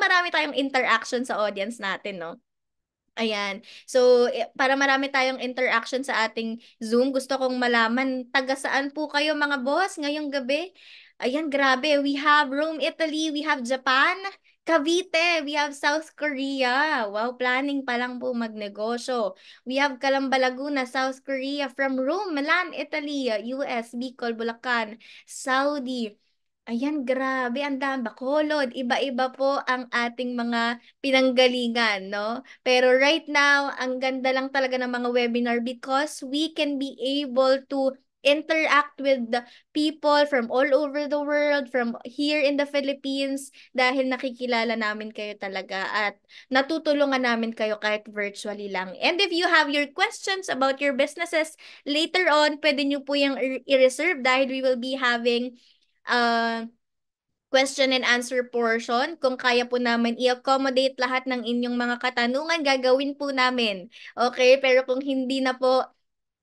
marami tayong interaction sa audience natin, no? Ayan. So, eh, para marami tayong interaction sa ating Zoom, gusto kong malaman, taga saan po kayo mga boss ngayong gabi? Ayan, grabe. We have Rome, Italy. We have Japan. Cavite. We have South Korea. Wow, planning pa lang po magnegosyo. We have Calamba, Laguna, South Korea. From Rome, Milan, Italy, US, Bicol, Bulacan, Saudi. Ayan, grabe, ang dami bakulod. Iba-iba po ang ating mga pinanggalingan, no? Pero right now, ang ganda lang talaga ng mga webinar because we can be able to interact with the people from all over the world, from here in the Philippines, dahil nakikilala namin kayo talaga at natutulungan namin kayo kahit virtually lang. And if you have your questions about your businesses, later on, pwede nyo po yung i-reserve dahil we will be having uh, question and answer portion. Kung kaya po namin i-accommodate lahat ng inyong mga katanungan, gagawin po namin. Okay, pero kung hindi na po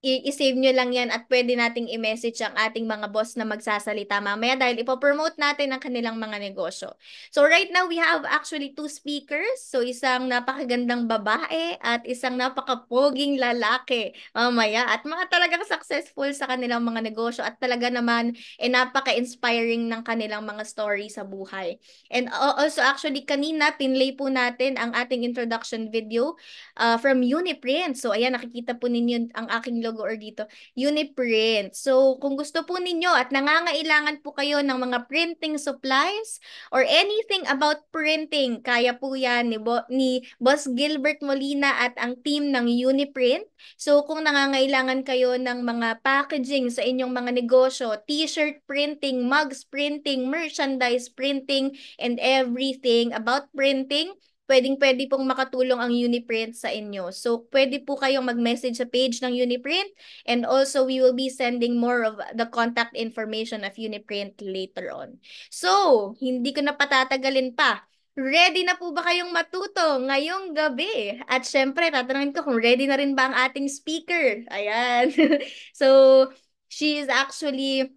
i-save nyo lang yan at pwede nating i-message ang ating mga boss na magsasalita mamaya dahil ipopromote natin ang kanilang mga negosyo. So right now, we have actually two speakers. So isang napakagandang babae at isang napakapoging lalaki mamaya at mga talagang successful sa kanilang mga negosyo at talaga naman eh, napaka-inspiring ng kanilang mga story sa buhay. And also actually kanina, pinlay po natin ang ating introduction video uh, from Uniprint. So ayan, nakikita po ninyo ang aking Ilog or dito, Uniprint. So kung gusto po ninyo at nangangailangan po kayo ng mga printing supplies or anything about printing, kaya po yan ni, Bo- ni Boss Gilbert Molina at ang team ng Uniprint. So kung nangangailangan kayo ng mga packaging sa inyong mga negosyo, t-shirt printing, mugs printing, merchandise printing, and everything about printing, pwedeng-pwede pong makatulong ang Uniprint sa inyo. So, pwede po kayong mag-message sa page ng Uniprint and also we will be sending more of the contact information of Uniprint later on. So, hindi ko na patatagalin pa. Ready na po ba kayong matuto ngayong gabi? At syempre, tatanungin ko kung ready na rin ba ang ating speaker. Ayan. so, she is actually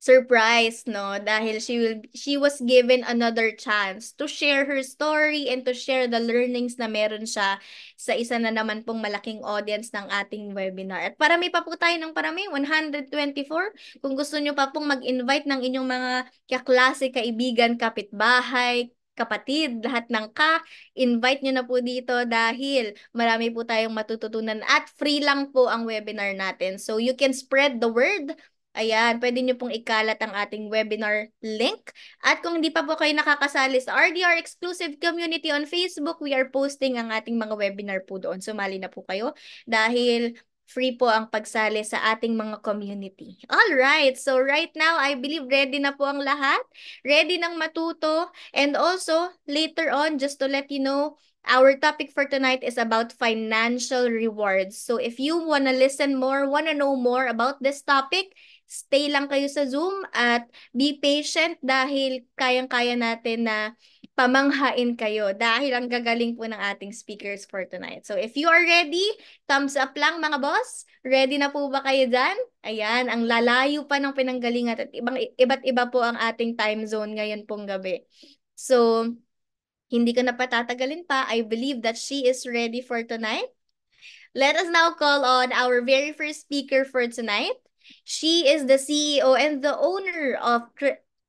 surprise no dahil she will she was given another chance to share her story and to share the learnings na meron siya sa isa na naman pong malaking audience ng ating webinar. At parami pa po tayo ng parami, 124. Kung gusto nyo pa pong mag-invite ng inyong mga kaklase, kaibigan, kapitbahay, kapatid, lahat ng ka, invite nyo na po dito dahil marami po tayong matututunan at free lang po ang webinar natin. So you can spread the word Ayan, pwede nyo pong ikalat ang ating webinar link. At kung hindi pa po kayo nakakasali sa RDR Exclusive Community on Facebook, we are posting ang ating mga webinar po doon. Sumali na po kayo dahil free po ang pagsali sa ating mga community. All right. So right now, I believe ready na po ang lahat. Ready nang matuto. And also, later on, just to let you know, our topic for tonight is about financial rewards. So if you want to listen more, want to know more about this topic, stay lang kayo sa Zoom at be patient dahil kayang-kaya natin na pamanghain kayo dahil ang gagaling po ng ating speakers for tonight. So if you are ready, thumbs up lang mga boss. Ready na po ba kayo dyan? Ayan, ang lalayo pa ng pinanggalingan at ibang, iba't iba po ang ating time zone ngayon pong gabi. So, hindi ko na patatagalin pa. I believe that she is ready for tonight. Let us now call on our very first speaker for tonight. She is the CEO and the owner of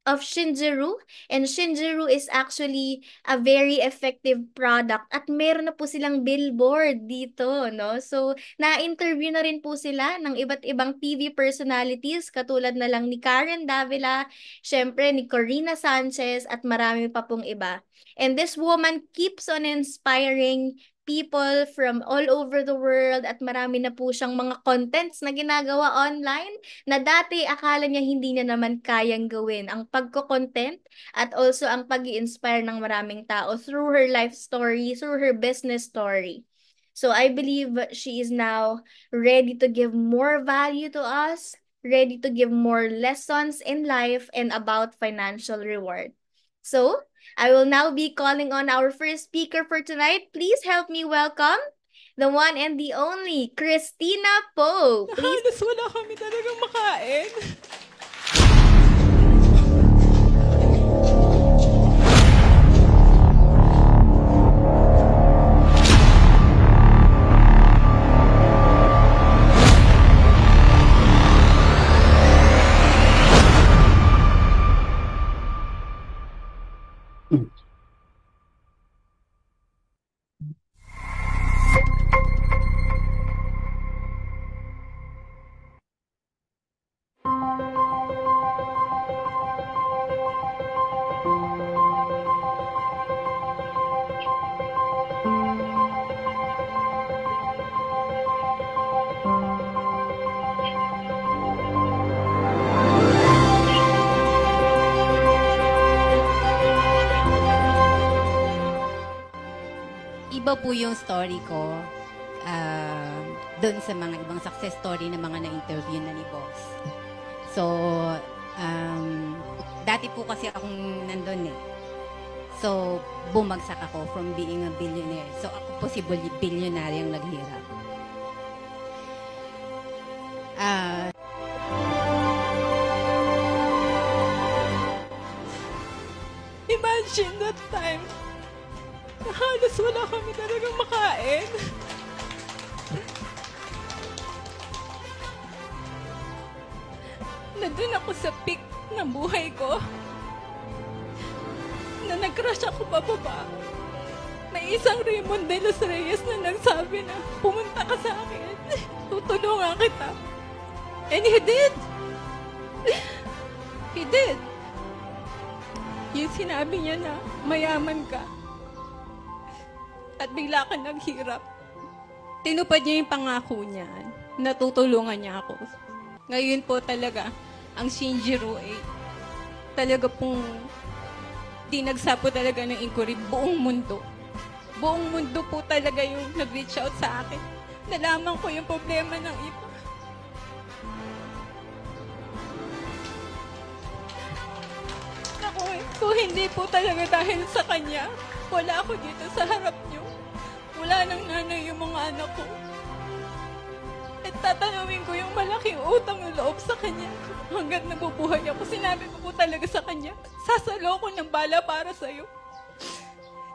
of Shinjiru and Shinjiru is actually a very effective product at meron na po silang billboard dito no so na-interview na rin po sila ng iba't ibang TV personalities katulad na lang ni Karen Davila syempre ni Corina Sanchez at marami pa pong iba and this woman keeps on inspiring people from all over the world at marami na po siyang mga contents na ginagawa online na dati akala niya hindi niya naman kayang gawin. Ang pagko-content at also ang pag inspire ng maraming tao through her life story, through her business story. So I believe she is now ready to give more value to us, ready to give more lessons in life and about financial reward. So, I will now be calling on our first speaker for tonight. Please help me welcome the one and the only Christina Poe. Please. Nakalas, wala kami talagang makain. po yung story ko uh, ah, doon sa mga ibang success story ng na mga na-interview na ni Boss. So, um, dati po kasi akong nandun eh. So, bumagsak ako from being a billionaire. So, ako po si billionaire yung naghirap. Uh, ah, Imagine that time Halos wala kami talagang makain. Nandun ako sa peak ng buhay ko. Na nag-crush ako pababa. May isang Raymond de los Reyes na nagsabi na pumunta ka sa akin. Tutulungan kita. And he did. He did. Yung sinabi niya na mayaman ka at bigla ka naghirap. Tinupad niya yung pangako niya. Natutulungan niya ako. Ngayon po talaga, ang Shinjiro 8, talaga pong dinagsapo talaga ng inquiry buong mundo. Buong mundo po talaga yung nag-reach out sa akin. Nalaman ko yung problema ng iba. Naku, kung hindi po talaga dahil sa kanya, wala ako dito sa harap niyo. Wala nang nanay yung mga anak ko. At tatanawin ko yung malaking utang ng loob sa kanya. Hanggat nabubuhay ako, sinabi ko po talaga sa kanya, sasalo ko ng bala para sa'yo.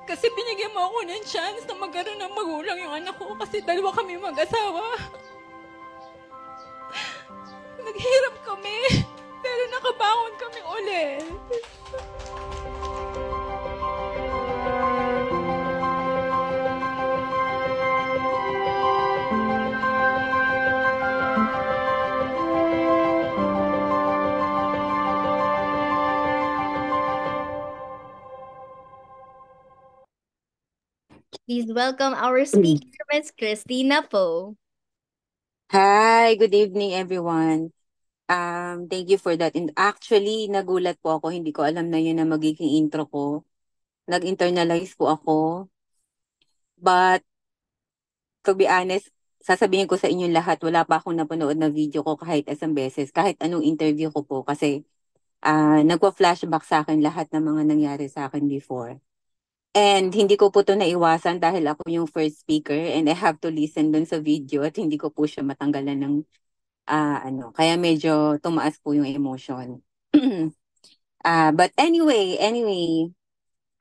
Kasi binigyan mo ako ng chance na magkaroon ng magulang yung anak ko kasi dalawa kami mag-asawa. Naghirap kami, pero nakabangon kami ulit. Please welcome our mm. speaker, Ms. Christina Po. Hi, good evening everyone. Um, thank you for that. And actually, nagulat po ako. Hindi ko alam na yun ang magiging intro ko. Nag-internalize po ako. But, to be honest, sasabihin ko sa inyo lahat, wala pa akong napanood na video ko kahit isang beses, kahit anong interview ko po. Kasi, uh, nagwa-flashback sa akin lahat ng mga nangyari sa akin before. And hindi ko po to naiwasan dahil ako yung first speaker and I have to listen dun sa video at hindi ko po siya matanggalan ng uh, ano. Kaya medyo tumaas po yung emotion. uh, but anyway, anyway,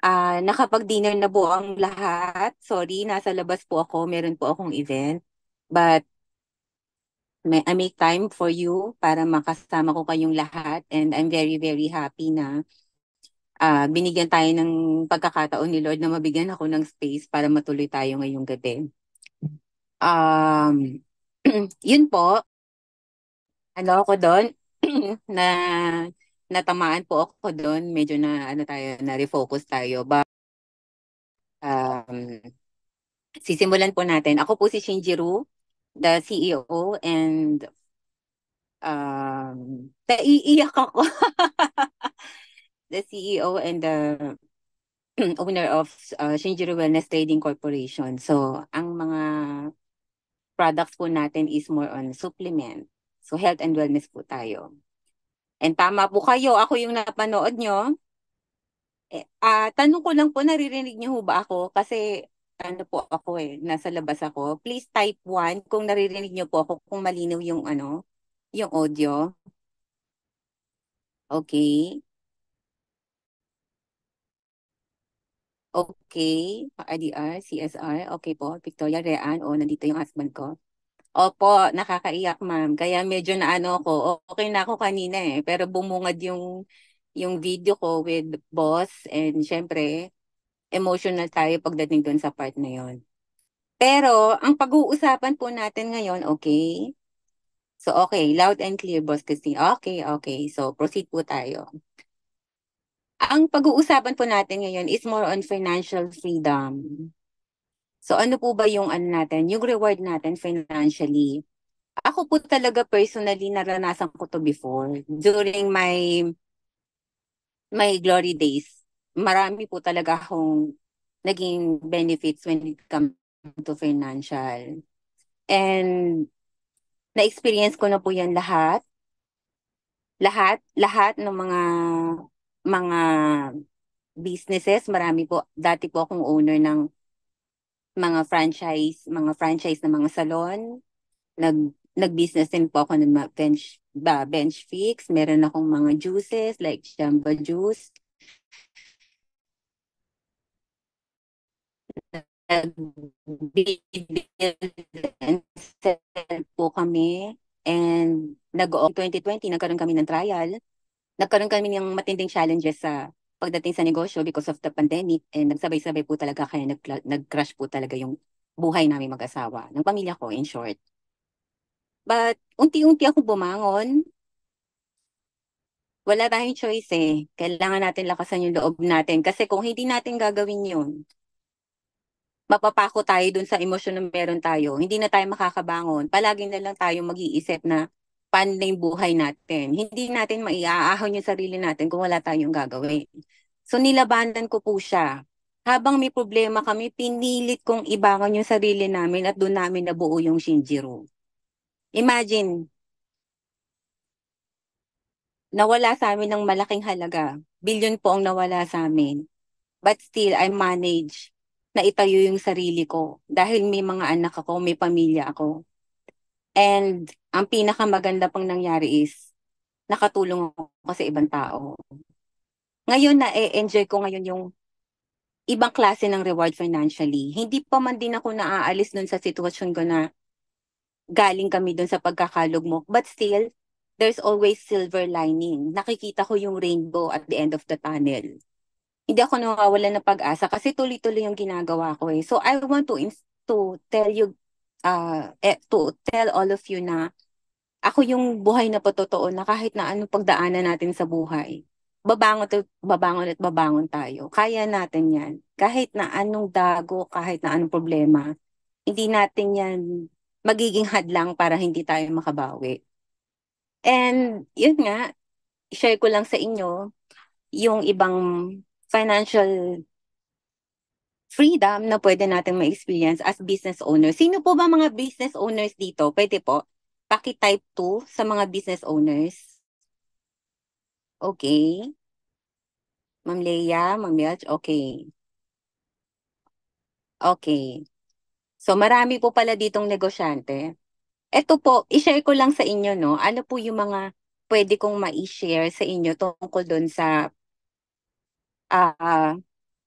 uh, nakapag-dinner na po ang lahat. Sorry, nasa labas po ako. Meron po akong event. But may, I make time for you para makasama ko kayong lahat. And I'm very, very happy na uh, binigyan tayo ng pagkakataon ni Lord na mabigyan ako ng space para matuloy tayo ngayong gabi. Um, yun po, ano ako doon, na natamaan po ako doon, medyo na ano tayo, na refocus tayo. But, um, sisimulan po natin. Ako po si Shinjiro, the CEO and um, naiiyak ako. the CEO and the owner of uh, Shinjiro Wellness Trading Corporation. So, ang mga products po natin is more on supplement. So, health and wellness po tayo. And tama po kayo, ako yung napanood nyo. Eh, uh, tanong ko lang po, naririnig nyo ba ako? Kasi ano po ako eh, nasa labas ako. Please type 1 kung naririnig nyo po ako, kung malinaw yung ano, yung audio. Okay. Okay, RDR, CSR. Okay po, Victoria Rean. O, oh, nandito yung husband ko. Opo, nakakaiyak ma'am. Kaya medyo na ano ko, okay na ako kanina eh. Pero bumungad yung, yung video ko with boss. And syempre, emotional tayo pagdating doon sa part na yon. Pero, ang pag-uusapan po natin ngayon, okay? So, okay, loud and clear, boss kasi. Okay, okay. So, proceed po tayo. Ang pag-uusapan po natin ngayon is more on financial freedom. So ano po ba yung ano natin, yung reward natin financially? Ako po talaga personally naranasan ko to before during my my glory days. Marami po talaga akong naging benefits when it comes to financial. And na-experience ko na po yan lahat. Lahat, lahat ng mga mga businesses. Marami po, dati po akong owner ng mga franchise, mga franchise ng mga salon. Nag, nag-business din po ako ng bench, ba, bench fix. Meron akong mga juices like jamba juice. Nag-build po kami and nag-2020 nagkaroon kami ng trial nagkaroon kami ng matinding challenges sa pagdating sa negosyo because of the pandemic and nagsabay-sabay po talaga kaya nag nag-crash po talaga yung buhay namin mag-asawa, ng pamilya ko in short. But unti-unti ako bumangon. Wala tayong choice eh. Kailangan natin lakasan yung loob natin kasi kung hindi natin gagawin yun, mapapako tayo dun sa emosyon na meron tayo. Hindi na tayo makakabangon. Palagi na lang tayo mag-iisip na expand na yung buhay natin. Hindi natin maiaahon yung sarili natin kung wala tayong gagawin. So nilabanan ko po siya. Habang may problema kami, pinilit kong ibangon yung sarili namin at doon namin nabuo yung Shinjiro. Imagine, nawala sa amin ng malaking halaga. Billion po ang nawala sa amin. But still, I manage na itayo yung sarili ko dahil may mga anak ako, may pamilya ako. And ang pinakamaganda pang nangyari is nakatulong ako sa ibang tao. Ngayon na enjoy ko ngayon yung ibang klase ng reward financially. Hindi pa man din ako naaalis nun sa sitwasyon ko na galing kami dun sa pagkakalugmok. But still, there's always silver lining. Nakikita ko yung rainbow at the end of the tunnel. Hindi ako nawawala ng pag-asa kasi tuloy-tuloy yung ginagawa ko eh. So I want to to tell you uh, eh, to tell all of you na ako yung buhay na patotoo na kahit na anong pagdaanan natin sa buhay, babangon at babangon at babangon tayo. Kaya natin yan. Kahit na anong dago, kahit na anong problema, hindi natin yan magiging hadlang para hindi tayo makabawi. And yun nga, share ko lang sa inyo yung ibang financial freedom na pwede natin ma-experience as business owners. Sino po ba mga business owners dito? Pwede po. Paki-type 2 sa mga business owners. Okay. Ma'am Leia, Ma'am Yelch, okay. Okay. So marami po pala ditong negosyante. Ito po, i-share ko lang sa inyo, no? Ano po yung mga pwede kong ma-share sa inyo tungkol doon sa uh,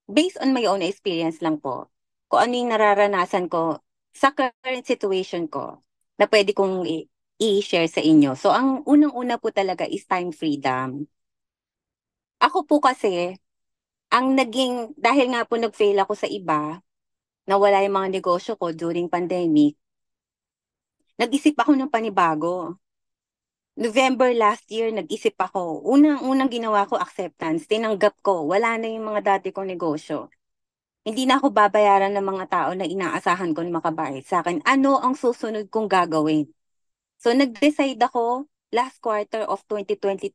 based on my own experience lang po, kung ano yung nararanasan ko sa current situation ko na pwede kong i-share sa inyo. So, ang unang-una po talaga is time freedom. Ako po kasi, ang naging, dahil nga po nag-fail ako sa iba, nawala yung mga negosyo ko during pandemic, nag-isip ako ng panibago. November last year, nag-isip ako. Unang-unang ginawa ko acceptance. Tinanggap ko. Wala na yung mga dati kong negosyo. Hindi na ako babayaran ng mga tao na inaasahan ko na makabayad sa akin. Ano ang susunod kong gagawin? So nag-decide ako last quarter of 2022.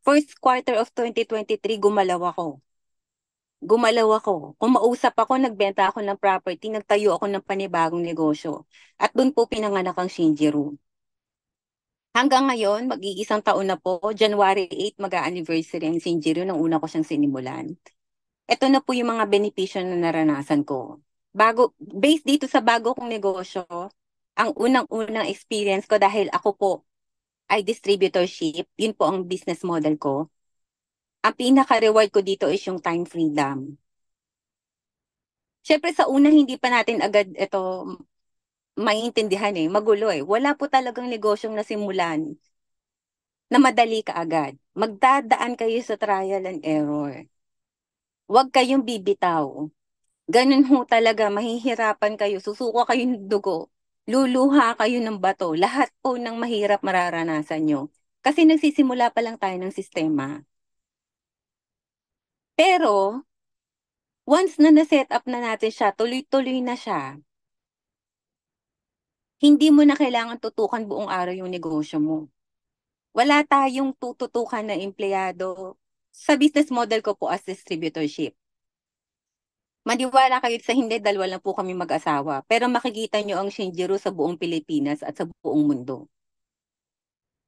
First quarter of 2023, gumalaw ako gumalaw ako. Kung mausap ako, nagbenta ako ng property, nagtayo ako ng panibagong negosyo. At doon po pinanganak ang Shinjiro. Hanggang ngayon, mag-iisang taon na po, January 8, mag-anniversary a ang Sinjiro nung una ko siyang sinimulan. Ito na po yung mga benepisyo na naranasan ko. Bago, based dito sa bago kong negosyo, ang unang-unang experience ko dahil ako po ay distributorship, yun po ang business model ko. Ang pinaka-reward ko dito is yung time freedom. Siyempre sa una hindi pa natin agad ito maiintindihan eh, magulo eh. Wala po talagang negosyong nasimulan na madali ka agad. Magdadaan kayo sa trial and error. Huwag kayong bibitaw. Ganun ho talaga, mahihirapan kayo, susuko kayo ng dugo, luluha kayo ng bato, lahat po ng mahirap mararanasan nyo. Kasi nagsisimula pa lang tayo ng sistema. Pero, once na na-set up na natin siya, tuloy-tuloy na siya, hindi mo na kailangan tutukan buong araw yung negosyo mo. Wala tayong tututukan na empleyado sa business model ko po as distributorship. Maniwala kayo sa hindi, dalawa lang po kami mag-asawa. Pero makikita nyo ang Shinjiro sa buong Pilipinas at sa buong mundo.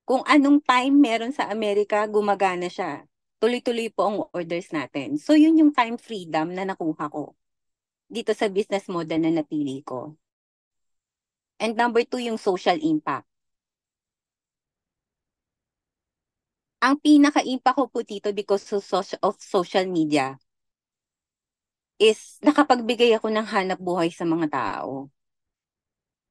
Kung anong time meron sa Amerika, gumagana siya. Tuloy-tuloy po ang orders natin. So yun yung time freedom na nakuha ko dito sa business model na napili ko. And number two, yung social impact. Ang pinaka-impact ko po dito because of social, of social media is nakapagbigay ako ng hanap buhay sa mga tao.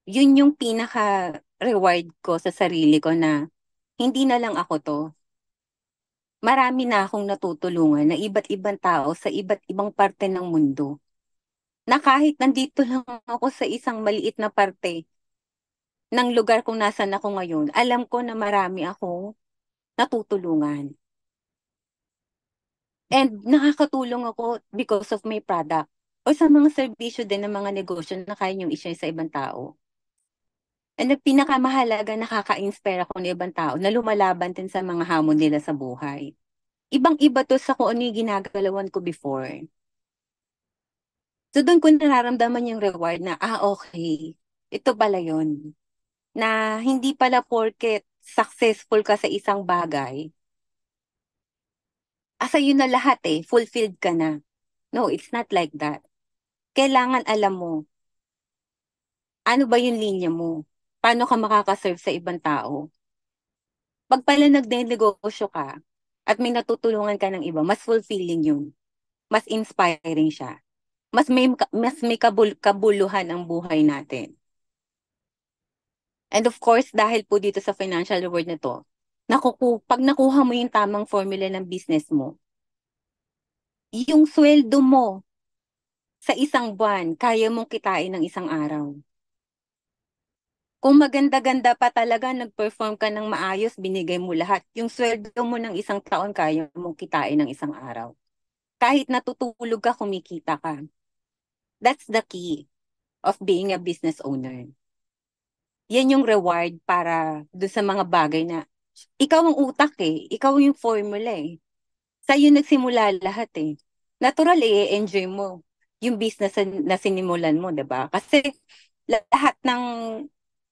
Yun yung pinaka-reward ko sa sarili ko na hindi na lang ako to. Marami na akong natutulungan na iba't ibang tao sa iba't ibang parte ng mundo na kahit nandito lang ako sa isang maliit na parte, ng lugar kung nasan ako ngayon, alam ko na marami ako natutulungan. And nakakatulong ako because of my product o sa mga serbisyo din ng mga negosyo na kaya niyong i-share sa ibang tao. And ang pinakamahalaga, nakaka-inspire ako ng ibang tao na lumalaban din sa mga hamon nila sa buhay. Ibang-iba to sa kung ano yung ginagalawan ko before. So doon ko nararamdaman yung reward na, ah okay, ito pala yun na hindi pala porket successful ka sa isang bagay, asa yun na lahat eh, fulfilled ka na. No, it's not like that. Kailangan alam mo, ano ba yung linya mo? Paano ka makakaserve sa ibang tao? Pag pala nagnegosyo ka at may natutulungan ka ng iba, mas fulfilling yun. Mas inspiring siya. Mas may, mas may kabul, kabuluhan ang buhay natin. And of course, dahil po dito sa financial reward na to, nakuku pag nakuha mo yung tamang formula ng business mo, yung sweldo mo sa isang buwan, kaya mong kitain ng isang araw. Kung maganda-ganda pa talaga, nag-perform ka ng maayos, binigay mo lahat. Yung sweldo mo ng isang taon, kaya mong kitain ng isang araw. Kahit natutulog ka, kumikita ka. That's the key of being a business owner yan yung reward para doon sa mga bagay na ikaw ang utak eh, ikaw yung formula eh. Sa'yo nagsimula lahat eh. Natural eh, enjoy mo yung business na sinimulan mo, 'di ba? Kasi lahat ng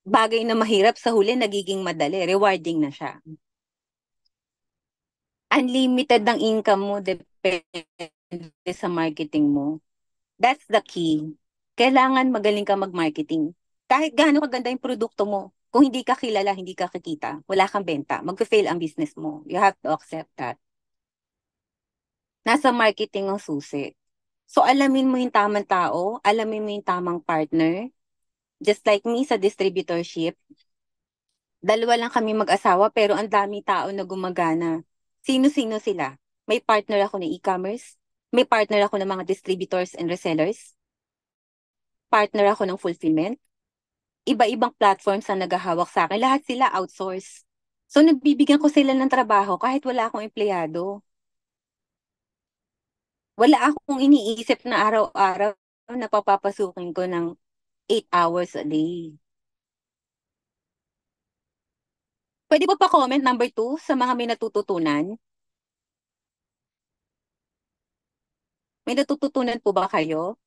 bagay na mahirap sa huli nagiging madali, rewarding na siya. Unlimited ang income mo depende sa marketing mo. That's the key. Kailangan magaling ka mag-marketing kahit gaano kaganda yung produkto mo, kung hindi ka kilala, hindi ka kikita, wala kang benta, magfe-fail ang business mo. You have to accept that. Nasa marketing ang susi. So, alamin mo yung tamang tao, alamin mo yung tamang partner. Just like me sa distributorship, dalawa lang kami mag-asawa pero ang dami tao na gumagana. Sino-sino sila? May partner ako ng e-commerce, may partner ako ng mga distributors and resellers, partner ako ng fulfillment, iba-ibang platforms ang naghahawak sa akin. Lahat sila outsource. So, nabibigyan ko sila ng trabaho kahit wala akong empleyado. Wala akong iniisip na araw-araw na papapasukin ko ng 8 hours a day. Pwede po pa comment number 2 sa mga may natututunan? May natututunan po ba kayo?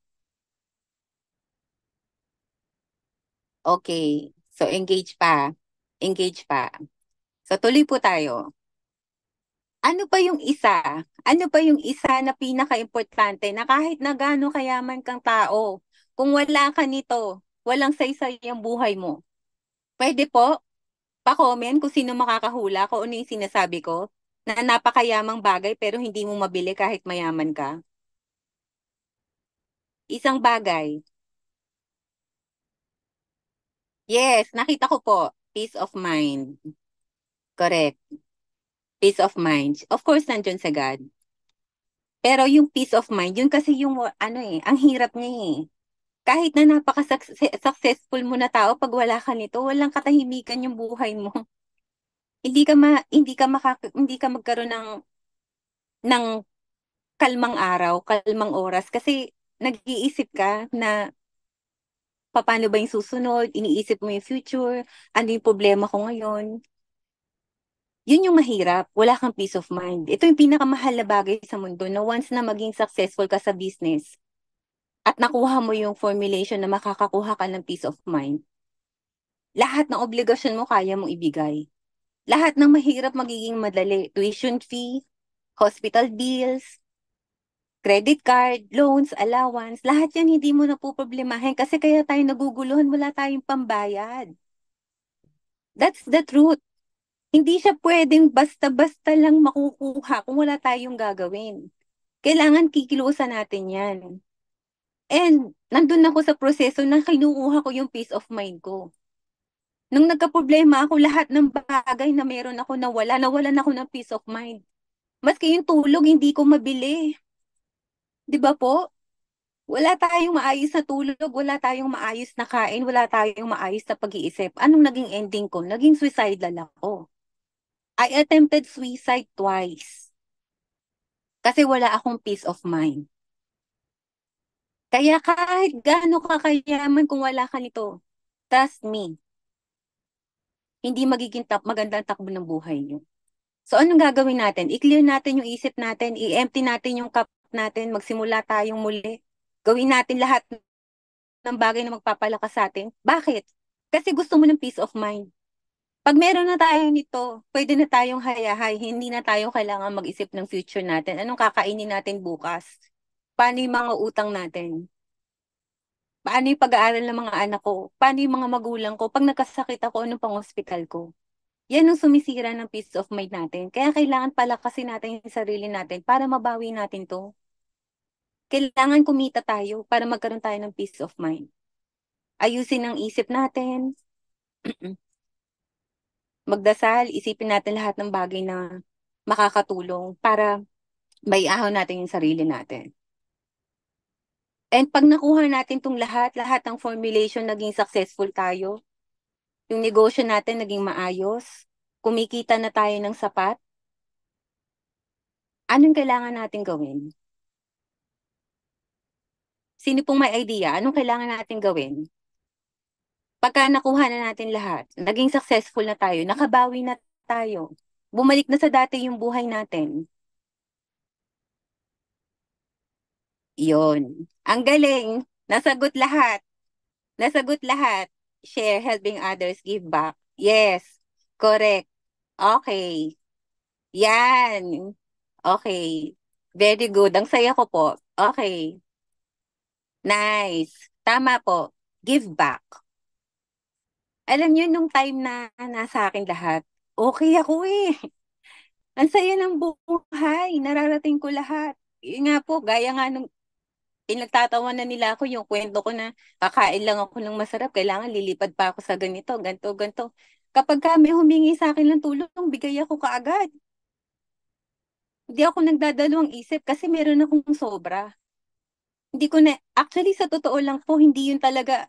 Okay. So, engage pa. Engage pa. So, tuloy po tayo. Ano pa yung isa? Ano pa yung isa na pinaka-importante na kahit na gaano kayaman kang tao, kung wala ka nito, walang saysay ang buhay mo. Pwede po, pa-comment kung sino makakahula, ko ano yung sinasabi ko, na napakayamang bagay pero hindi mo mabili kahit mayaman ka. Isang bagay, Yes, nakita ko po. Peace of mind. Correct. Peace of mind. Of course, nandiyan sa God. Pero yung peace of mind, yun kasi yung ano eh, ang hirap niya eh. Kahit na napaka-successful mo na tao, pag wala ka nito, walang katahimikan yung buhay mo. hindi ka ma, hindi ka maka, hindi ka magkaroon ng ng kalmang araw, kalmang oras kasi nag-iisip ka na paano ba yung susunod, iniisip mo yung future, ano yung problema ko ngayon. Yun yung mahirap, wala kang peace of mind. Ito yung pinakamahal na bagay sa mundo na once na maging successful ka sa business at nakuha mo yung formulation na makakakuha ka ng peace of mind, lahat ng obligasyon mo kaya mong ibigay. Lahat ng mahirap magiging madali. Tuition fee, hospital bills, credit card, loans, allowance, lahat yan hindi mo napoproblemahin kasi kaya tayo naguguluhan, wala tayong pambayad. That's the truth. Hindi siya pwedeng basta-basta lang makukuha kung wala tayong gagawin. Kailangan kikilusan natin yan. And nandun ako sa proseso na kinukuha ko yung peace of mind ko. Nung nagka-problema ako, lahat ng bagay na meron ako nawala, nawalan ako ng peace of mind. Maski yung tulog, hindi ko mabili 'Di ba po? Wala tayong maayos na tulog, wala tayong maayos na kain, wala tayong maayos na pag-iisip. Anong naging ending ko? Naging suicide suicidal ako. I attempted suicide twice. Kasi wala akong peace of mind. Kaya kahit gaano kakayaman kung wala ka nito, trust me, hindi magiging tap, magandang takbo ng buhay niyo. So anong gagawin natin? I-clear natin yung isip natin, i-empty natin yung cup natin, magsimula tayong muli. Gawin natin lahat ng bagay na magpapalakas sa atin. Bakit? Kasi gusto mo ng peace of mind. Pag meron na tayo nito, pwede na tayong hayahay. Hindi na tayo kailangan mag-isip ng future natin. Anong kakainin natin bukas? Paano yung mga utang natin? Paano yung pag-aaral ng mga anak ko? Paano yung mga magulang ko? Pag nakasakit ako, anong pang-hospital ko? Yan ang sumisira ng peace of mind natin. Kaya kailangan palakasin natin yung sarili natin para mabawi natin to kailangan kumita tayo para magkaroon tayo ng peace of mind. Ayusin ang isip natin. Magdasal, isipin natin lahat ng bagay na makakatulong para bayahaw natin yung sarili natin. And pag nakuha natin tong lahat, lahat ng formulation naging successful tayo, yung negosyo natin naging maayos, kumikita na tayo ng sapat, anong kailangan natin gawin? sino pong may idea, anong kailangan natin gawin? Pagka nakuha na natin lahat, naging successful na tayo, nakabawi na tayo, bumalik na sa dati yung buhay natin. Yun. Ang galing. Nasagot lahat. Nasagot lahat. Share, helping others, give back. Yes. Correct. Okay. Yan. Okay. Very good. Ang saya ko po. Okay. Nice. Tama po. Give back. Alam niyo, nung time na nasa akin lahat, okay ako eh. Ang saya ng buhay. Nararating ko lahat. Yun nga po, gaya nga nung pinagtatawa na nila ako yung kwento ko na kakain lang ako ng masarap, kailangan lilipad pa ako sa ganito, ganto, ganto. Kapag kami humingi sa akin ng tulong, bigay ako kaagad. Hindi ako nagdadalawang isip kasi meron akong sobra hindi ko na, actually sa totoo lang po, hindi yun talaga,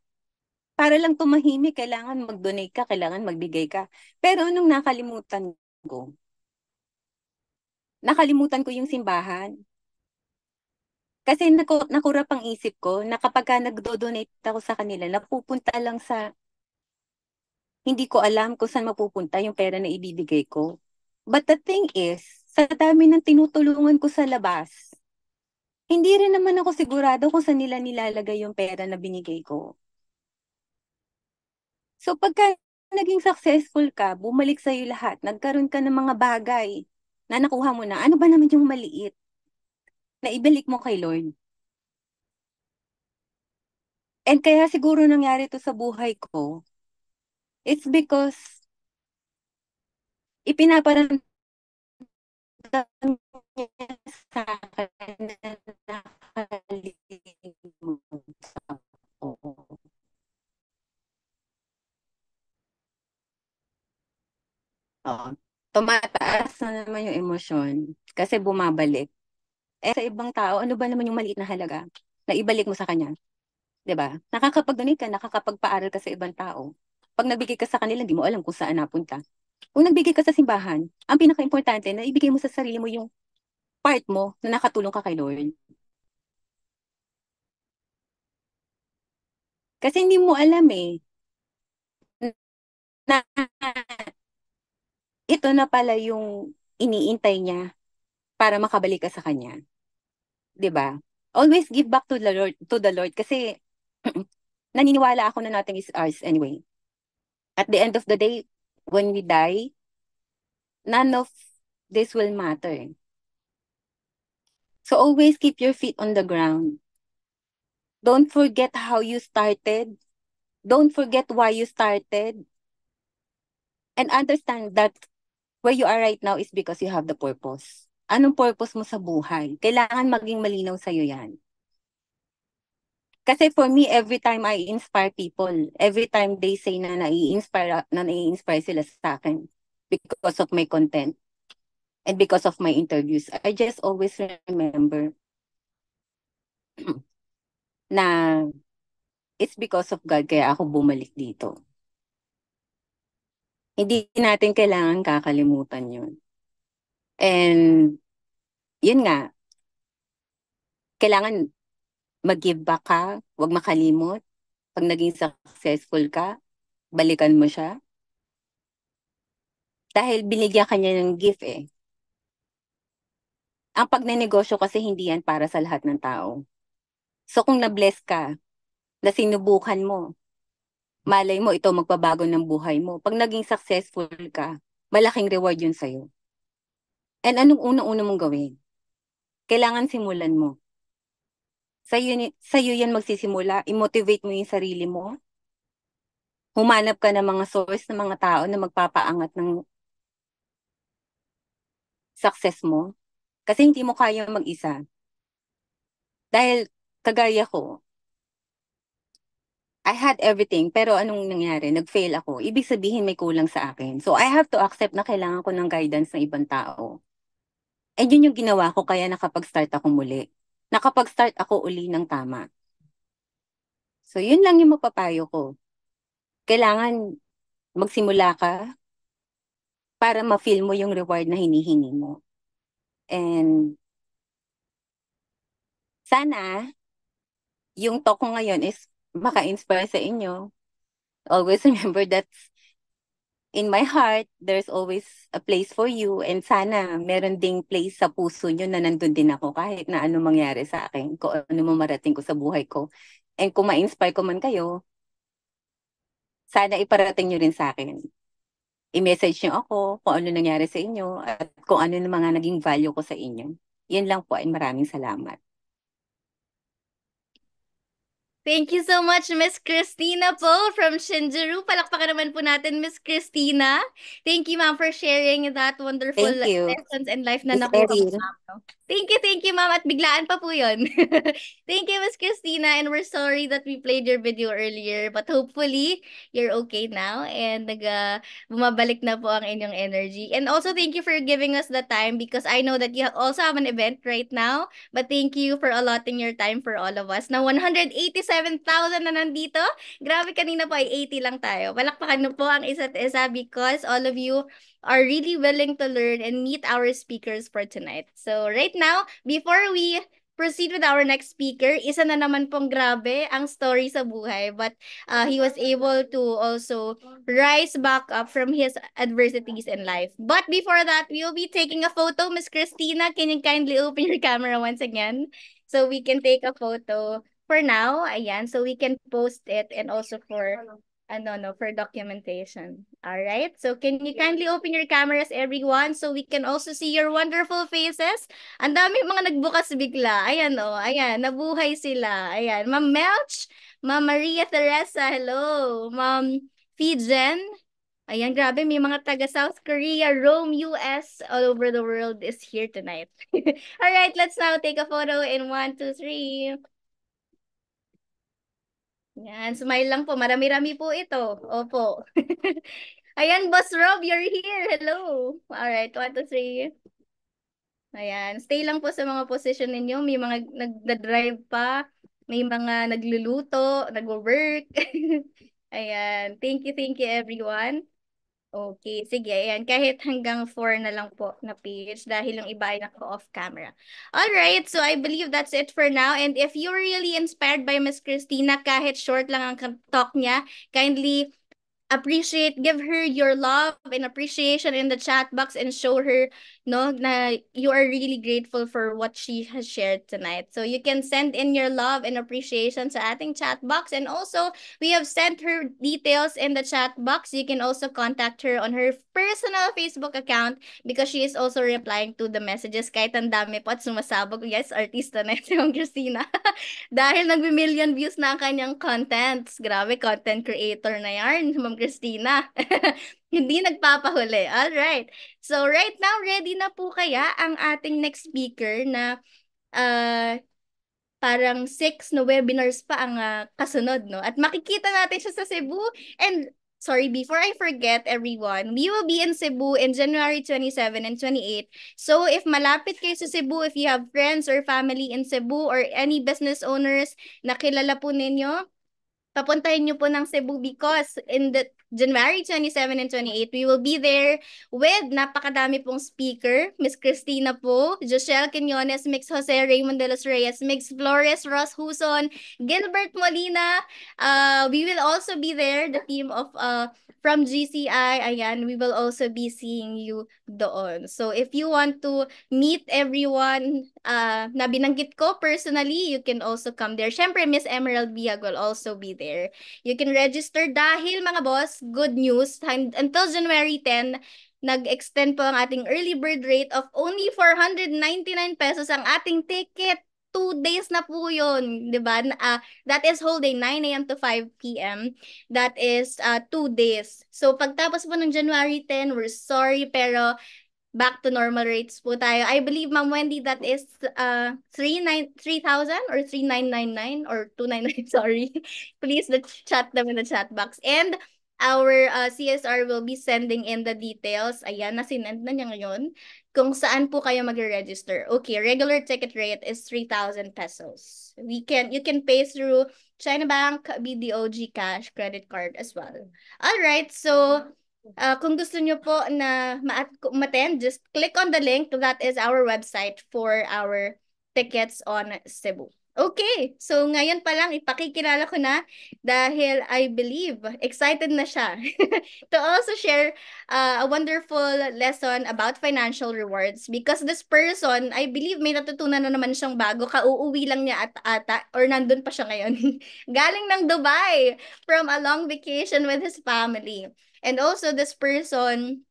para lang tumahimik, kailangan mag-donate ka, kailangan magbigay ka. Pero nung nakalimutan ko, nakalimutan ko yung simbahan. Kasi naku, nakura pang isip ko na kapag ka donate ako sa kanila, napupunta lang sa, hindi ko alam kung saan mapupunta yung pera na ibibigay ko. But the thing is, sa dami ng tinutulungan ko sa labas, hindi rin naman ako sigurado kung saan nila nilalagay yung pera na binigay ko. So pagka naging successful ka, bumalik sa'yo lahat, nagkaroon ka ng mga bagay na nakuha mo na, ano ba naman yung maliit na ibalik mo kay Lord? And kaya siguro nangyari to sa buhay ko, it's because ipinaparamdam niya sa akin na nakalimutan sa Oh, tumataas na naman yung emosyon kasi bumabalik. Eh sa ibang tao, ano ba naman yung maliit na halaga na ibalik mo sa kanya? 'Di ba? Nakakapag-donate ka, nakakapagpaaral ka sa ibang tao. Pag nabigay ka sa kanila, hindi mo alam kung saan napunta. Kung nagbigay ka sa simbahan, ang pinaka-importante na ibigay mo sa sarili mo yung part mo na nakatulong ka kay Lord. Kasi hindi mo alam eh na ito na pala yung iniintay niya para makabalik ka sa kanya. 'Di ba? Always give back to the Lord to the Lord kasi naniniwala ako na nothing is ours anyway. At the end of the day, when we die, none of this will matter. So always keep your feet on the ground. Don't forget how you started. Don't forget why you started. And understand that where you are right now is because you have the purpose. Anong purpose mo sa buhay? Kailangan maging malinaw sa'yo yan. Kasi for me, every time I inspire people, every time they say na nai-inspire, na nai-inspire sila sa akin because of my content and because of my interviews, I just always remember na it's because of God kaya ako bumalik dito. Hindi natin kailangan kakalimutan yun. And yun nga, kailangan mag-give back ka, huwag makalimot. Pag naging successful ka, balikan mo siya. Dahil binigyan ka niya ng gift eh. Ang pagnenegosyo kasi hindi yan para sa lahat ng tao. So kung na-bless ka, na sinubukan mo, malay mo ito magpabago ng buhay mo. Pag naging successful ka, malaking reward yun sa'yo. And anong unang-una mong gawin? Kailangan simulan mo Sa'yo, sa'yo yan magsisimula. I-motivate mo yung sarili mo. Humanap ka ng mga source ng mga tao na magpapaangat ng success mo. Kasi hindi mo kaya mag-isa. Dahil kagaya ko, I had everything, pero anong nangyari? Nag-fail ako. Ibig sabihin may kulang sa akin. So I have to accept na kailangan ko ng guidance ng ibang tao. And yun yung ginawa ko kaya nakapag-start ako muli nakapag-start ako uli ng tama. So, yun lang yung mapapayo ko. Kailangan magsimula ka para ma-feel mo yung reward na hinihingi mo. And sana yung talk ko ngayon is maka-inspire sa inyo. Always remember that's in my heart, there's always a place for you and sana meron ding place sa puso nyo na nandun din ako kahit na ano mangyari sa akin, kung ano mo marating ko sa buhay ko. And kung ma-inspire ko man kayo, sana iparating nyo rin sa akin. I-message nyo ako kung ano nangyari sa inyo at kung ano ng mga naging value ko sa inyo. Yan lang po and maraming salamat. Thank you so much, Miss Christina po from Shinjiru. Palakpakan naman po natin, Miss Christina. Thank you, ma'am, for sharing that wonderful lessons and life na nakuha sa ma'am. Thank you, thank you, ma'am. At biglaan pa po yun. thank you, Ms. Christina. And we're sorry that we played your video earlier. But hopefully, you're okay now. And nag, uh, bumabalik na po ang inyong energy. And also, thank you for giving us the time because I know that you also have an event right now. But thank you for allotting your time for all of us. Now, 187,000 na nandito. Grabe, kanina po ay 80 lang tayo. Palakpakan po ang isa't isa because all of you are really willing to learn and meet our speakers for tonight. So right now, before we proceed with our next speaker, isa na naman pong grabe ang story sa buhay. But uh, he was able to also rise back up from his adversities in life. But before that, we will be taking a photo. Miss Christina, can you kindly open your camera once again? So we can take a photo for now. Ayan, so we can post it and also for ano, no, for documentation. All right. So can you kindly open your cameras, everyone, so we can also see your wonderful faces. Ang dami mga nagbukas bigla. Ayan, oh, ayan, nabuhay sila. Ayan, Ma'am Melch, Ma'am Maria Teresa, hello. Ma'am Fijen, Ayan, grabe, may mga taga South Korea, Rome, US, all over the world is here tonight. all right, let's now take a photo in one, two, three. Yan, smile lang po. Marami-rami po ito. Opo. Ayan, Boss Rob, you're here. Hello. All right, 1, 2, 3. Ayan, stay lang po sa mga position ninyo. May mga nagda-drive pa. May mga nagluluto, nagwo-work. Ayan, thank you, thank you everyone. Okay, sige. Ayan, kahit hanggang 4 na lang po na page dahil yung iba ay nako-off camera. All right, so I believe that's it for now. And if you're really inspired by Miss Christina, kahit short lang ang talk niya, kindly appreciate, give her your love and appreciation in the chat box and show her no, na you are really grateful for what she has shared tonight. So you can send in your love and appreciation sa ating chat box. And also, we have sent her details in the chat box. You can also contact her on her personal Facebook account because she is also replying to the messages. Kahit ang dami po at sumasabog, yes, artista na ito yung Christina. Dahil nagbi million views na ang kanyang contents. Grabe, content creator na yarn, Ma'am Christina. Hindi nagpapahuli. All right. So right now, ready na po kaya ang ating next speaker na uh, parang six no webinars pa ang uh, kasunod. No? At makikita natin siya sa Cebu. And sorry, before I forget everyone, we will be in Cebu in January 27 and 28. So if malapit kayo sa Cebu, if you have friends or family in Cebu or any business owners na kilala po ninyo, papuntahin niyo po ng Cebu because in the January 27 and 28, we will be there with napakadami pong speaker. Miss Christina po, Joshelle Quinones, Mix Jose Raymond de los Reyes, Mix Flores, Ross Huson, Gilbert Molina. Uh, we will also be there, the team of uh, from GCI. Ayan, we will also be seeing you doon. So if you want to meet everyone uh, na binanggit ko personally, you can also come there. Siyempre, Miss Emerald Biag will also be there. You can register dahil mga boss, good news. Until January 10, nag-extend po ang ating early bird rate of only 499 pesos ang ating ticket. Two days na po yun, di ba? Uh, that is whole day, 9 a.m. to 5 p.m. That is uh, two days. So pagtapos po ng January 10, we're sorry, pero back to normal rates po tayo. I believe, Ma'am Wendy, that is uh, ah, 3,000 or 3,999 or 299, sorry. Please the chat them in the chat box. And our uh, CSR will be sending in the details. Ayan, nasinend na niya ngayon. Kung saan po kayo mag-register. Okay, regular ticket rate is 3,000 pesos. We can, you can pay through China Bank, BDO, Gcash, credit card as well. All right, so uh, kung gusto niyo po na ma-attend, just click on the link. That is our website for our tickets on Cebu. Okay, so ngayon pa lang ipakikilala ko na dahil I believe excited na siya to also share uh, a wonderful lesson about financial rewards because this person, I believe may natutunan na naman siyang bago, kauuwi lang niya at ata or nandun pa siya ngayon. Galing ng Dubai from a long vacation with his family. And also this person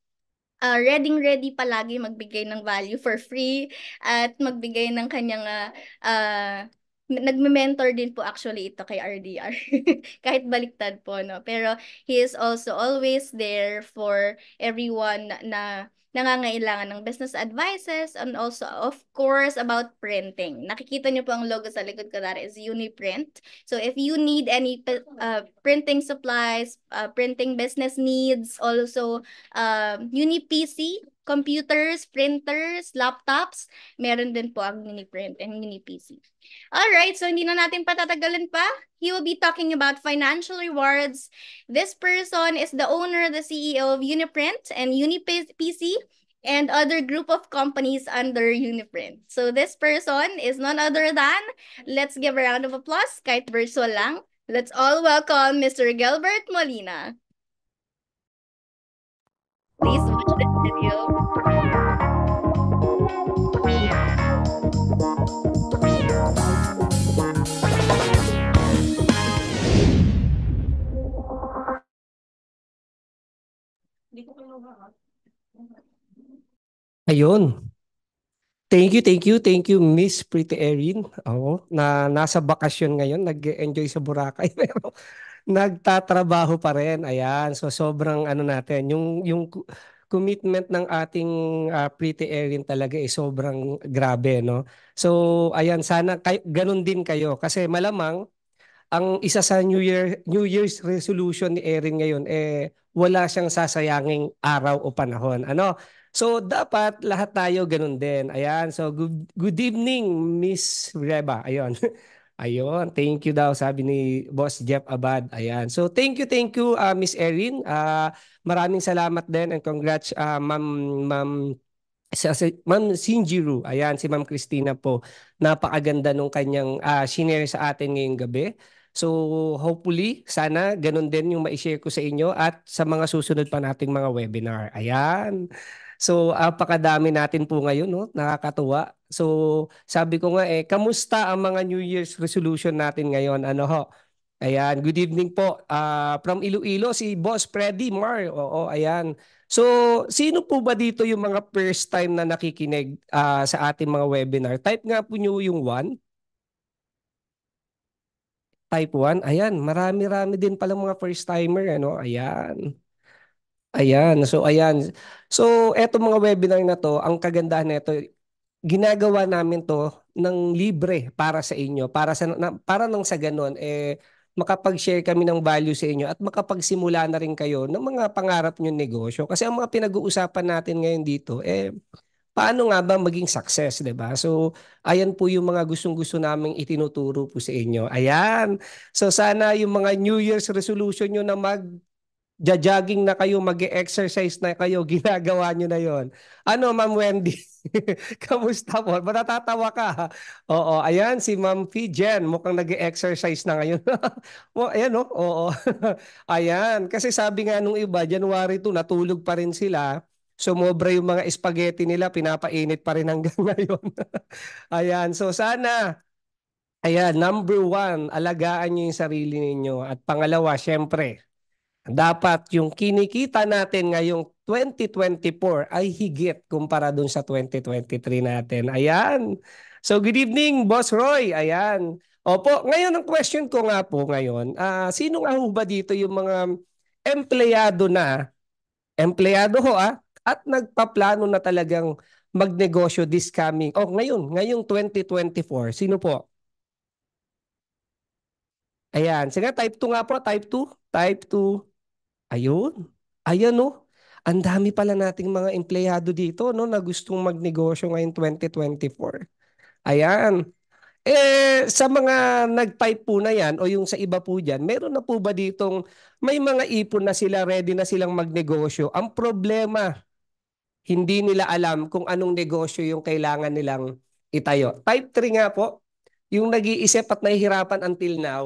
uh, ready ready palagi magbigay ng value for free at magbigay ng kanyang uh, uh, nagme-mentor din po actually ito kay RDR. Kahit baliktad po, no? Pero he is also always there for everyone na, nangangailangan ng business advices and also, of course, about printing. Nakikita niyo po ang logo sa likod ko that is Uniprint. So if you need any uh, printing supplies, uh, printing business needs, also uh, um, UniPC, computers, printers, laptops. Meron din po ang mini-print and mini-PC. Alright, so hindi na natin patatagalin pa. He will be talking about financial rewards. This person is the owner, the CEO of Uniprint and UniPC and other group of companies under Uniprint. So this person is none other than, let's give a round of applause, kahit virtual lang. Let's all welcome Mr. Gilbert Molina. Please watch Ayun. Thank you, thank you, thank you, Miss Pretty Erin. Oo, na nasa bakasyon ngayon, nag-enjoy sa Boracay pero nagtatrabaho pa rin. Ayan, so sobrang ano natin, yung yung commitment ng ating uh, pretty Erin talaga ay eh, sobrang grabe no. So ayan sana kay, ganun din kayo kasi malamang ang isa sa New Year New Year's resolution ni Erin ngayon eh wala siyang sasayanging araw o panahon. Ano? So dapat lahat tayo ganun din. Ayan. So good, good evening Miss Reba. Ayun. Ayun, thank you daw sabi ni Boss Jeff Abad. Ayan. So thank you, thank you uh, Miss Erin. Uh, maraming salamat din and congrats uh, Ma'am Ma'am sa si, Ma'am Sinjiru. Ayan si Ma'am Christina po. Napakaganda nung kanyang uh, shinare sa atin ngayong gabi. So hopefully, sana ganun din yung ma-share ko sa inyo at sa mga susunod pa nating mga webinar. Ayan. So, apakadami natin po ngayon, no? nakakatuwa. So, sabi ko nga eh, kamusta ang mga New Year's resolution natin ngayon? Ano ho? Ayan, good evening po. Uh, from Iloilo, si Boss Freddy Mar. Oo, ayan. So, sino po ba dito yung mga first time na nakikinig uh, sa ating mga webinar? Type nga po nyo yung 1. Type 1. Ayan, marami-rami din pala mga first timer. Ano? Ayan. Ayan. So, ayan. So, eto mga webinar na to, ang kagandahan nito, ginagawa namin to ng libre para sa inyo, para sa na, para nang sa ganun eh makapag-share kami ng value sa inyo at makapagsimula na rin kayo ng mga pangarap niyo negosyo kasi ang mga pinag-uusapan natin ngayon dito eh paano nga ba maging success, 'di ba? So, ayan po yung mga gustong-gusto naming itinuturo po sa inyo. Ayan. So, sana yung mga New Year's resolution niyo na mag jogging na kayo, mag-exercise na kayo, ginagawa niyo na 'yon. Ano, Ma'am Wendy? Kamusta po? Matatatawa ka. Oo, ayan si Ma'am Fijen, mukhang nag-exercise na ngayon. well, ayan no? Oh, oo. ayan, kasi sabi nga nung iba, January 2 natulog pa rin sila. Sumobra yung mga spaghetti nila, pinapainit pa rin hanggang ngayon. ayan, so sana Ayan, number one, alagaan niyo yung sarili ninyo. At pangalawa, syempre, dapat yung kinikita natin ngayong 2024 ay higit kumpara dun sa 2023 natin. Ayan. So good evening, Boss Roy. Ayan. Opo, ngayon ang question ko nga po ngayon, uh, sino nga ba dito yung mga empleyado na, empleyado ho ah, at nagpaplano na talagang magnegosyo this coming, oh ngayon, ngayong 2024, sino po? Ayan, sige, type 2 nga po, type 2, type 2. Ayun. Ayan no. Ang dami pala nating mga empleyado dito no na gustong magnegosyo ngayon 2024. Ayan. Eh, sa mga nag-type po na yan o yung sa iba po dyan, meron na po ba ditong may mga ipon na sila, ready na silang magnegosyo? Ang problema, hindi nila alam kung anong negosyo yung kailangan nilang itayo. Type 3 nga po, yung nag-iisip at nahihirapan until now,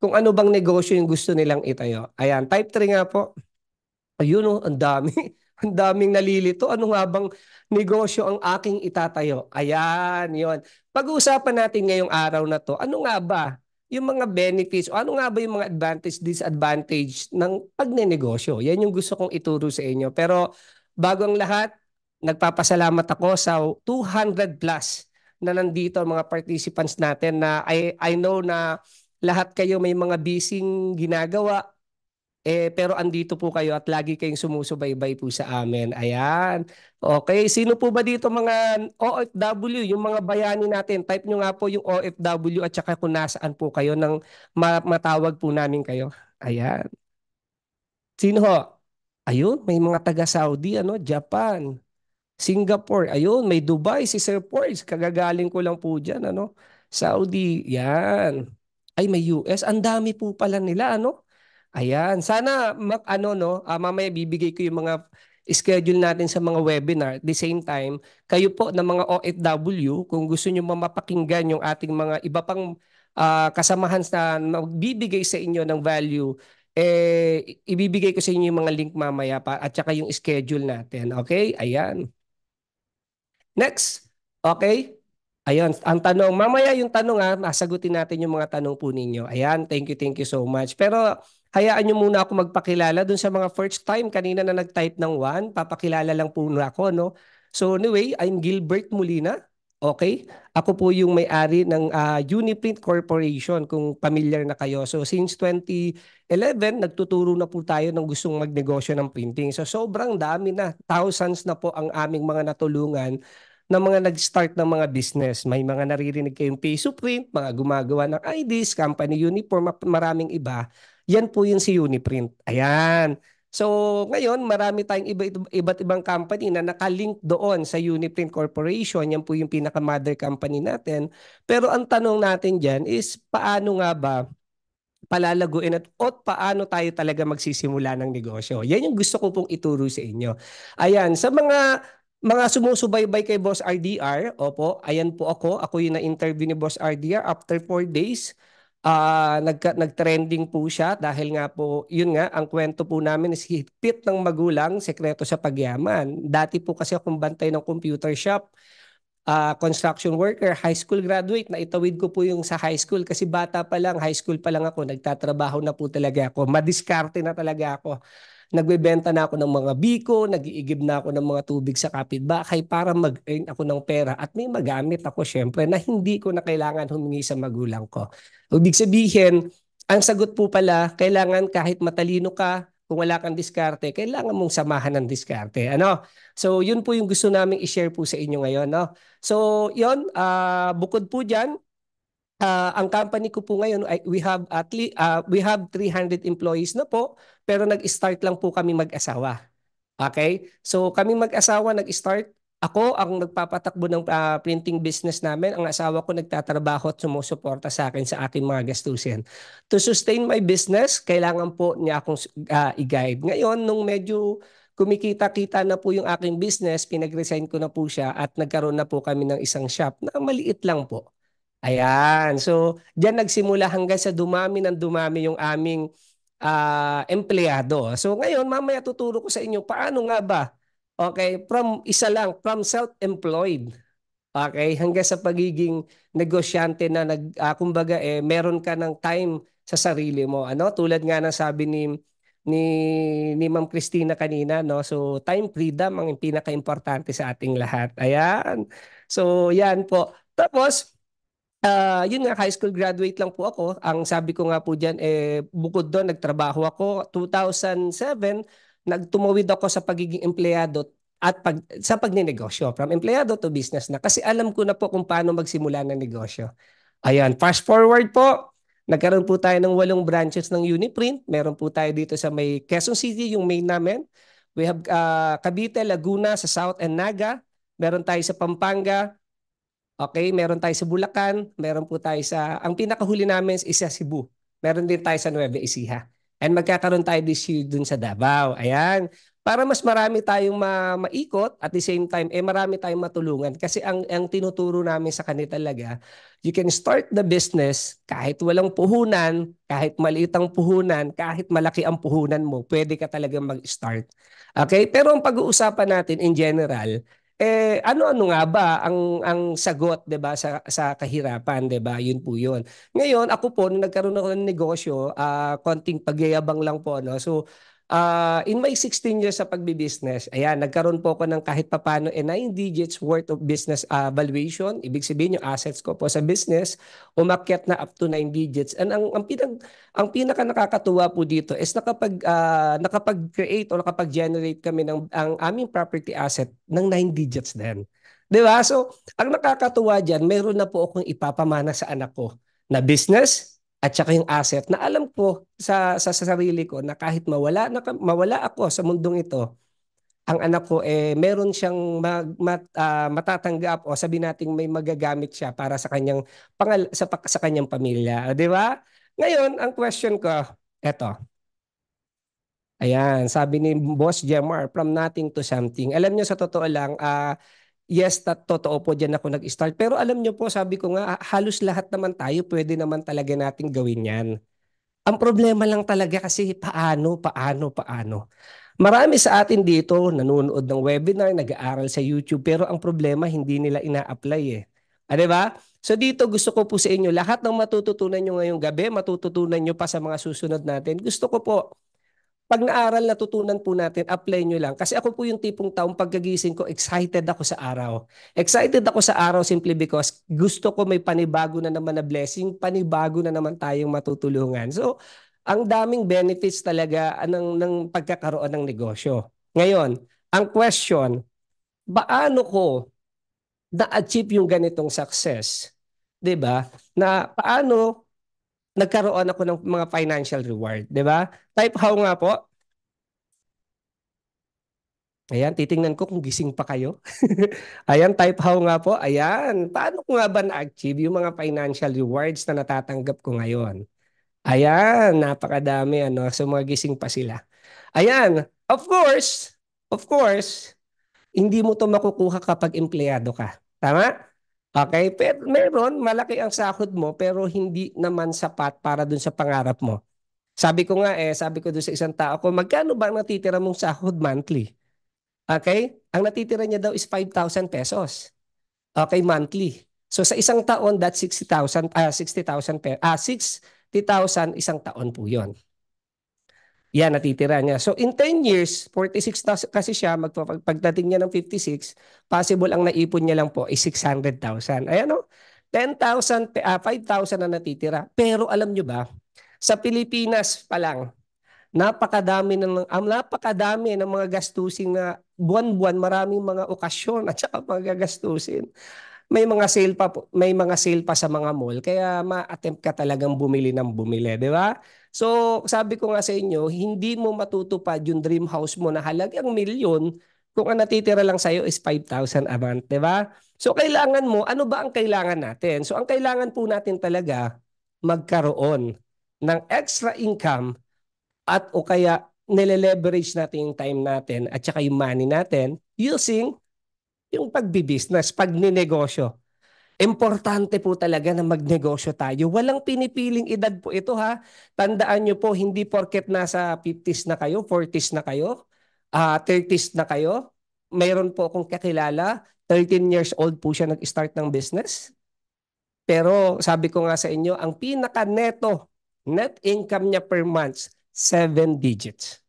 kung ano bang negosyo yung gusto nilang itayo. Ayan, type 3 nga po. Ayun oh, ang dami. ang daming nalilito. Ano nga bang negosyo ang aking itatayo? Ayan, yon. Pag-uusapan natin ngayong araw na to, ano nga ba yung mga benefits o ano nga ba yung mga advantage, disadvantage ng pagne-negosyo? Yan yung gusto kong ituro sa inyo. Pero bago ang lahat, nagpapasalamat ako sa 200 plus na nandito mga participants natin na I, I know na lahat kayo may mga bising ginagawa, eh, pero andito po kayo at lagi kayong sumusubaybay po sa amin. Ayan. Okay, sino po ba dito mga OFW, yung mga bayani natin? Type nyo nga po yung OFW at saka kung nasaan po kayo nang matawag po namin kayo. Ayan. Sino ho? Ayun, may mga taga-Saudi, ano, Japan, Singapore. Ayun, may Dubai, si Sir Porge. Kagagaling ko lang po dyan, ano. Saudi, yan ay may US. Ang dami po pala nila, ano? Ayan, sana mag, ano no, uh, mamaya bibigay ko yung mga schedule natin sa mga webinar. At the same time, kayo po ng mga OFW, kung gusto niyo mapakinggan yung ating mga iba pang uh, kasamahan na magbibigay sa inyo ng value, eh, ibibigay ko sa inyo yung mga link mamaya pa at saka yung schedule natin. Okay? Ayan. Next. Okay? Ayun, ang tanong, mamaya yung tanong ha, ah, nasagutin natin yung mga tanong po ninyo. Ayan, thank you, thank you so much. Pero hayaan nyo muna ako magpakilala dun sa mga first time kanina na nag-type ng one. Papakilala lang po na ako, no? So anyway, I'm Gilbert Molina. Okay? Ako po yung may-ari ng uh, Uniprint Corporation kung pamilyar na kayo. So since 2011, nagtuturo na po tayo ng gustong magnegosyo ng printing. So sobrang dami na, thousands na po ang aming mga natulungan ng mga nag-start ng mga business. May mga naririnig kayong peso print, mga gumagawa ng IDs, company uniform, maraming iba. Yan po yun si Uniprint. Ayan. So ngayon, marami tayong iba, iba't ibang company na nakalink doon sa Uniprint Corporation. Yan po yung pinaka-mother company natin. Pero ang tanong natin dyan is paano nga ba palalaguin at, at paano tayo talaga magsisimula ng negosyo. Yan yung gusto ko pong ituro sa inyo. Ayan, sa mga mga sumusubaybay kay Boss RDR, opo, ayan po ako. Ako yung na-interview ni Boss RDR after 4 days. Uh, ah, nag, nag-trending po siya dahil nga po, yun nga, ang kwento po namin is higpit ng magulang, sekreto sa pagyaman. Dati po kasi akong bantay ng computer shop, uh, construction worker, high school graduate, naitawid ko po yung sa high school kasi bata pa lang, high school pa lang ako, nagtatrabaho na po talaga ako, madiskarte na talaga ako. Nagbebenta na ako ng mga biko, nagiigib na ako ng mga tubig sa kapitbahay para mag-earn ako ng pera at may magamit ako syempre na hindi ko na kailangan humingi sa magulang ko. Ibig sabihin, ang sagot po pala, kailangan kahit matalino ka, kung wala kang diskarte, kailangan mong samahan ng diskarte. Ano? So, yun po yung gusto namin i-share po sa inyo ngayon. No? So, yun, uh, bukod po dyan, uh, ang company ko po ngayon, I, we have at least, uh, we have 300 employees na po pero nag-start lang po kami mag-asawa. Okay? So kami mag-asawa nag-start. Ako ang nagpapatakbo ng uh, printing business namin. Ang asawa ko nagtatrabaho at sumusuporta sa akin sa aking mga gastusin. To sustain my business, kailangan po niya akong uh, i-guide. Ngayon, nung medyo kumikita-kita na po yung aking business, pinag-resign ko na po siya at nagkaroon na po kami ng isang shop na maliit lang po. Ayan. So, diyan nagsimula hanggang sa dumami ng dumami yung aming uh, empleyado. So ngayon, mamaya tuturo ko sa inyo paano nga ba Okay, from isa lang, from self-employed. Okay, hanggang sa pagiging negosyante na nag uh, kumbaga eh meron ka ng time sa sarili mo, ano? Tulad nga ng sabi ni ni ni Ma'am Christina kanina, no? So time freedom ang pinaka-importante sa ating lahat. Ayan. So yan po. Tapos Uh, yun nga, high school graduate lang po ako. Ang sabi ko nga po dyan, eh, bukod doon, nagtrabaho ako. 2007, nagtumawid ako sa pagiging empleyado at pag, sa pagninegosyo. From empleyado to business na. Kasi alam ko na po kung paano magsimula ng negosyo. Ayan, fast forward po. Nagkaroon po tayo ng walong branches ng Uniprint. Meron po tayo dito sa may Quezon City, yung main namin. We have uh, Cavite, Laguna, sa South and Naga. Meron tayo sa Pampanga, Okay, meron tayo sa Bulacan, meron po tayo sa, ang pinakahuli namin is sa Cebu. Meron din tayo sa Nueva Ecija. And magkakaroon tayo this year dun sa Davao. Ayan. Para mas marami tayong ma maikot at the same time, eh marami tayong matulungan. Kasi ang, ang tinuturo namin sa kanila talaga, you can start the business kahit walang puhunan, kahit maliit ang puhunan, kahit malaki ang puhunan mo, pwede ka talaga mag-start. Okay? Pero ang pag-uusapan natin in general, eh ano-ano nga ba ang ang sagot 'di ba sa sa kahirapan 'di ba? Yun po 'yun. Ngayon ako po nung nagkaroon ako ng negosyo, uh, konting pagyayabang lang po no. So Uh, in my 16 years sa pagbi-business, ayan, nagkaroon po ako ng kahit papano eh, 9 digits worth of business uh, valuation. Ibig sabihin yung assets ko po sa business, umakyat na up to 9 digits. And ang, ang, pinag, ang pinaka nakakatuwa po dito is nakapag, uh, nakapag-create o nakapag-generate kami ng ang aming property asset ng 9 digits din. 'Di ba? So, ang nakakatuwa diyan, meron na po akong ipapamana sa anak ko na business, at saka yung asset na alam ko sa, sa, sa sarili ko na kahit mawala, na, mawala ako sa mundong ito, ang anak ko eh meron siyang mag, mat, uh, matatanggap o sabi nating may magagamit siya para sa kanyang pangal, sa, sa kanyang pamilya, 'di ba? Ngayon, ang question ko, eto. Ayan, sabi ni Boss Jemar, from nothing to something. Alam niyo sa totoo lang, uh, Yes, tat, totoo po dyan ako nag-start. Pero alam nyo po, sabi ko nga, halos lahat naman tayo, pwede naman talaga nating gawin yan. Ang problema lang talaga kasi paano, paano, paano. Marami sa atin dito nanonood ng webinar, nag-aaral sa YouTube, pero ang problema hindi nila ina-apply eh. Ah, diba? So dito gusto ko po sa inyo, lahat ng matututunan nyo ngayong gabi, matututunan nyo pa sa mga susunod natin. Gusto ko po pag naaral, natutunan po natin, apply nyo lang. Kasi ako po yung tipong taong pagkagising ko, excited ako sa araw. Excited ako sa araw simply because gusto ko may panibago na naman na blessing, panibago na naman tayong matutulungan. So, ang daming benefits talaga ng, ng pagkakaroon ng negosyo. Ngayon, ang question, paano ko na-achieve yung ganitong success? 'Di ba? Na paano nagkaroon ako ng mga financial reward, 'di ba? Type how nga po. Ayan, titingnan ko kung gising pa kayo. Ayan, type how nga po. Ayan, paano ko nga ba na-achieve yung mga financial rewards na natatanggap ko ngayon? Ayan, napakadami ano, so mga gising pa sila. Ayan, of course, of course, hindi mo to makukuha kapag empleyado ka. Tama? Okay, pero meron, malaki ang sahod mo pero hindi naman sapat para dun sa pangarap mo. Sabi ko nga eh, sabi ko doon sa isang tao ko, magkano ba ang natitira mong sahod monthly? Okay? Ang natitira niya daw is 5,000 pesos. Okay, monthly. So sa isang taon, that's 60,000 ah, 60,000 per ah 60,000 isang taon po 'yon. Yan natitira niya. So in 10 years, 46 kasi siya magpagdating niya ng 56, possible ang naipon niya lang po is 600,000. Ayan oh. 10,000 uh, 5,000 na natitira. Pero alam niyo ba, sa Pilipinas pa lang, napakadami ng um, napakadami ng mga gastusin na buwan-buwan maraming mga okasyon at saka mga gastusin. May mga sale pa po, may mga sale pa sa mga mall kaya ma-attempt ka talagang bumili ng bumili, di ba? So, sabi ko nga sa inyo, hindi mo matutupad yung dream house mo na halagang milyon kung ang natitira lang sa'yo is 5,000 a month, di ba? So, kailangan mo, ano ba ang kailangan natin? So, ang kailangan po natin talaga, magkaroon ng extra income at o kaya nile-leverage natin yung time natin at saka yung money natin using yung pagbibusiness, pagninegosyo. Importante po talaga na magnegosyo tayo. Walang pinipiling edad po ito ha. Tandaan nyo po, hindi porket nasa 50s na kayo, 40s na kayo, uh, ah, 30s na kayo. Mayroon po akong kakilala, 13 years old po siya nag-start ng business. Pero sabi ko nga sa inyo, ang pinaka-neto net income niya per month, 7 digits.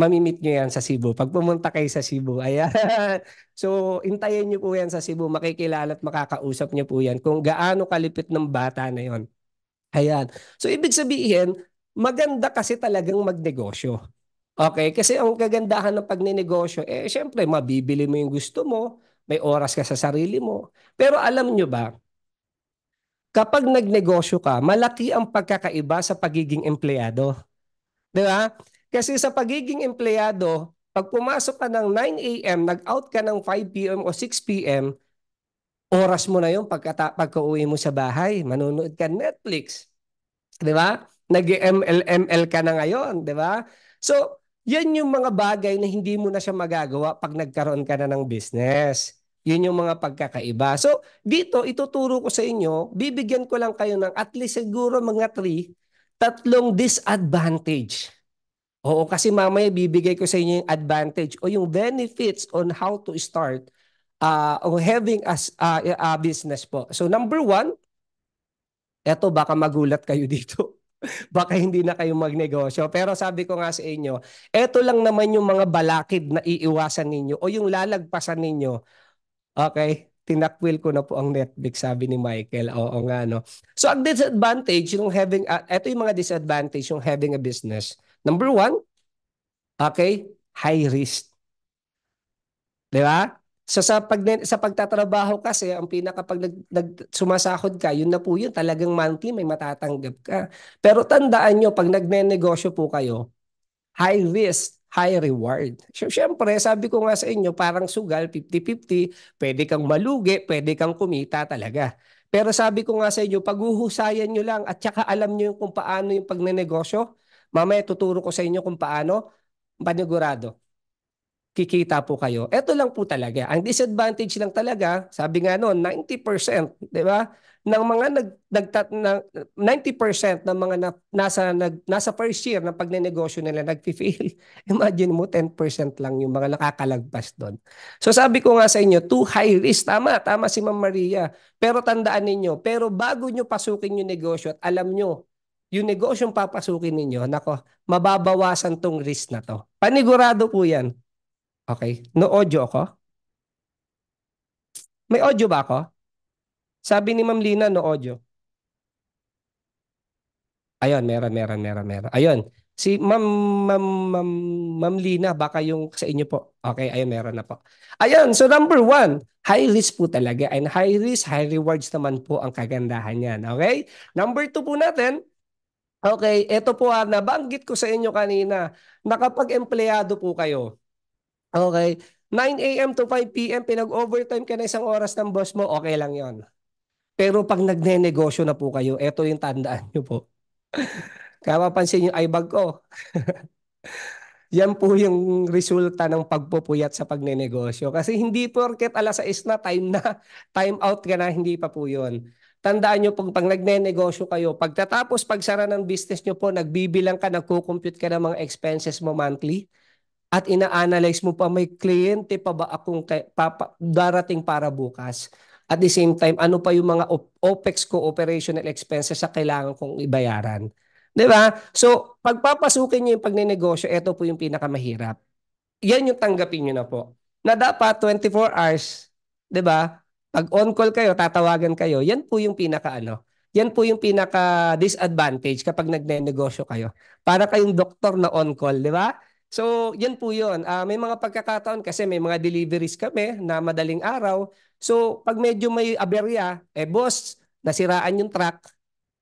Mamimit niyo yan sa Cebu. Pag pumunta kayo sa Cebu, ayan. so, intayin niyo po yan sa Cebu. Makikilala at makakausap niyo po yan kung gaano kalipit ng bata na yon. Ayan. So, ibig sabihin, maganda kasi talagang magnegosyo. Okay? Kasi ang kagandahan ng pagninegosyo, eh, syempre, mabibili mo yung gusto mo, may oras ka sa sarili mo. Pero alam nyo ba, kapag nagnegosyo ka, malaki ang pagkakaiba sa pagiging empleyado. Di ba? Kasi sa pagiging empleyado, pag pumasok ka ng 9 a.m., nag-out ka ng 5 p.m. o 6 p.m., oras mo na yun pagkata- pagka-uwi mo sa bahay. Manonood ka Netflix. Di ba? Nag-MLML ka na ngayon. Di ba? So, yan yung mga bagay na hindi mo na siya magagawa pag nagkaroon ka na ng business. Yun yung mga pagkakaiba. So dito, ituturo ko sa inyo, bibigyan ko lang kayo ng at least siguro mga three, tatlong disadvantage. Oo, kasi mamaya bibigay ko sa inyo yung advantage o yung benefits on how to start uh, ah, or having as uh, a business po. So number one, eto baka magulat kayo dito. baka hindi na kayo magnegosyo. Pero sabi ko nga sa inyo, eto lang naman yung mga balakid na iiwasan ninyo o yung lalagpasan ninyo Okay, tinakwil ko na po ang Netflix, sabi ni Michael. Oo nga, no? So, ang disadvantage yung having, uh, ito yung mga disadvantage yung having a business. Number one, okay, high risk. Di ba? So, sa, pag, sa pagtatrabaho kasi, ang pinaka pag nag, nag, sumasahod ka, yun na po yun. Talagang monthly may matatanggap ka. Pero tandaan nyo, pag nagne-negosyo po kayo, high risk high reward. Siyempre, sabi ko nga sa inyo, parang sugal, 50-50, pwede kang malugi, pwede kang kumita talaga. Pero sabi ko nga sa inyo, paghuhusayan nyo lang at saka alam nyo yung kung paano yung pagnenegosyo, mamaya tuturo ko sa inyo kung paano, panigurado, kikita po kayo. Ito lang po talaga. Ang disadvantage lang talaga, sabi nga noon, 90%, 'di ba? Ng mga nag, nagtat na, 90% ng mga na, nasa nag, nasa first year ng pagnenegosyo nila nagfi-fail. Imagine mo 10% lang yung mga nakakalagpas doon. So sabi ko nga sa inyo, too high risk. Tama, tama si Ma'am Maria. Pero tandaan niyo, pero bago niyo pasukin yung negosyo at alam niyo yung negosyong papasukin ninyo, nako, mababawasan tong risk na to. Panigurado po yan. Okay. No audio ako? May audio ba ako? Sabi ni Ma'am Lina, no audio. Ayun, meron, meron, meron, meron. Ayun. Si Ma'am Ma'am Ma'am Ma'am Lina, baka yung sa inyo po. Okay, ayun meron na po. Ayun, so number one, high risk po talaga and high risk, high rewards naman po ang kagandahan niyan. Okay? Number two po natin, Okay, ito po ah, nabanggit ko sa inyo kanina na kapag empleyado po kayo, Okay. 9 a.m. to 5 p.m. pinag-overtime ka na isang oras ng boss mo, okay lang yon. Pero pag nagne-negosyo na po kayo, eto yung tandaan nyo po. Kaya mapansin yung ibag ko. Yan po yung resulta ng pagpupuyat sa pagne-negosyo. Kasi hindi porket alas 6 na, time na, time out ka na, hindi pa po yun. Tandaan nyo pag, pag nagne-negosyo kayo, pagtatapos pagsara ng business nyo po, nagbibilang ka, nagkukompute ka ng mga expenses mo monthly, at ina-analyze mo pa may kliyente pa ba akong kay, papa, darating para bukas. At the same time, ano pa yung mga OPEX ko, operational expenses sa kailangan kong ibayaran. 'Di ba? So, pagpapasukin niyo yung pagnenegosyo, ito po yung pinakamahirap. Yan yung tanggapin niyo na po. Na dapat 24 hours, 'di ba? Pag on call kayo, tatawagan kayo. Yan po yung pinaka ano. Yan po yung pinaka disadvantage kapag nagnenegosyo kayo. Para kayong doktor na on call, 'di ba? So, yan po yun. Uh, may mga pagkakataon kasi may mga deliveries kami na madaling araw. So, pag medyo may aberya, eh boss, nasiraan yung truck.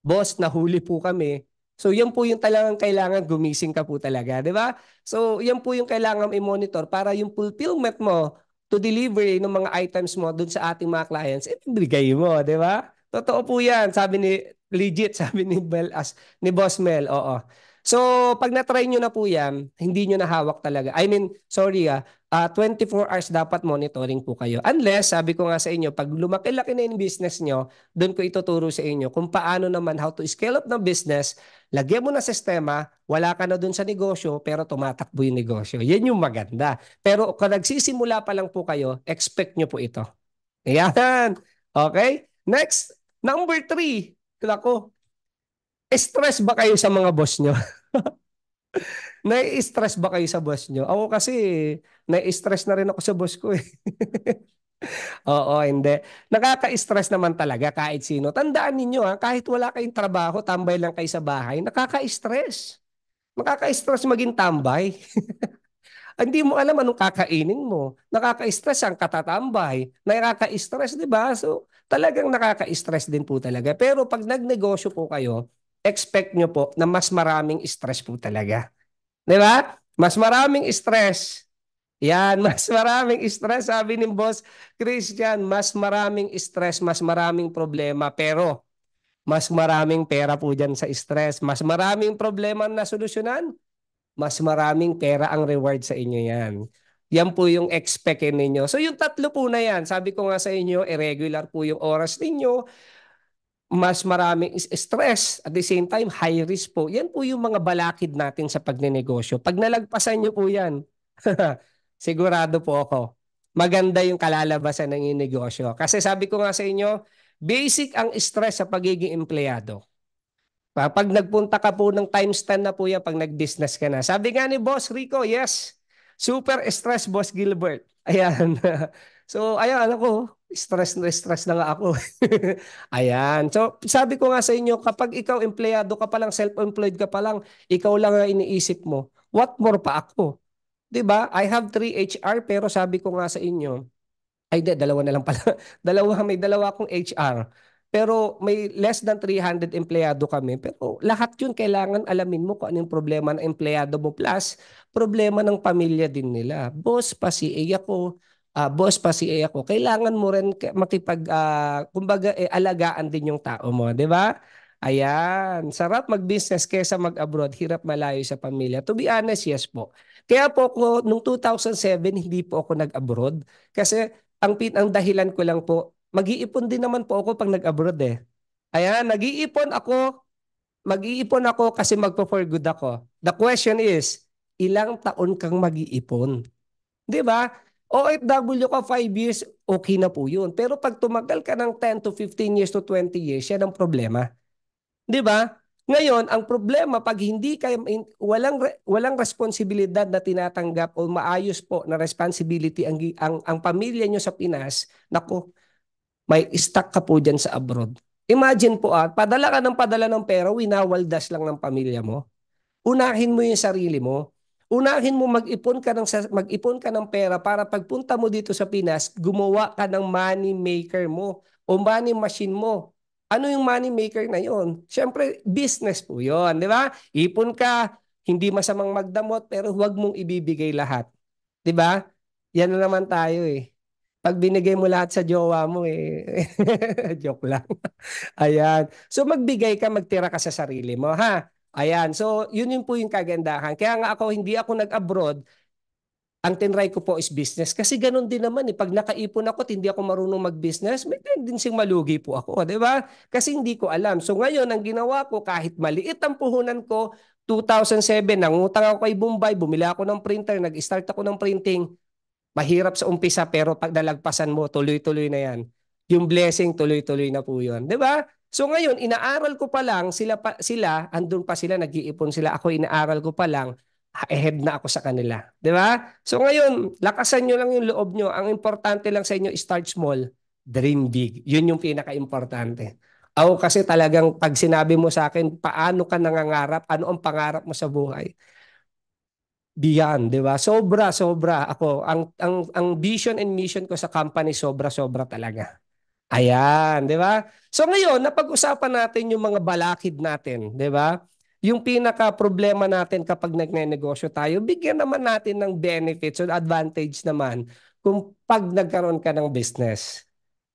Boss, nahuli po kami. So, yan po yung talagang kailangan gumising ka po talaga, di ba? So, yan po yung kailangan i-monitor para yung fulfillment mo to delivery eh, ng mga items mo dun sa ating mga clients, eh, ibigay mo, di ba? Totoo po yan. Sabi ni, legit, sabi ni Bel, as, ni Boss Mel, oo. So, pag na-try nyo na po yan, hindi nyo nahawak talaga. I mean, sorry ah, uh, ah, 24 hours dapat monitoring po kayo. Unless, sabi ko nga sa inyo, pag lumaki-laki na yung business nyo, doon ko ituturo sa inyo kung paano naman how to scale up ng business, lagyan mo na sistema, wala ka na doon sa negosyo, pero tumatakbo yung negosyo. Yan yung maganda. Pero kung nagsisimula pa lang po kayo, expect nyo po ito. Ayan. Okay? Next, number three. Kala ko, stress ba kayo sa mga boss nyo? nai-stress ba kayo sa boss nyo? Ako kasi, nai-stress na rin ako sa boss ko eh. Oo, hindi. Nakaka-stress naman talaga kahit sino. Tandaan ninyo ha, ah, kahit wala kayong trabaho, tambay lang kayo sa bahay, nakaka-stress. Nakaka-stress maging tambay. hindi mo alam anong kakainin mo. Nakaka-stress ang katatambay. Nakaka-stress, di ba? So, talagang nakaka-stress din po talaga. Pero pag nagnegosyo po kayo, expect nyo po na mas maraming stress po talaga. Di ba? Mas maraming stress. Yan, mas maraming stress. Sabi ni Boss Christian, mas maraming stress, mas maraming problema. Pero mas maraming pera po dyan sa stress. Mas maraming problema na solusyonan. Mas maraming pera ang reward sa inyo yan. Yan po yung expect ninyo. So yung tatlo po na yan, sabi ko nga sa inyo, irregular po yung oras ninyo mas maraming stress at the same time high risk po. Yan po yung mga balakid natin sa pagnenegosyo. Pag nalagpasan niyo po yan, sigurado po ako, maganda yung kalalabasan ng negosyo. Kasi sabi ko nga sa inyo, basic ang stress sa pagiging empleyado. Pag nagpunta ka po ng time stand na po yan pag nag-business ka na. Sabi nga ni Boss Rico, yes, super stress Boss Gilbert. Ayan. so, ayan, alam ko, stress na stress na nga ako. Ayan. So, sabi ko nga sa inyo, kapag ikaw empleyado ka pa lang, self-employed ka pa lang, ikaw lang ang iniisip mo, what more pa ako? 'Di ba? I have 3 HR pero sabi ko nga sa inyo, ay di, dalawa na lang pala. dalawa, may dalawa akong HR. Pero may less than 300 empleyado kami. Pero lahat yun kailangan alamin mo kung anong problema ng empleyado mo. Plus, problema ng pamilya din nila. Boss, pa si pasiiyak ko uh, boss pa si A ako, kailangan mo rin makipag, uh, kumbaga, eh, alagaan din yung tao mo, di ba? Ayan, sarap mag-business kesa mag-abroad, hirap malayo sa pamilya. To be honest, yes po. Kaya po ako, nung 2007, hindi po ako nag-abroad. Kasi ang, ang dahilan ko lang po, mag-iipon din naman po ako pag nag-abroad eh. Ayan, nag-iipon ako, mag-iipon ako kasi magpo forgood ako. The question is, ilang taon kang mag-iipon? 'Di ba? OFW ka 5 years, okay na po yun. Pero pag tumagal ka ng 10 to 15 years to 20 years, yan ang problema. Di ba? Ngayon, ang problema pag hindi kayo, walang walang responsibilidad na tinatanggap o maayos po na responsibility ang ang, ang pamilya nyo sa Pinas, nako, may stuck ka po diyan sa abroad. Imagine po at ah, padala ka ng padala ng pera, winawaldas lang ng pamilya mo. Unahin mo yung sarili mo. Unahin mo mag-ipon ka ng mag-ipon ka ng pera para pagpunta mo dito sa Pinas, gumawa ka ng money maker mo o money machine mo. Ano yung money maker na yon? Siyempre, business po yon, di ba? Ipon ka, hindi masamang magdamot pero huwag mong ibibigay lahat. 'Di ba? Yan na naman tayo eh. Pag binigay mo lahat sa jowa mo eh joke lang. Ayan. So magbigay ka, magtira ka sa sarili mo ha. Ayan, so yun yung po yung kagandahan. Kaya nga ako, hindi ako nag-abroad. Ang tinry ko po is business. Kasi ganun din naman eh. Pag nakaipon ako at hindi ako marunong mag-business, may tendency malugi po ako. Di ba? Kasi hindi ko alam. So ngayon, ang ginawa ko, kahit maliit ang puhunan ko, 2007, nangutang ako kay Bombay, bumili ako ng printer, nag-start ako ng printing. Mahirap sa umpisa pero pag nalagpasan mo, tuloy-tuloy na yan. Yung blessing, tuloy-tuloy na po yun. Di ba? So ngayon, inaaral ko pa lang, sila, pa, sila andun pa sila, nag-iipon sila. Ako inaaral ko pa lang, ahead na ako sa kanila. Di ba? So ngayon, lakasan nyo lang yung loob nyo. Ang importante lang sa inyo, start small, dream big. Yun yung pinaka-importante. Ako kasi talagang pag sinabi mo sa akin, paano ka nangangarap, ano ang pangarap mo sa buhay? Beyond, di ba? Sobra, sobra ako. Ang, ang, ang vision and mission ko sa company, sobra, sobra talaga. Ayan, 'di ba? So ngayon, napag-usapan natin yung mga balakid natin, 'di ba? Yung pinaka problema natin kapag nagne-negosyo tayo, bigyan naman natin ng benefits or advantage naman kung pag nagkaroon ka ng business.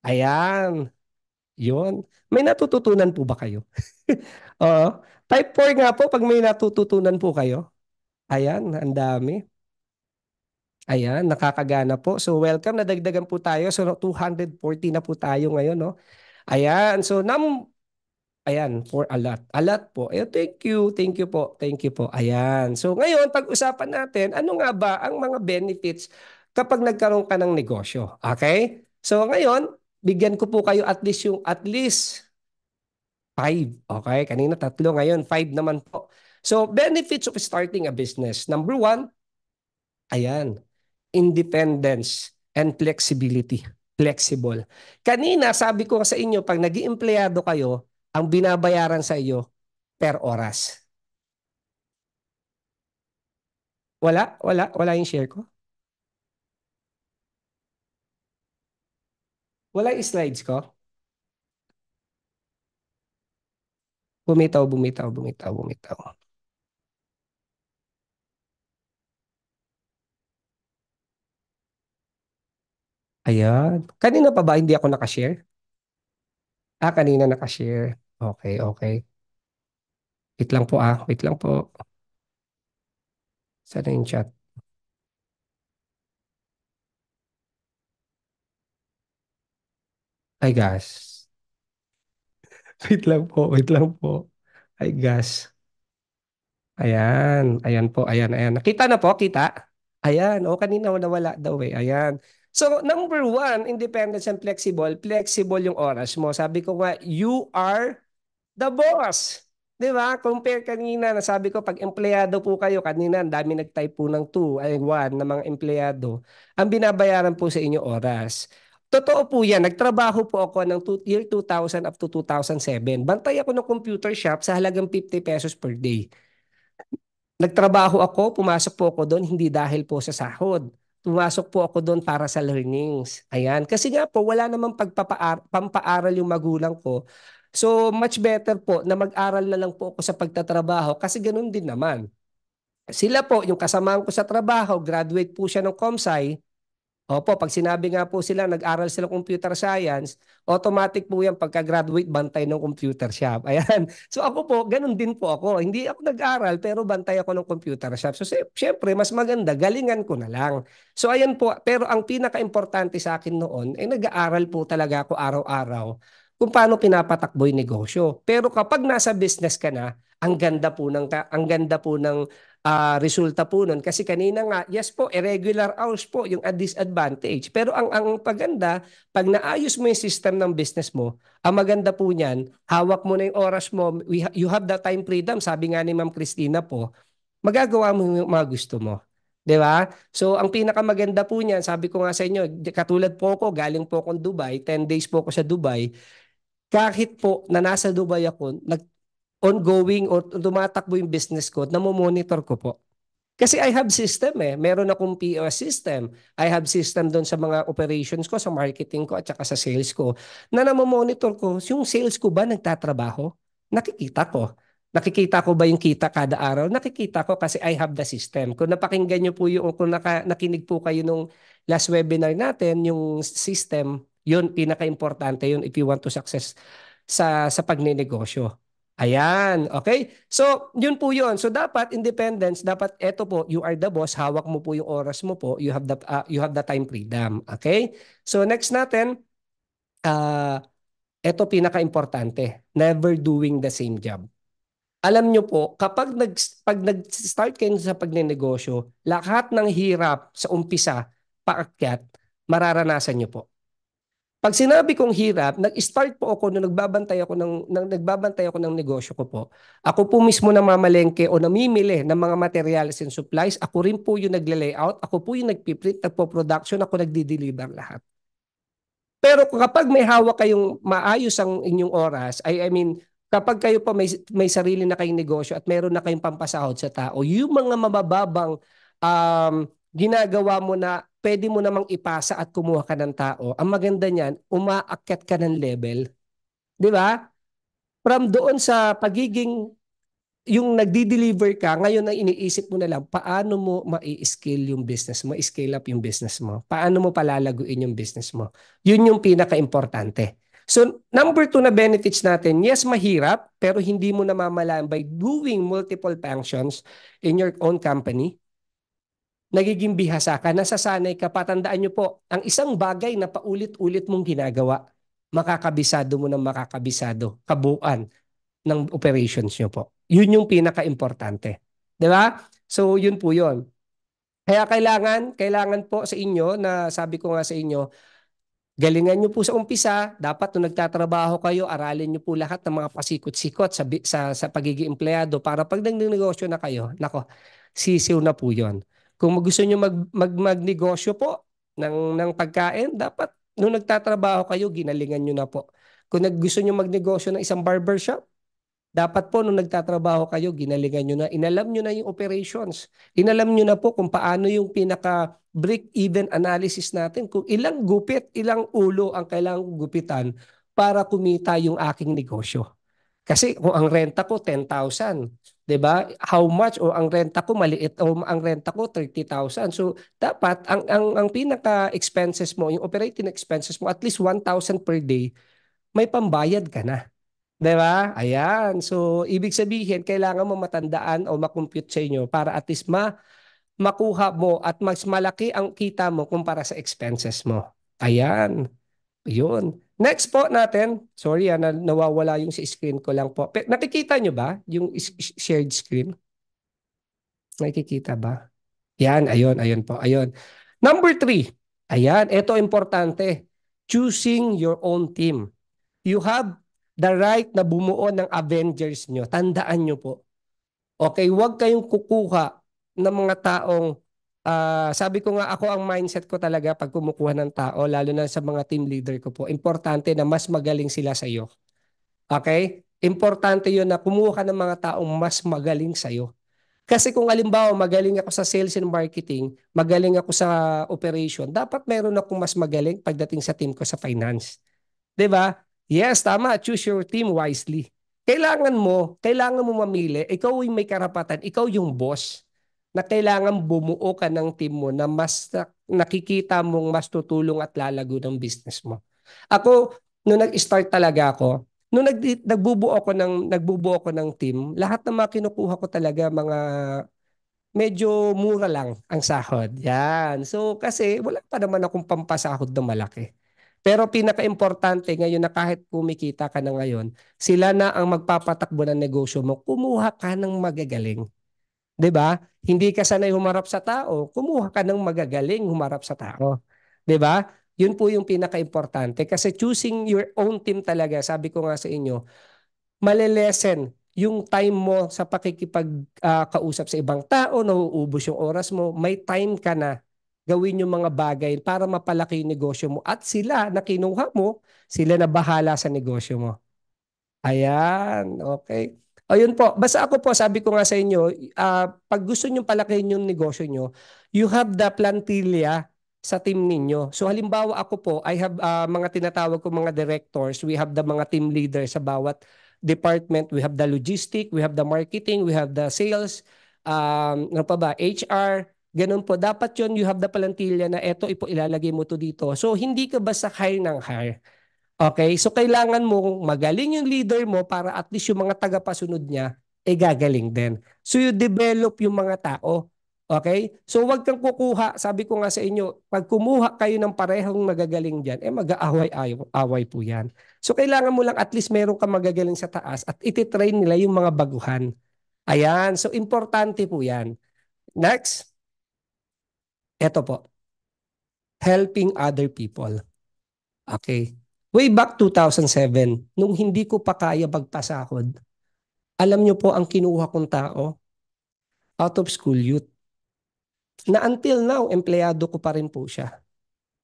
Ayan. 'Yon. May natututunan po ba kayo? Oo. Type 4 nga po pag may natututunan po kayo. Ayan, ang dami. Ayan, nakakagana po. So welcome, na dagdagan po tayo. So 240 na po tayo ngayon, no? Ayan, so nam Ayan, for a lot. A lot po. Eh, thank you, thank you po, thank you po. Ayan. So ngayon, pag-usapan natin, ano nga ba ang mga benefits kapag nagkaroon ka ng negosyo? Okay? So ngayon, bigyan ko po kayo at least yung at least five. Okay? Kanina tatlo, ngayon five naman po. So benefits of starting a business. Number one, ayan, independence, and flexibility. Flexible. Kanina, sabi ko sa inyo, pag nag empleyado kayo, ang binabayaran sa iyo per oras. Wala? Wala? Wala yung share ko? Wala yung slides ko? Bumitaw, bumitaw, bumitaw, bumitaw. Ayan. Kanina pa ba hindi ako naka-share? Ah, kanina naka-share. okay. okey. Wait lang po, ah. Wait lang po. Saan yung chat? Ay, gas. Wait lang po, wait lang po. Ay, gas. Ayan, ayan po, ayan, ayan. Nakita na po, kita? Ayan, oh, kanina wala daw, eh, ayan. So number one, independence and flexible. Flexible yung oras mo. Sabi ko nga, you are the boss. Di ba? Compare kanina, nasabi ko, pag empleyado po kayo, kanina ang dami nag-type po ng 2, ay 1 na mga empleyado, ang binabayaran po sa inyo oras. Totoo po yan, nagtrabaho po ako ng two, year 2000 up to 2007. Bantay ako ng computer shop sa halagang 50 pesos per day. Nagtrabaho ako, pumasok po ako doon, hindi dahil po sa sahod pumasok po ako doon para sa learnings. Ayan. Kasi nga po, wala namang pagpapaaral yung magulang ko. So, much better po na mag-aral na lang po ako sa pagtatrabaho kasi ganun din naman. Sila po, yung kasamaan ko sa trabaho, graduate po siya ng ComSci, Opo, pag sinabi nga po sila, nag-aral sila computer science, automatic po yan pagka-graduate, bantay ng computer shop. Ayan. So ako po, ganun din po ako. Hindi ako nag-aral, pero bantay ako ng computer shop. So syempre, mas maganda, galingan ko na lang. So ayan po, pero ang pinaka-importante sa akin noon, ay eh, nag-aaral po talaga ako araw-araw kung paano pinapatakbo yung negosyo. Pero kapag nasa business ka na, ang ganda po ng ang ganda po ng uh, resulta po nun. Kasi kanina nga, yes po, irregular hours po yung disadvantage. Pero ang, ang paganda, pag naayos mo yung system ng business mo, ang maganda po niyan, hawak mo na yung oras mo, we, you have the time freedom, sabi nga ni Ma'am Christina po, magagawa mo yung mga gusto mo. 'di ba? So ang pinakamaganda po niyan, sabi ko nga sa inyo, katulad po ako, galing po akong Dubai, 10 days po ako sa Dubai. Kahit po na nasa Dubai ako, nag ongoing or tumatakbo yung business ko, monitor ko po. Kasi I have system eh. Meron akong POS system. I have system doon sa mga operations ko, sa marketing ko, at saka sa sales ko. Na namomonitor ko, yung sales ko ba nagtatrabaho? Nakikita ko. Nakikita ko ba yung kita kada araw? Nakikita ko kasi I have the system. Kung napakinggan nyo po yung, kung naka, nakinig po kayo nung last webinar natin, yung system, yun pinaka-importante yun if you want to success sa, sa pagninegosyo. Ayan, okay? So, yun po yun. So, dapat independence, dapat eto po, you are the boss, hawak mo po yung oras mo po, you have the, uh, you have the time freedom, okay? So, next natin, uh, eto pinaka-importante, never doing the same job. Alam nyo po, kapag nag, pag nag-start kayo sa pagnenegosyo, lahat ng hirap sa umpisa, paakyat, mararanasan nyo po. Pag sinabi kong hirap, nag-start po ako nung nagbabantay ako ng nang nagbabantay ako ng negosyo ko po. Ako po mismo mamalengke o namimili ng mga materials and supplies. Ako rin po yung nagle-layout, ako po yung nagpiprint, nagpo-production, ako nagdi-deliver lahat. Pero kapag may hawak kayong maayos ang inyong oras, I, I mean, kapag kayo pa may, may sarili na kayong negosyo at meron na kayong pampasahod sa tao, yung mga mabababang um, ginagawa mo na pwede mo namang ipasa at kumuha ka ng tao. Ang maganda niyan, umaakyat ka ng level. Di ba? From doon sa pagiging yung nagdi-deliver ka, ngayon ang iniisip mo na lang, paano mo mai-scale yung business mo, scale up yung business mo, paano mo palalaguin yung business mo. Yun yung pinaka-importante. So, number two na benefits natin, yes, mahirap, pero hindi mo namamalayan by doing multiple functions in your own company, nagiging bihasa ka, nasasanay ka, patandaan nyo po, ang isang bagay na paulit-ulit mong ginagawa, makakabisado mo ng makakabisado, kabuuan ng operations nyo po. Yun yung pinaka-importante. Di ba? So, yun po yun. Kaya kailangan, kailangan po sa inyo, na sabi ko nga sa inyo, Galingan nyo po sa umpisa, dapat nung nagtatrabaho kayo, aralin nyo po lahat ng mga pasikot-sikot sa, sa, sa pagiging empleyado para pag nagnegosyo na kayo, nako, sisiw na po yon. Kung gusto niyo mag, mag magnegosyo po ng ng pagkain, dapat nung nagtatrabaho kayo, ginalingan niyo na po. Kung nag, gusto niyo magnegosyo ng isang barbershop, dapat po nung nagtatrabaho kayo, ginalingan nyo na, inalam nyo na yung operations. Inalam nyo na po kung paano yung pinaka break-even analysis natin. Kung ilang gupit, ilang ulo ang kailangang gupitan para kumita yung aking negosyo. Kasi kung ang renta ko 10,000, 'di ba? How much o ang renta ko maliit o ang renta ko 30,000. So dapat ang ang ang pinaka expenses mo, yung operating expenses mo at least 1,000 per day, may pambayad ka na. 'Di ba? Ayan. So ibig sabihin kailangan mo matandaan o makompute sa inyo para at least ma makuha mo at mas malaki ang kita mo kumpara sa expenses mo. Ayan. Yun. Next po natin. Sorry, ah, nawawala yung sa si screen ko lang po. Pe, nakikita nyo ba yung shared screen? Nakikita ba? Yan, ayun, ayun po. Ayun. Number three. Ayan, ito importante. Choosing your own team. You have the right na bumuo ng Avengers nyo. Tandaan nyo po. Okay, huwag kayong kukuha ng mga taong Uh, sabi ko nga ako ang mindset ko talaga pag kumukuha ng tao lalo na sa mga team leader ko po importante na mas magaling sila sa iyo. Okay? Importante yun na kumuha ka ng mga taong mas magaling sa iyo. Kasi kung alimbawa magaling ako sa sales and marketing, magaling ako sa operation, dapat meron akong mas magaling pagdating sa team ko sa finance. 'Di ba? Yes, tama, choose your team wisely. Kailangan mo, kailangan mo mamili, ikaw yung may karapatan, ikaw yung boss na kailangan bumuo ka ng team mo na mas nakikita mong mas tutulong at lalago ng business mo. Ako, nung nag-start talaga ako, nung nag, nagbubuo ako ng nagbubuo ako ng team, lahat ng mga kinukuha ko talaga mga medyo mura lang ang sahod. Yan. So kasi wala pa naman akong pampasahod na malaki. Pero pinaka-importante ngayon na kahit kumikita ka na ngayon, sila na ang magpapatakbo ng negosyo mo, kumuha ka ng magagaling. 'Di ba? Hindi ka sanay humarap sa tao, kumuha ka ng magagaling humarap sa tao. 'Di ba? Yun po yung pinakaimportante kasi choosing your own team talaga, sabi ko nga sa inyo, malelesen yung time mo sa pakikipagkausap ah, uh, sa ibang tao, nauubos yung oras mo, may time ka na gawin yung mga bagay para mapalaki yung negosyo mo. At sila na kinuha mo, sila na bahala sa negosyo mo. Ayan, okay. Ayun po. Basta ako po, sabi ko nga sa inyo, uh, pag gusto nyo palakihin yung negosyo nyo, you have the plantilla sa team ninyo. So halimbawa ako po, I have uh, mga tinatawag ko mga directors, we have the mga team leader sa bawat department, we have the logistic, we have the marketing, we have the sales, um, ano pa ba, HR, ganun po. Dapat yon you have the plantilla na eto ipo ilalagay mo to dito. So hindi ka basta hire ng hire. Okay? So kailangan mo magaling yung leader mo para at least yung mga tagapasunod niya ay eh, gagaling din. So you develop yung mga tao. Okay? So wag kang kukuha. Sabi ko nga sa inyo, pag kumuha kayo ng parehong magagaling diyan, eh mag-aaway-away po yan. So kailangan mo lang at least meron kang magagaling sa taas at ititrain nila yung mga baguhan. Ayan. So importante po yan. Next. Ito po. Helping other people. Okay. Way back 2007, nung hindi ko pa kaya magpasakod, alam niyo po ang kinuha kong tao? Out of school youth. Na until now, empleyado ko pa rin po siya.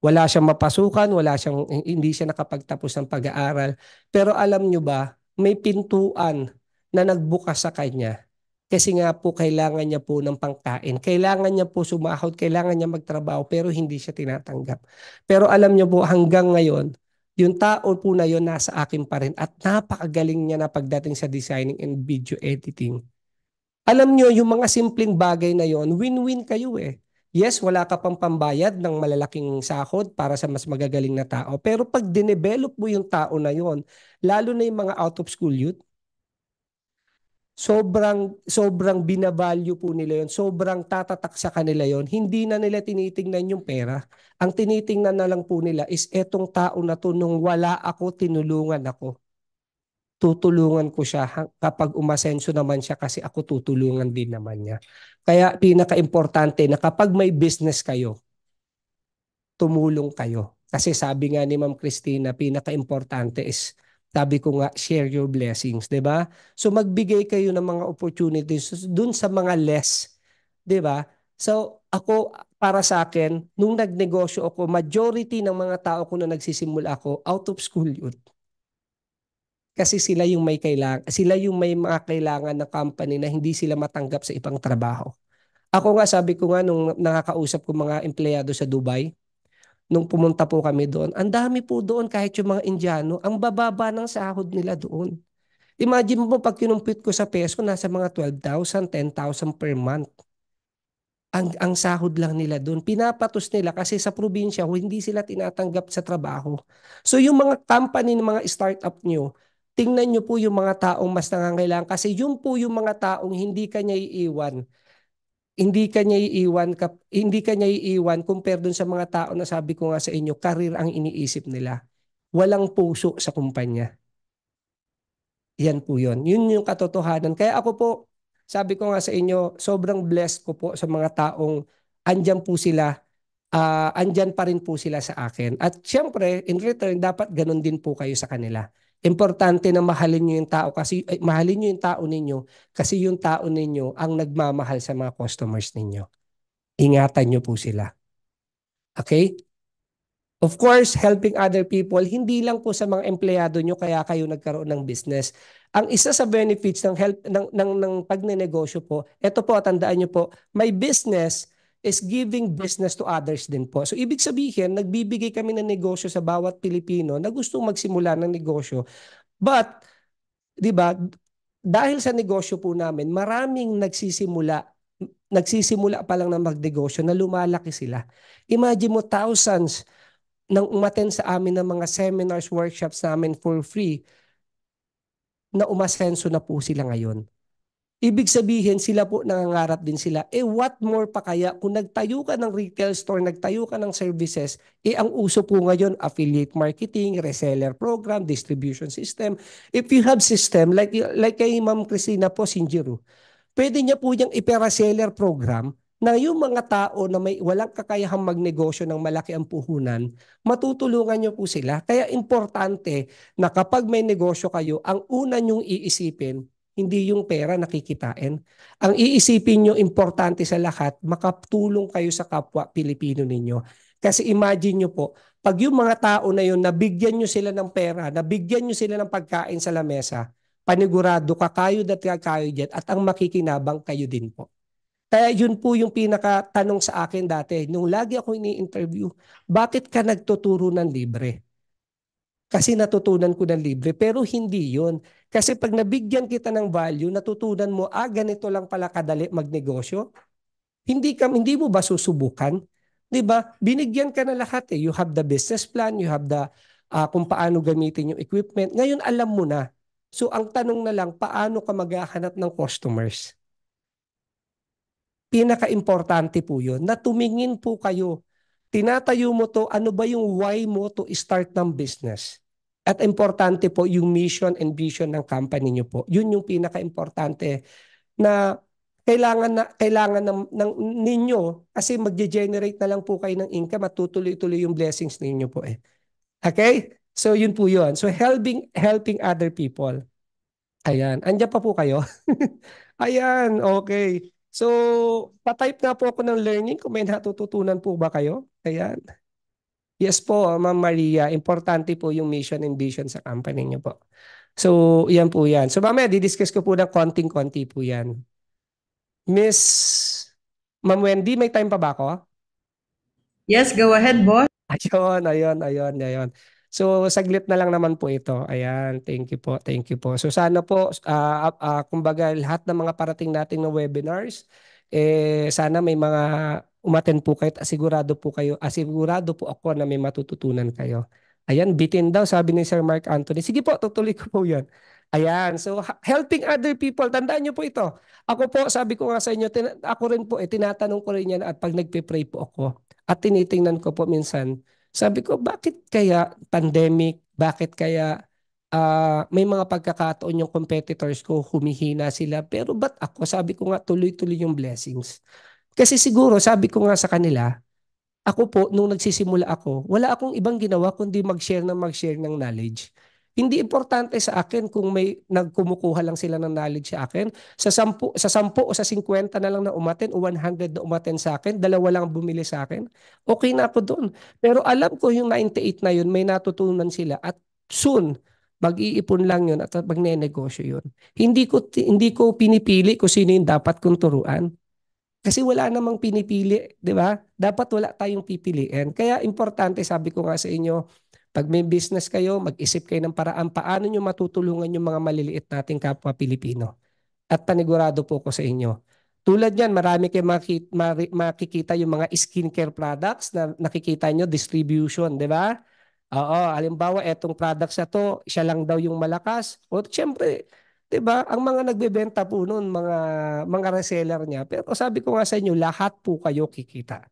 Wala siyang mapasukan, wala siyang, hindi siya nakapagtapos ng pag-aaral. Pero alam niyo ba, may pintuan na nagbukas sa kanya. Kasi nga po, kailangan niya po ng pangkain. Kailangan niya po sumahod, kailangan niya magtrabaho, pero hindi siya tinatanggap. Pero alam niyo po, hanggang ngayon, yung tao po na yun nasa akin pa rin at napakagaling niya na pagdating sa designing and video editing. Alam nyo, yung mga simpleng bagay na yon win-win kayo eh. Yes, wala ka pang pambayad ng malalaking sahod para sa mas magagaling na tao. Pero pag dinevelop mo yung tao na yon, lalo na yung mga out of school youth, sobrang sobrang binavalue po nila yon sobrang tatatak sa kanila yon hindi na nila tinitingnan yung pera ang tinitingnan na lang po nila is etong tao na to nung wala ako tinulungan ako tutulungan ko siya kapag umasenso naman siya kasi ako tutulungan din naman niya kaya pinakaimportante na kapag may business kayo tumulong kayo kasi sabi nga ni Ma'am Christina pinakaimportante is sabi ko nga, share your blessings, di ba? So magbigay kayo ng mga opportunities dun sa mga less, di ba? So ako, para sa akin, nung nagnegosyo ako, majority ng mga tao ko na nagsisimula ako, out of school yun. Kasi sila yung may kailangan, sila yung may mga kailangan ng company na hindi sila matanggap sa ibang trabaho. Ako nga, sabi ko nga, nung nakakausap ko mga empleyado sa Dubai, nung pumunta po kami doon, ang dami po doon kahit yung mga Indiano, ang bababa ng sahod nila doon. Imagine mo pag kinumpit ko sa peso, nasa mga 12,000, 10,000 per month. Ang, ang sahod lang nila doon. Pinapatos nila kasi sa probinsya, hindi sila tinatanggap sa trabaho. So yung mga company ng mga startup nyo, tingnan nyo po yung mga taong mas nangangailangan kasi yun po yung mga taong hindi kanya iiwan hindi ka niya iiwan ka, hindi ka niya iiwan compare dun sa mga tao na sabi ko nga sa inyo, career ang iniisip nila. Walang puso sa kumpanya. Yan po yon Yun yung katotohanan. Kaya ako po, sabi ko nga sa inyo, sobrang blessed ko po sa mga taong andyan po sila, uh, andyan pa rin po sila sa akin. At syempre, in return, dapat ganun din po kayo sa kanila. Importante na mahalin niyo yung tao kasi ay, mahalin niyo yung tao ninyo kasi yung tao ninyo ang nagmamahal sa mga customers ninyo. Ingatan niyo po sila. Okay? Of course, helping other people, hindi lang po sa mga empleyado nyo kaya kayo nagkaroon ng business. Ang isa sa benefits ng help ng ng, ng pagnenegosyo po, ito po tandaan nyo po, may business is giving business to others din po. So ibig sabihin, nagbibigay kami ng negosyo sa bawat Pilipino na gustong magsimula ng negosyo. But, di ba, dahil sa negosyo po namin, maraming nagsisimula nagsisimula pa lang na magnegosyo na lumalaki sila. Imagine mo thousands nang umaten sa amin ng mga seminars, workshops namin for free na umasenso na po sila ngayon. Ibig sabihin, sila po nangangarap din sila. Eh what more pa kaya kung nagtayo ka ng retail store, nagtayo ka ng services, eh ang uso po ngayon, affiliate marketing, reseller program, distribution system. If you have system, like, like kay Ma'am Christina po, Sinjiro, pwede niya po niyang ipera-seller program na yung mga tao na may walang kakayahang magnegosyo ng malaki ang puhunan, matutulungan nyo po sila. Kaya importante na kapag may negosyo kayo, ang una nyong iisipin, hindi yung pera nakikitain. Ang iisipin nyo, importante sa lahat, makatulong kayo sa kapwa Pilipino ninyo. Kasi imagine nyo po, pag yung mga tao na yun, nabigyan nyo sila ng pera, nabigyan nyo sila ng pagkain sa lamesa, panigurado kakayod at kakayod yan at ang makikinabang kayo din po. Kaya yun po yung pinaka tanong sa akin dati. Nung lagi ako ini-interview, bakit ka nagtuturo ng libre? kasi natutunan ko ng libre. Pero hindi yon Kasi pag nabigyan kita ng value, natutunan mo, ah, ganito lang pala kadali magnegosyo. Hindi, ka, hindi mo ba susubukan? Di ba? Binigyan ka na lahat eh. You have the business plan, you have the uh, kung paano gamitin yung equipment. Ngayon alam mo na. So ang tanong na lang, paano ka maghahanap ng customers? Pinaka-importante po yun na tumingin po kayo tinatayo mo to, ano ba yung why mo to start ng business? At importante po yung mission and vision ng company niyo po. Yun yung pinaka-importante na kailangan na kailangan ng, ng ninyo kasi magge-generate na lang po kayo ng income at tutuloy-tuloy yung blessings ninyo po eh. Okay? So yun po yun. So helping helping other people. Ayan. Andiyan pa po kayo. Ayan. Okay. So, pa-type na po ako ng learning kung may natututunan po ba kayo. Ayan. Yes po, ah, Ma'am Maria, importante po yung mission and vision sa company niyo po. So, yan po yan. So, mamaya didiscuss ko po ng konting-konti po yan. Miss Ma'am Wendy, may time pa ba ako? Yes, go ahead, boss. Ayun, ayun, ayun, ayun. So saglit na lang naman po ito. Ayan, thank you po, thank you po. So sana po, uh, uh, kumbaga lahat ng mga parating natin na webinars, eh, sana may mga umaten po kayo at asigurado po kayo, asigurado po ako na may matututunan kayo. Ayan, bitin daw, sabi ni Sir Mark Anthony. Sige po, tutuloy ko po yan. Ayan, so helping other people, tandaan niyo po ito. Ako po, sabi ko nga sa inyo, ako rin po, eh, tinatanong ko rin yan at pag nagpe-pray po ako. At tinitingnan ko po minsan, sabi ko, bakit kaya pandemic, bakit kaya uh, may mga pagkakataon yung competitors ko, humihina sila. Pero ba't ako? Sabi ko nga, tuloy-tuloy yung blessings. Kasi siguro, sabi ko nga sa kanila, ako po, nung nagsisimula ako, wala akong ibang ginawa kundi mag-share ng mag-share ng knowledge. Hindi importante sa akin kung may nagkumukuha lang sila ng knowledge sa akin. Sa 10, sa 10 o sa 50 na lang na umaten o 100 na umaten sa akin, dalawa lang bumili sa akin, okay na ako doon. Pero alam ko yung 98 na yun, may natutunan sila at soon, mag-iipon lang yun at magne-negosyo yun. Hindi ko, hindi ko pinipili kung sino yung dapat kong turuan. Kasi wala namang pinipili, di ba? Dapat wala tayong pipiliin. Kaya importante, sabi ko nga sa inyo, pag may business kayo, mag-isip kayo ng paraan paano nyo matutulungan yung mga maliliit nating kapwa Pilipino. At panigurado po ko sa inyo. Tulad yan, marami kayo makikita, yung mga skincare products na nakikita nyo, distribution, di ba? Oo, halimbawa, etong products na to, siya lang daw yung malakas. O, syempre, 'di ba? Ang mga nagbebenta po noon, mga mga reseller niya. Pero sabi ko nga sa inyo, lahat po kayo kikita.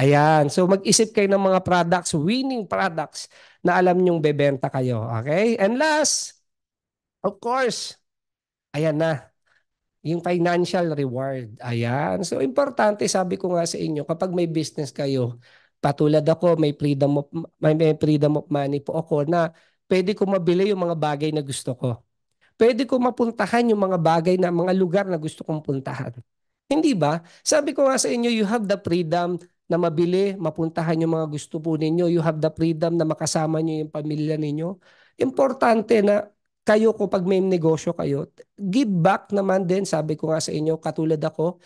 Ayan. So mag-isip kayo ng mga products, winning products na alam nyong bebenta kayo. Okay? And last, of course, ayan na. Yung financial reward. Ayan. So importante, sabi ko nga sa inyo, kapag may business kayo, patulad ako, may freedom of, may, may freedom of money po ako na pwede ko mabili yung mga bagay na gusto ko pwede ko mapuntahan yung mga bagay na mga lugar na gusto kong puntahan. Hindi ba? Sabi ko nga sa inyo, you have the freedom na mabili, mapuntahan yung mga gusto po ninyo. You have the freedom na makasama nyo yung pamilya ninyo. Importante na kayo ko pag may negosyo kayo, give back naman din, sabi ko nga sa inyo, katulad ako,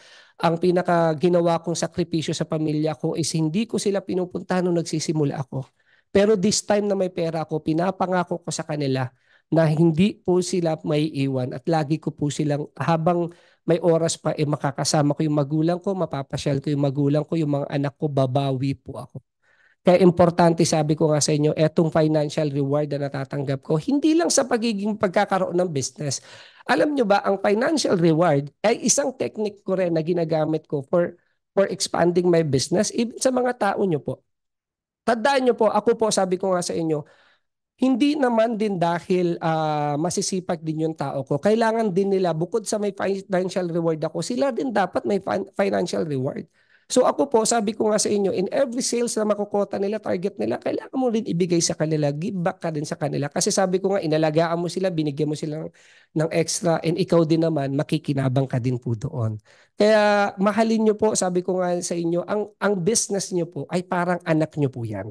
ang pinaka ginawa kong sakripisyo sa pamilya ko is hindi ko sila pinupuntahan nung nagsisimula ako. Pero this time na may pera ako, pinapangako ko sa kanila na hindi po sila may iwan at lagi ko po silang habang may oras pa eh makakasama ko yung magulang ko, mapapasyal ko yung magulang ko, yung mga anak ko, babawi po ako. Kaya importante sabi ko nga sa inyo, etong financial reward na natatanggap ko, hindi lang sa pagiging pagkakaroon ng business. Alam nyo ba, ang financial reward ay isang technique ko rin na ginagamit ko for, for expanding my business, even sa mga tao nyo po. Tandaan nyo po, ako po sabi ko nga sa inyo, hindi naman din dahil uh, masisipag din yung tao ko. Kailangan din nila, bukod sa may financial reward ako, sila din dapat may financial reward. So ako po, sabi ko nga sa inyo, in every sales na makukota nila, target nila, kailangan mo rin ibigay sa kanila, give back ka din sa kanila. Kasi sabi ko nga, inalagaan mo sila, binigyan mo sila ng, ng extra, and ikaw din naman, makikinabang ka din po doon. Kaya mahalin nyo po, sabi ko nga sa inyo, ang, ang business nyo po ay parang anak nyo po yan.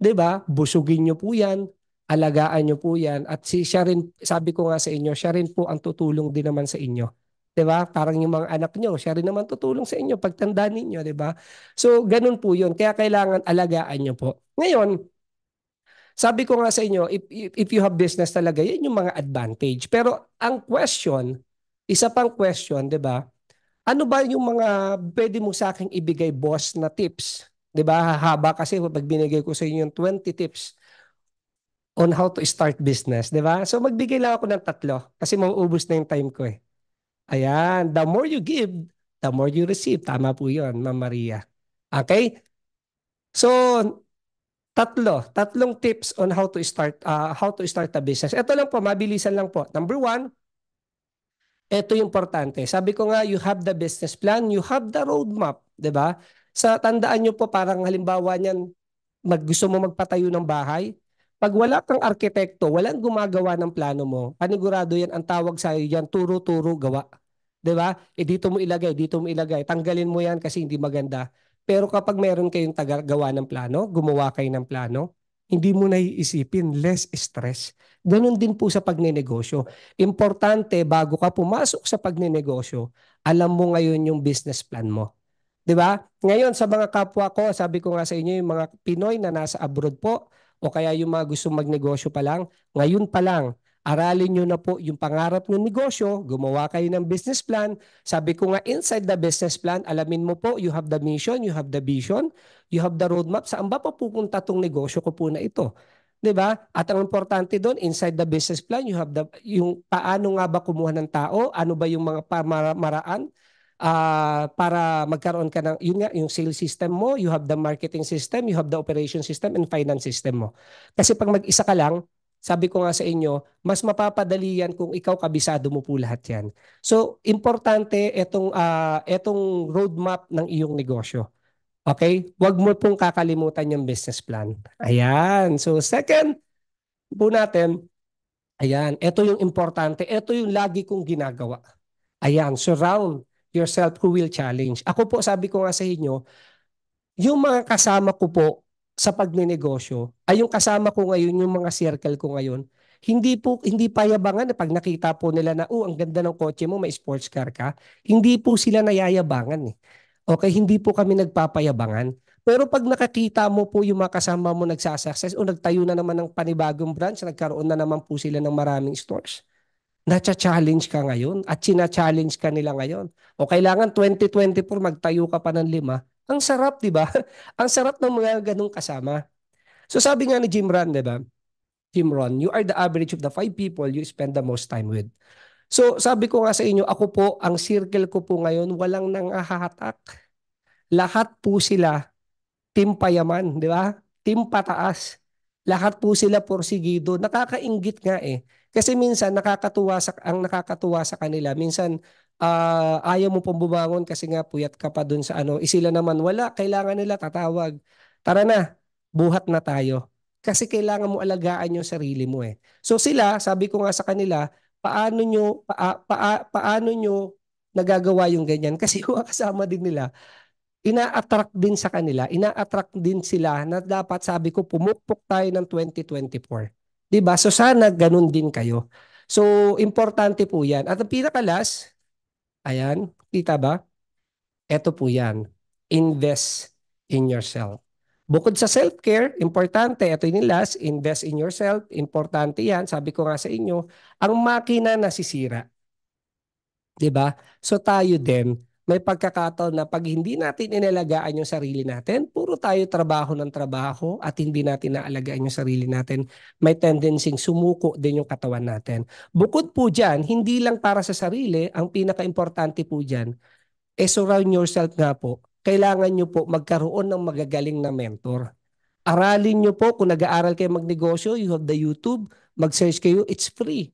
'di ba? Busugin niyo po 'yan, alagaan niyo po yan. At si, siya rin, sabi ko nga sa inyo, siya rin po ang tutulong din naman sa inyo. 'di ba? Parang yung mga anak niyo, siya rin naman tutulong sa inyo pagtanda ninyo, 'di ba? So, ganun po 'yun. Kaya kailangan alagaan niyo po. Ngayon, sabi ko nga sa inyo, if, if you have business talaga, yan yung mga advantage. Pero ang question, isa pang question, di ba? Ano ba yung mga pwede mo sa akin ibigay boss na tips? Di ba? Haba kasi pag binigay ko sa inyo yung 20 tips on how to start business, di ba? So magbigay lang ako ng tatlo kasi mauubos na yung time ko eh. Ayan, the more you give, the more you receive. Tama po yun, Ma'am Maria. Okay? So, tatlo, tatlong tips on how to start uh, how to start a business. Ito lang po, mabilisan lang po. Number one, ito yung importante. Sabi ko nga, you have the business plan, you have the roadmap, di ba? Sa tandaan nyo po, parang halimbawa niyan, mag, gusto mo magpatayo ng bahay, pag wala kang arkitekto, walang gumagawa ng plano mo, panigurado yan, ang tawag sa iyo, yan, turo-turo gawa. ba? Diba? E dito mo ilagay, dito mo ilagay. Tanggalin mo yan kasi hindi maganda. Pero kapag meron kayong tagagawa ng plano, gumawa kayo ng plano, hindi mo naiisipin, less stress. Ganon din po sa pagnenegosyo. Importante bago ka pumasok sa pagnenegosyo, alam mo ngayon yung business plan mo. 'Di ba? Ngayon sa mga kapwa ko, sabi ko nga sa inyo yung mga Pinoy na nasa abroad po, o kaya yung mga gusto magnegosyo pa lang, ngayon pa lang, aralin nyo na po yung pangarap ng negosyo, gumawa kayo ng business plan. Sabi ko nga, inside the business plan, alamin mo po, you have the mission, you have the vision, you have the roadmap. Saan ba pa pupunta tong negosyo ko po na ito? 'di ba? At ang importante doon inside the business plan you have the yung paano nga ba kumuha ng tao, ano ba yung mga pamaraan uh, para magkaroon ka ng, yun nga, yung sales system mo, you have the marketing system, you have the operation system, and finance system mo. Kasi pag mag-isa ka lang, sabi ko nga sa inyo, mas mapapadali yan kung ikaw kabisado mo po lahat yan. So, importante itong, uh, ah, itong roadmap ng iyong negosyo. Okay? Huwag mo pong kakalimutan yung business plan. Ayan. So, second po natin, ayan, ito yung importante. Ito yung lagi kong ginagawa. Ayan, surround yourself who will challenge. Ako po, sabi ko nga sa inyo, yung mga kasama ko po sa pagnenegosyo, ay yung kasama ko ngayon, yung mga circle ko ngayon, hindi po hindi payabangan na pag nakita po nila na oh ang ganda ng kotse mo may sports car ka hindi po sila nayayabangan eh okay hindi po kami nagpapayabangan pero pag nakakita mo po yung mga kasama mo nagsasucess o nagtayo na naman ng panibagong branch nagkaroon na naman po sila ng maraming stores Nacha-challenge ka ngayon at sina-challenge ka nila ngayon. O kailangan 2024 magtayo ka pa ng lima. Ang sarap, di ba? Ang sarap ng mga ganung kasama. So sabi nga ni Jim Rohn, di ba? Jim Rohn, you are the average of the five people you spend the most time with. So sabi ko nga sa inyo, ako po, ang circle ko po ngayon, walang nangahatak. Lahat po sila team payaman, di ba? Team pataas. Lahat po sila porsigido. Nakakaingit nga eh. Kasi minsan nakakatuwa sa ang nakakatuwa sa kanila, minsan uh, ayaw mo pong bumangon kasi nga puyat ka pa doon sa ano. Isila eh, naman, wala, kailangan nila tatawag. Tara na, buhat na tayo. Kasi kailangan mo alagaan yung sarili mo eh. So sila, sabi ko nga sa kanila, paano nyo, paa, paa, paano nyo nagagawa yung ganyan? Kasi yung kasama din nila, ina-attract din sa kanila, ina-attract din sila na dapat sabi ko, pumukpok tayo ng 2024. 'Di ba? So sana ganun din kayo. So importante po 'yan. At ang pinaka last, ayan, kita ba? Ito po 'yan. Invest in yourself. Bukod sa self-care, importante, ito yung last, invest in yourself, importante yan, sabi ko nga sa inyo, ang makina nasisira. ba? Diba? So tayo din, may pagkakataon na pag hindi natin inalagaan yung sarili natin, puro tayo trabaho ng trabaho at hindi natin naalagaan yung sarili natin, may tendency sumuko din yung katawan natin. Bukod po dyan, hindi lang para sa sarili, ang pinaka-importante po dyan, eh surround yourself nga po. Kailangan nyo po magkaroon ng magagaling na mentor. Aralin nyo po, kung nag-aaral kayo magnegosyo, you have the YouTube, mag-search kayo, it's free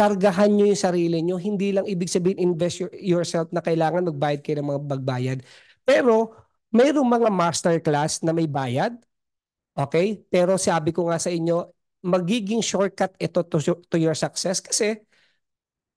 kargahan nyo yung sarili nyo. Hindi lang ibig sabihin invest your, yourself na kailangan magbayad kayo ng mga magbayad. Pero mayroong mga masterclass na may bayad. Okay? Pero sabi ko nga sa inyo, magiging shortcut ito to, to your success kasi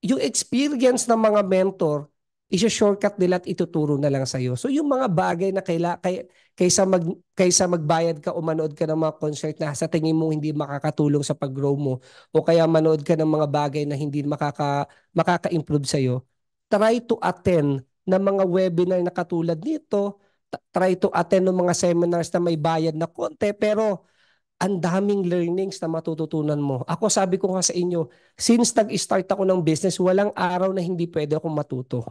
yung experience ng mga mentor isa-shortcut nila at ituturo na lang sa iyo. So yung mga bagay na kaila, kay, kaysa, mag, kaysa magbayad ka o manood ka ng mga concert na sa tingin mo hindi makakatulong sa pag-grow mo o kaya manood ka ng mga bagay na hindi makaka, makaka-improve sa iyo, try to attend ng mga webinar na katulad nito, try to attend ng mga seminars na may bayad na konti, pero ang daming learnings na matututunan mo. Ako sabi ko nga sa inyo, since nag-start ako ng business, walang araw na hindi pwede akong matuto.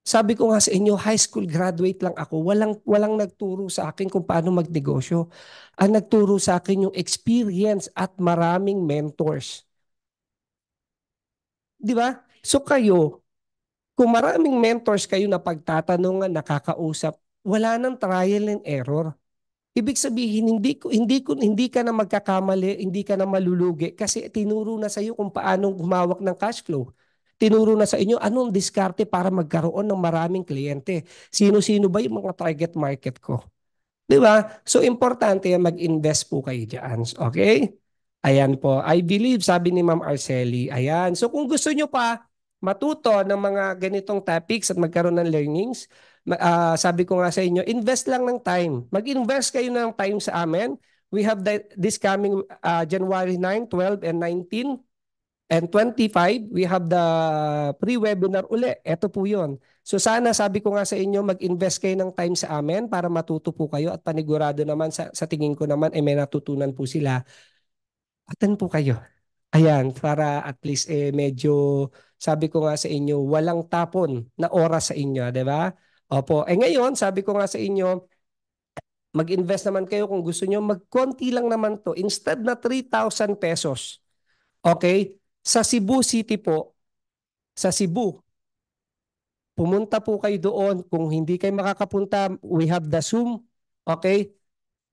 Sabi ko nga sa inyo, high school graduate lang ako. Walang, walang nagturo sa akin kung paano magnegosyo. Ang nagturo sa akin yung experience at maraming mentors. Di ba? So kayo, kung maraming mentors kayo na pagtatanungan, nakakausap, wala nang trial and error. Ibig sabihin, hindi, hindi, hindi ka na magkakamali, hindi ka na malulugi kasi tinuro na sa iyo kung paano humawak ng cash flow tinuro na sa inyo anong diskarte para magkaroon ng maraming kliyente. Sino-sino ba yung mga target market ko? Di ba? So importante mag-invest po kayo diyan. Okay? Ayan po. I believe, sabi ni Ma'am Arceli. Ayan. So kung gusto nyo pa matuto ng mga ganitong topics at magkaroon ng learnings, uh, sabi ko nga sa inyo, invest lang ng time. Mag-invest kayo ng time sa amin. We have this coming uh, January 9, 12, and 19 and 25, we have the pre-webinar uli. Ito po yon. So sana sabi ko nga sa inyo, mag-invest kayo ng time sa amin para matuto po kayo at panigurado naman sa, sa tingin ko naman eh, may natutunan po sila. Atan po kayo. Ayan, para at least eh, medyo sabi ko nga sa inyo, walang tapon na oras sa inyo, di ba? Opo. Eh ngayon, sabi ko nga sa inyo, mag-invest naman kayo kung gusto nyo, magkonti lang naman to. Instead na 3,000 pesos, okay, sa Cebu City po, sa Cebu, pumunta po kayo doon. Kung hindi kayo makakapunta, we have the Zoom. Okay?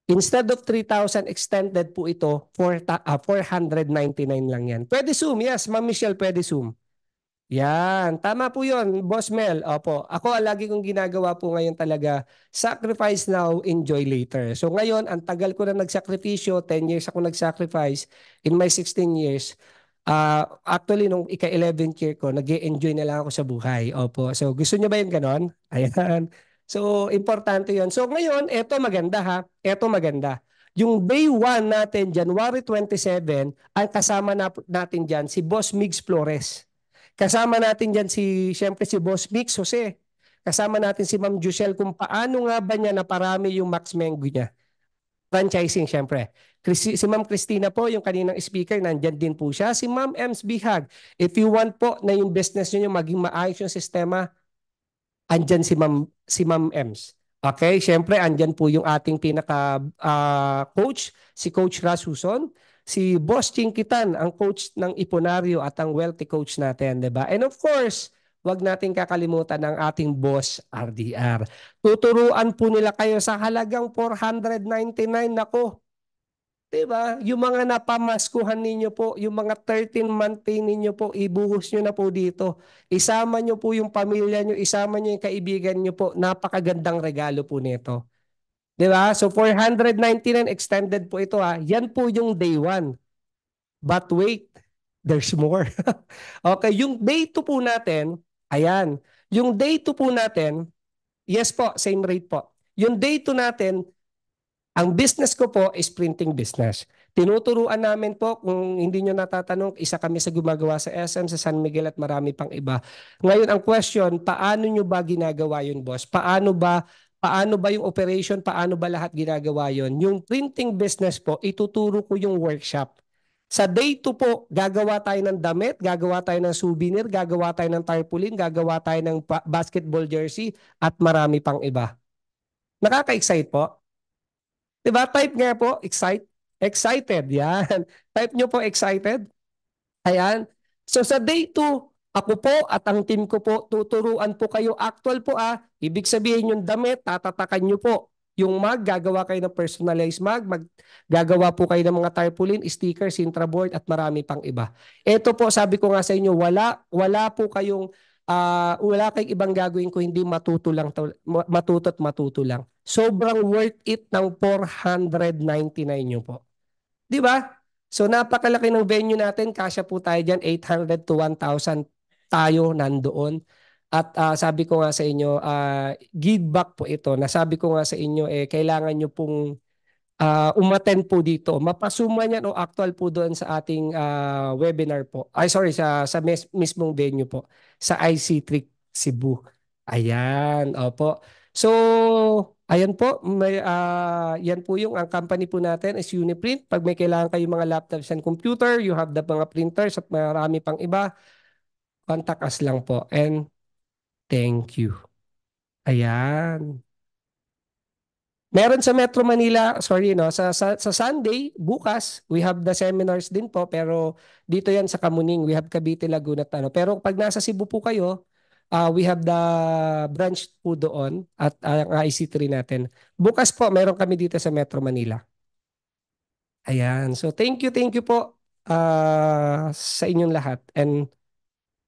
Instead of 3,000, extended po ito, 4, 499 ah, lang yan. Pwede Zoom, yes. Ma'am Michelle, pwede Zoom. Yan, tama po yon, Boss Mel. Opo, ako lagi kong ginagawa po ngayon talaga, sacrifice now, enjoy later. So ngayon, ang tagal ko na nagsakripisyo, 10 years ako nagsacrifice in my 16 years. Uh, actually, nung ika 11 year ko, nag enjoy na lang ako sa buhay. Opo. So, gusto nyo ba yung ganon? Ayan. So, importante yon So, ngayon, eto maganda ha. Eto maganda. Yung day 1 natin, January 27, ang kasama na, natin dyan si Boss Migs Flores. Kasama natin dyan si, siyempre si Boss Migs Jose. Kasama natin si Ma'am Jusel kung paano nga ba niya na parami yung max mango niya franchising syempre. Si Ma'am Christina po, yung kaninang speaker, nandyan din po siya. Si Ma'am Ems Bihag, if you want po na yung business niyo maging maayos yung sistema, andyan si Ma'am si Ma'am Ems. Okay, syempre andyan po yung ating pinaka uh, coach, si Coach Rasuson. si Boss Chinkitan, ang coach ng Iponario at ang wealthy coach natin, 'di ba? And of course, Huwag nating kakalimutan ang ating boss RDR. Tuturuan po nila kayo sa halagang 499 nako. 'Di ba? Yung mga napamaskuhan ninyo po, yung mga 13 month pay ninyo po, ibuhos niyo na po dito. Isama niyo po yung pamilya niyo, isama niyo yung kaibigan niyo po. Napakagandang regalo po nito. 'Di ba? So 499 extended po ito ha. Yan po yung day 1. But wait, there's more. okay, yung day 2 po natin, Ayan. Yung day 2 po natin, yes po, same rate po. Yung day 2 natin, ang business ko po is printing business. Tinuturuan namin po, kung hindi nyo natatanong, isa kami sa gumagawa sa SM, sa San Miguel at marami pang iba. Ngayon, ang question, paano nyo ba ginagawa yun, boss? Paano ba paano ba yung operation, paano ba lahat ginagawa yon. Yung printing business po, ituturo ko yung workshop. Sa day 2 po, gagawa tayo ng damit, gagawa tayo ng souvenir, gagawa tayo ng tarpaulin, gagawa tayo ng basketball jersey at marami pang iba. Nakaka-excite po. Diba? Type nga po, excite. Excited, yan. Type nyo po, excited. Ayan. So sa day 2, ako po at ang team ko po, tuturuan po kayo. Actual po ah, ibig sabihin yung damit, tatatakan nyo po. Yung mag, gagawa kayo ng personalized mag, mag gagawa po kayo ng mga tarpaulin, sticker, board at marami pang iba. Ito po, sabi ko nga sa inyo, wala, wala po kayong, uh, wala kayong ibang gagawin ko, hindi matuto lang, matuto at matuto lang. Sobrang worth it ng 499 nyo po. Di ba? So napakalaki ng venue natin, kasya po tayo dyan, 800 to 1,000 tayo nandoon. At uh, sabi ko nga sa inyo, uh, give back po ito. Nasabi ko nga sa inyo, eh, kailangan nyo pong uh, ah, umaten po dito. Mapasuma niyan o actual po doon sa ating uh, webinar po. Ay sorry, sa, sa mes, mismong venue po. Sa IC Trick Cebu. Ayan, opo. So, ayan po. May, uh, yan po yung ang company po natin is Uniprint. Pag may kailangan kayo mga laptops and computer, you have the mga printers at marami pang iba, contact us lang po. And Thank you. Ayan. Meron sa Metro Manila, sorry no, sa, sa, sa Sunday, bukas, we have the seminars din po pero dito yan sa Kamuning, we have Cavite, Laguna, Tano. Pero pag nasa Cebu po kayo, uh, we have the branch po doon at ang uh, IC3 natin. Bukas po, meron kami dito sa Metro Manila. Ayan. So thank you, thank you po uh, sa inyong lahat. And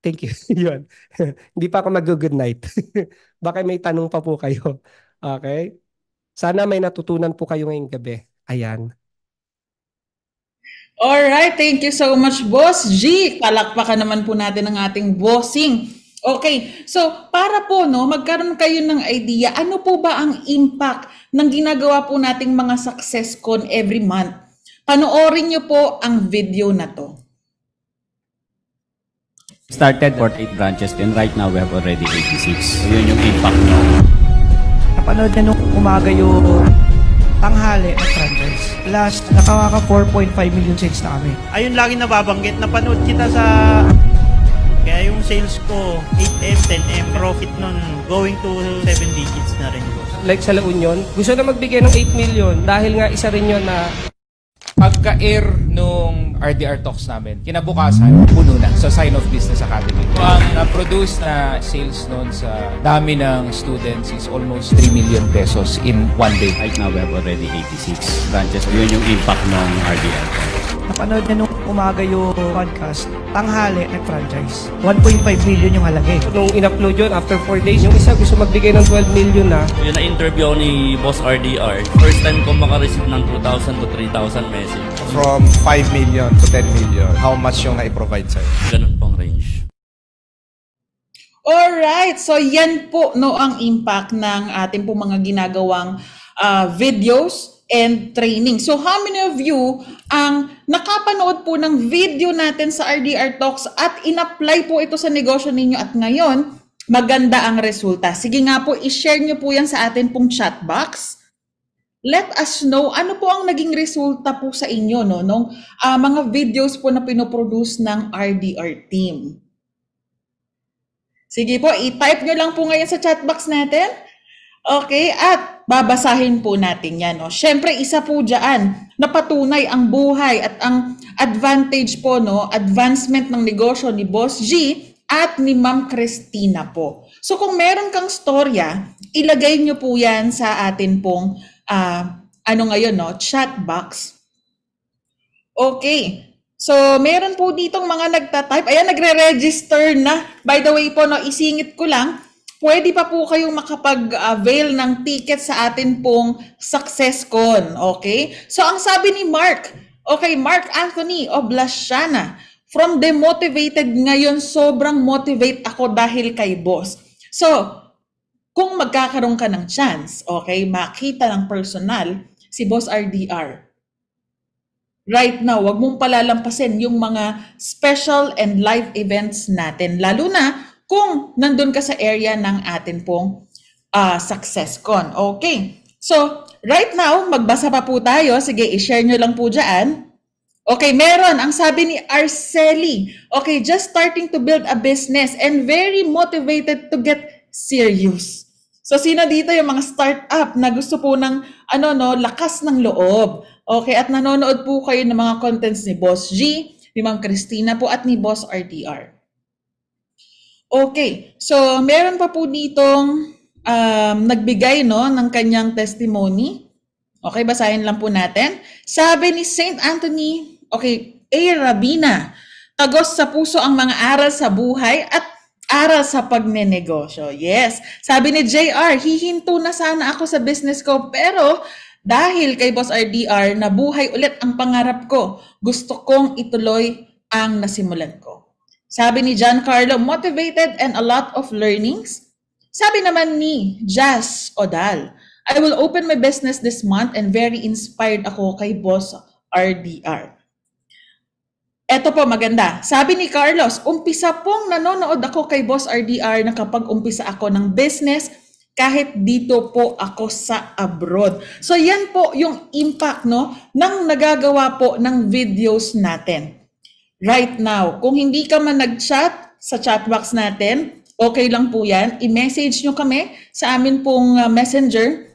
Thank you. Yun. Hindi pa ako mag-good night. Baka may tanong pa po kayo. Okay? Sana may natutunan po kayo ngayong gabi. Ayan. All right, thank you so much, Boss G. Palakpakan naman po natin ang ating bossing. Okay, so para po no, magkaroon kayo ng idea, ano po ba ang impact ng ginagawa po nating mga success con every month? Panoorin niyo po ang video na to started for 8 branches and right now we have already 86. So yun yung impact nyo. Napanood niya nung umaga yung tanghali at franchise. Last, ka 4.5 million sales na kami. Ayun lagi nababanggit, napanood kita sa... Kaya yung sales ko, 8M, 10M, profit nun, going to 7 digits na rin. Like sa La Union, gusto na magbigay ng 8 million dahil nga isa rin yun na pagka-air nung RDR Talks namin, kinabukasan, puno na sa Sign of Business Academy. So, ang na-produce na sales noon sa dami ng students is almost 3 million pesos in one day. Right now, we have already 86 branches. Yun yung impact ng RDR Napanood niya nung umaga yung podcast, tanghali at franchise. 1.5 million yung halaga eh. Nung in-upload yun, after 4 days, yung isa gusto magbigay ng 12 million na. Yung na-interview ni Boss RDR, first time ko makareceive ng 2,000 to 3,000 messages. From 5 million to 10 million, how much yung na-provide sa'yo? Ganun pong range. Alright, so yan po no ang impact ng ating po mga ginagawang uh, videos and training. So how many of you ang nakapanood po ng video natin sa RDR Talks at inapply po ito sa negosyo ninyo at ngayon maganda ang resulta? Sige nga po, i-share nyo po yan sa atin pong chat box let us know ano po ang naging resulta po sa inyo no nung uh, mga videos po na pinoproduce ng RDR team. Sige po, i-type nyo lang po ngayon sa chat box natin. Okay, at babasahin po natin yan. No? Siyempre, isa po dyan, napatunay ang buhay at ang advantage po, no? advancement ng negosyo ni Boss G at ni Ma'am Christina po. So kung meron kang storya, ilagay nyo po yan sa atin pong uh, ano ngayon, no? chat box. Okay. So, meron po ditong mga nagtatype. Ayan, nagre-register na. By the way po, no, isingit ko lang. Pwede pa po kayong makapag-avail ng ticket sa atin pong SuccessCon. Okay? So, ang sabi ni Mark, okay, Mark Anthony Oblasiana, from demotivated ngayon, sobrang motivate ako dahil kay boss. So, kung magkakaroon ka ng chance, okay, makita ng personal si Boss RDR. Right now, wag mong palalampasin yung mga special and live events natin. Lalo na kung nandun ka sa area ng atin pong uh, ah, SuccessCon. Okay. So, right now, magbasa pa po tayo. Sige, i-share nyo lang po dyan. Okay, meron. Ang sabi ni Arceli, okay, just starting to build a business and very motivated to get serious. So sino dito yung mga startup na gusto po ng ano no, lakas ng loob. Okay, at nanonood po kayo ng mga contents ni Boss G, ni Ma'am Christina po at ni Boss RTR. Okay, so meron pa po ditong um, nagbigay no ng kanyang testimony. Okay, basahin lang po natin. Sabi ni St. Anthony, okay, A. Eh, Rabina, tagos sa puso ang mga aral sa buhay at Ara sa pagnenegosyo. Yes. Sabi ni JR, hihinto na sana ako sa business ko pero dahil kay Boss RDR, nabuhay ulit ang pangarap ko. Gusto kong ituloy ang nasimulan ko. Sabi ni Giancarlo, motivated and a lot of learnings. Sabi naman ni Jazz Odal, I will open my business this month and very inspired ako kay Boss RDR. Eto po maganda. Sabi ni Carlos, umpisa pong nanonood ako kay Boss RDR na kapag umpisa ako ng business, kahit dito po ako sa abroad. So yan po yung impact no ng nagagawa po ng videos natin. Right now, kung hindi ka man nag-chat sa chatbox natin, okay lang po yan. I-message nyo kami sa amin pong uh, messenger.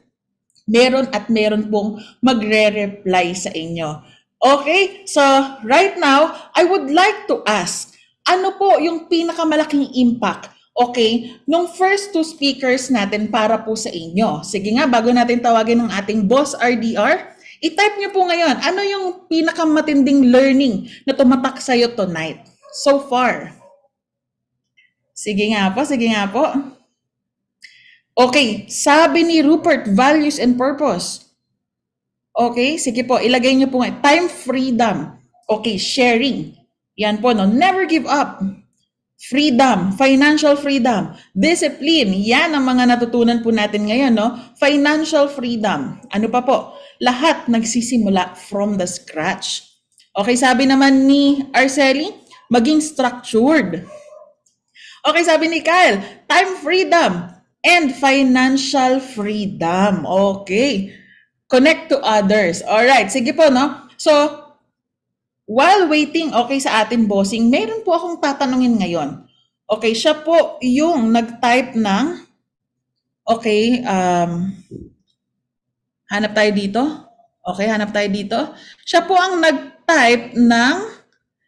Meron at meron pong magre-reply sa inyo. Okay? So, right now, I would like to ask, ano po yung pinakamalaking impact Okay, nung first two speakers natin para po sa inyo. Sige nga, bago natin tawagin ng ating boss RDR, i-type nyo po ngayon, ano yung pinakamatinding learning na tumatak sa'yo tonight so far? Sige nga po, sige nga po. Okay, sabi ni Rupert, values and purpose. Okay, sige po, ilagay niyo po ngayon. Time freedom. Okay, sharing. Yan po, no? Never give up. Freedom, financial freedom, discipline. Yan ang mga natutunan po natin ngayon, no? Financial freedom. Ano pa po? Lahat nagsisimula from the scratch. Okay, sabi naman ni Arceli, maging structured. Okay, sabi ni Kyle, time freedom and financial freedom. Okay. Connect to others. All right, sige po, no? So, while waiting, okay, sa atin bossing, meron po akong tatanungin ngayon. Okay, siya po yung nag-type ng, okay, um, hanap tayo dito. Okay, hanap tayo dito. Siya po ang nag-type ng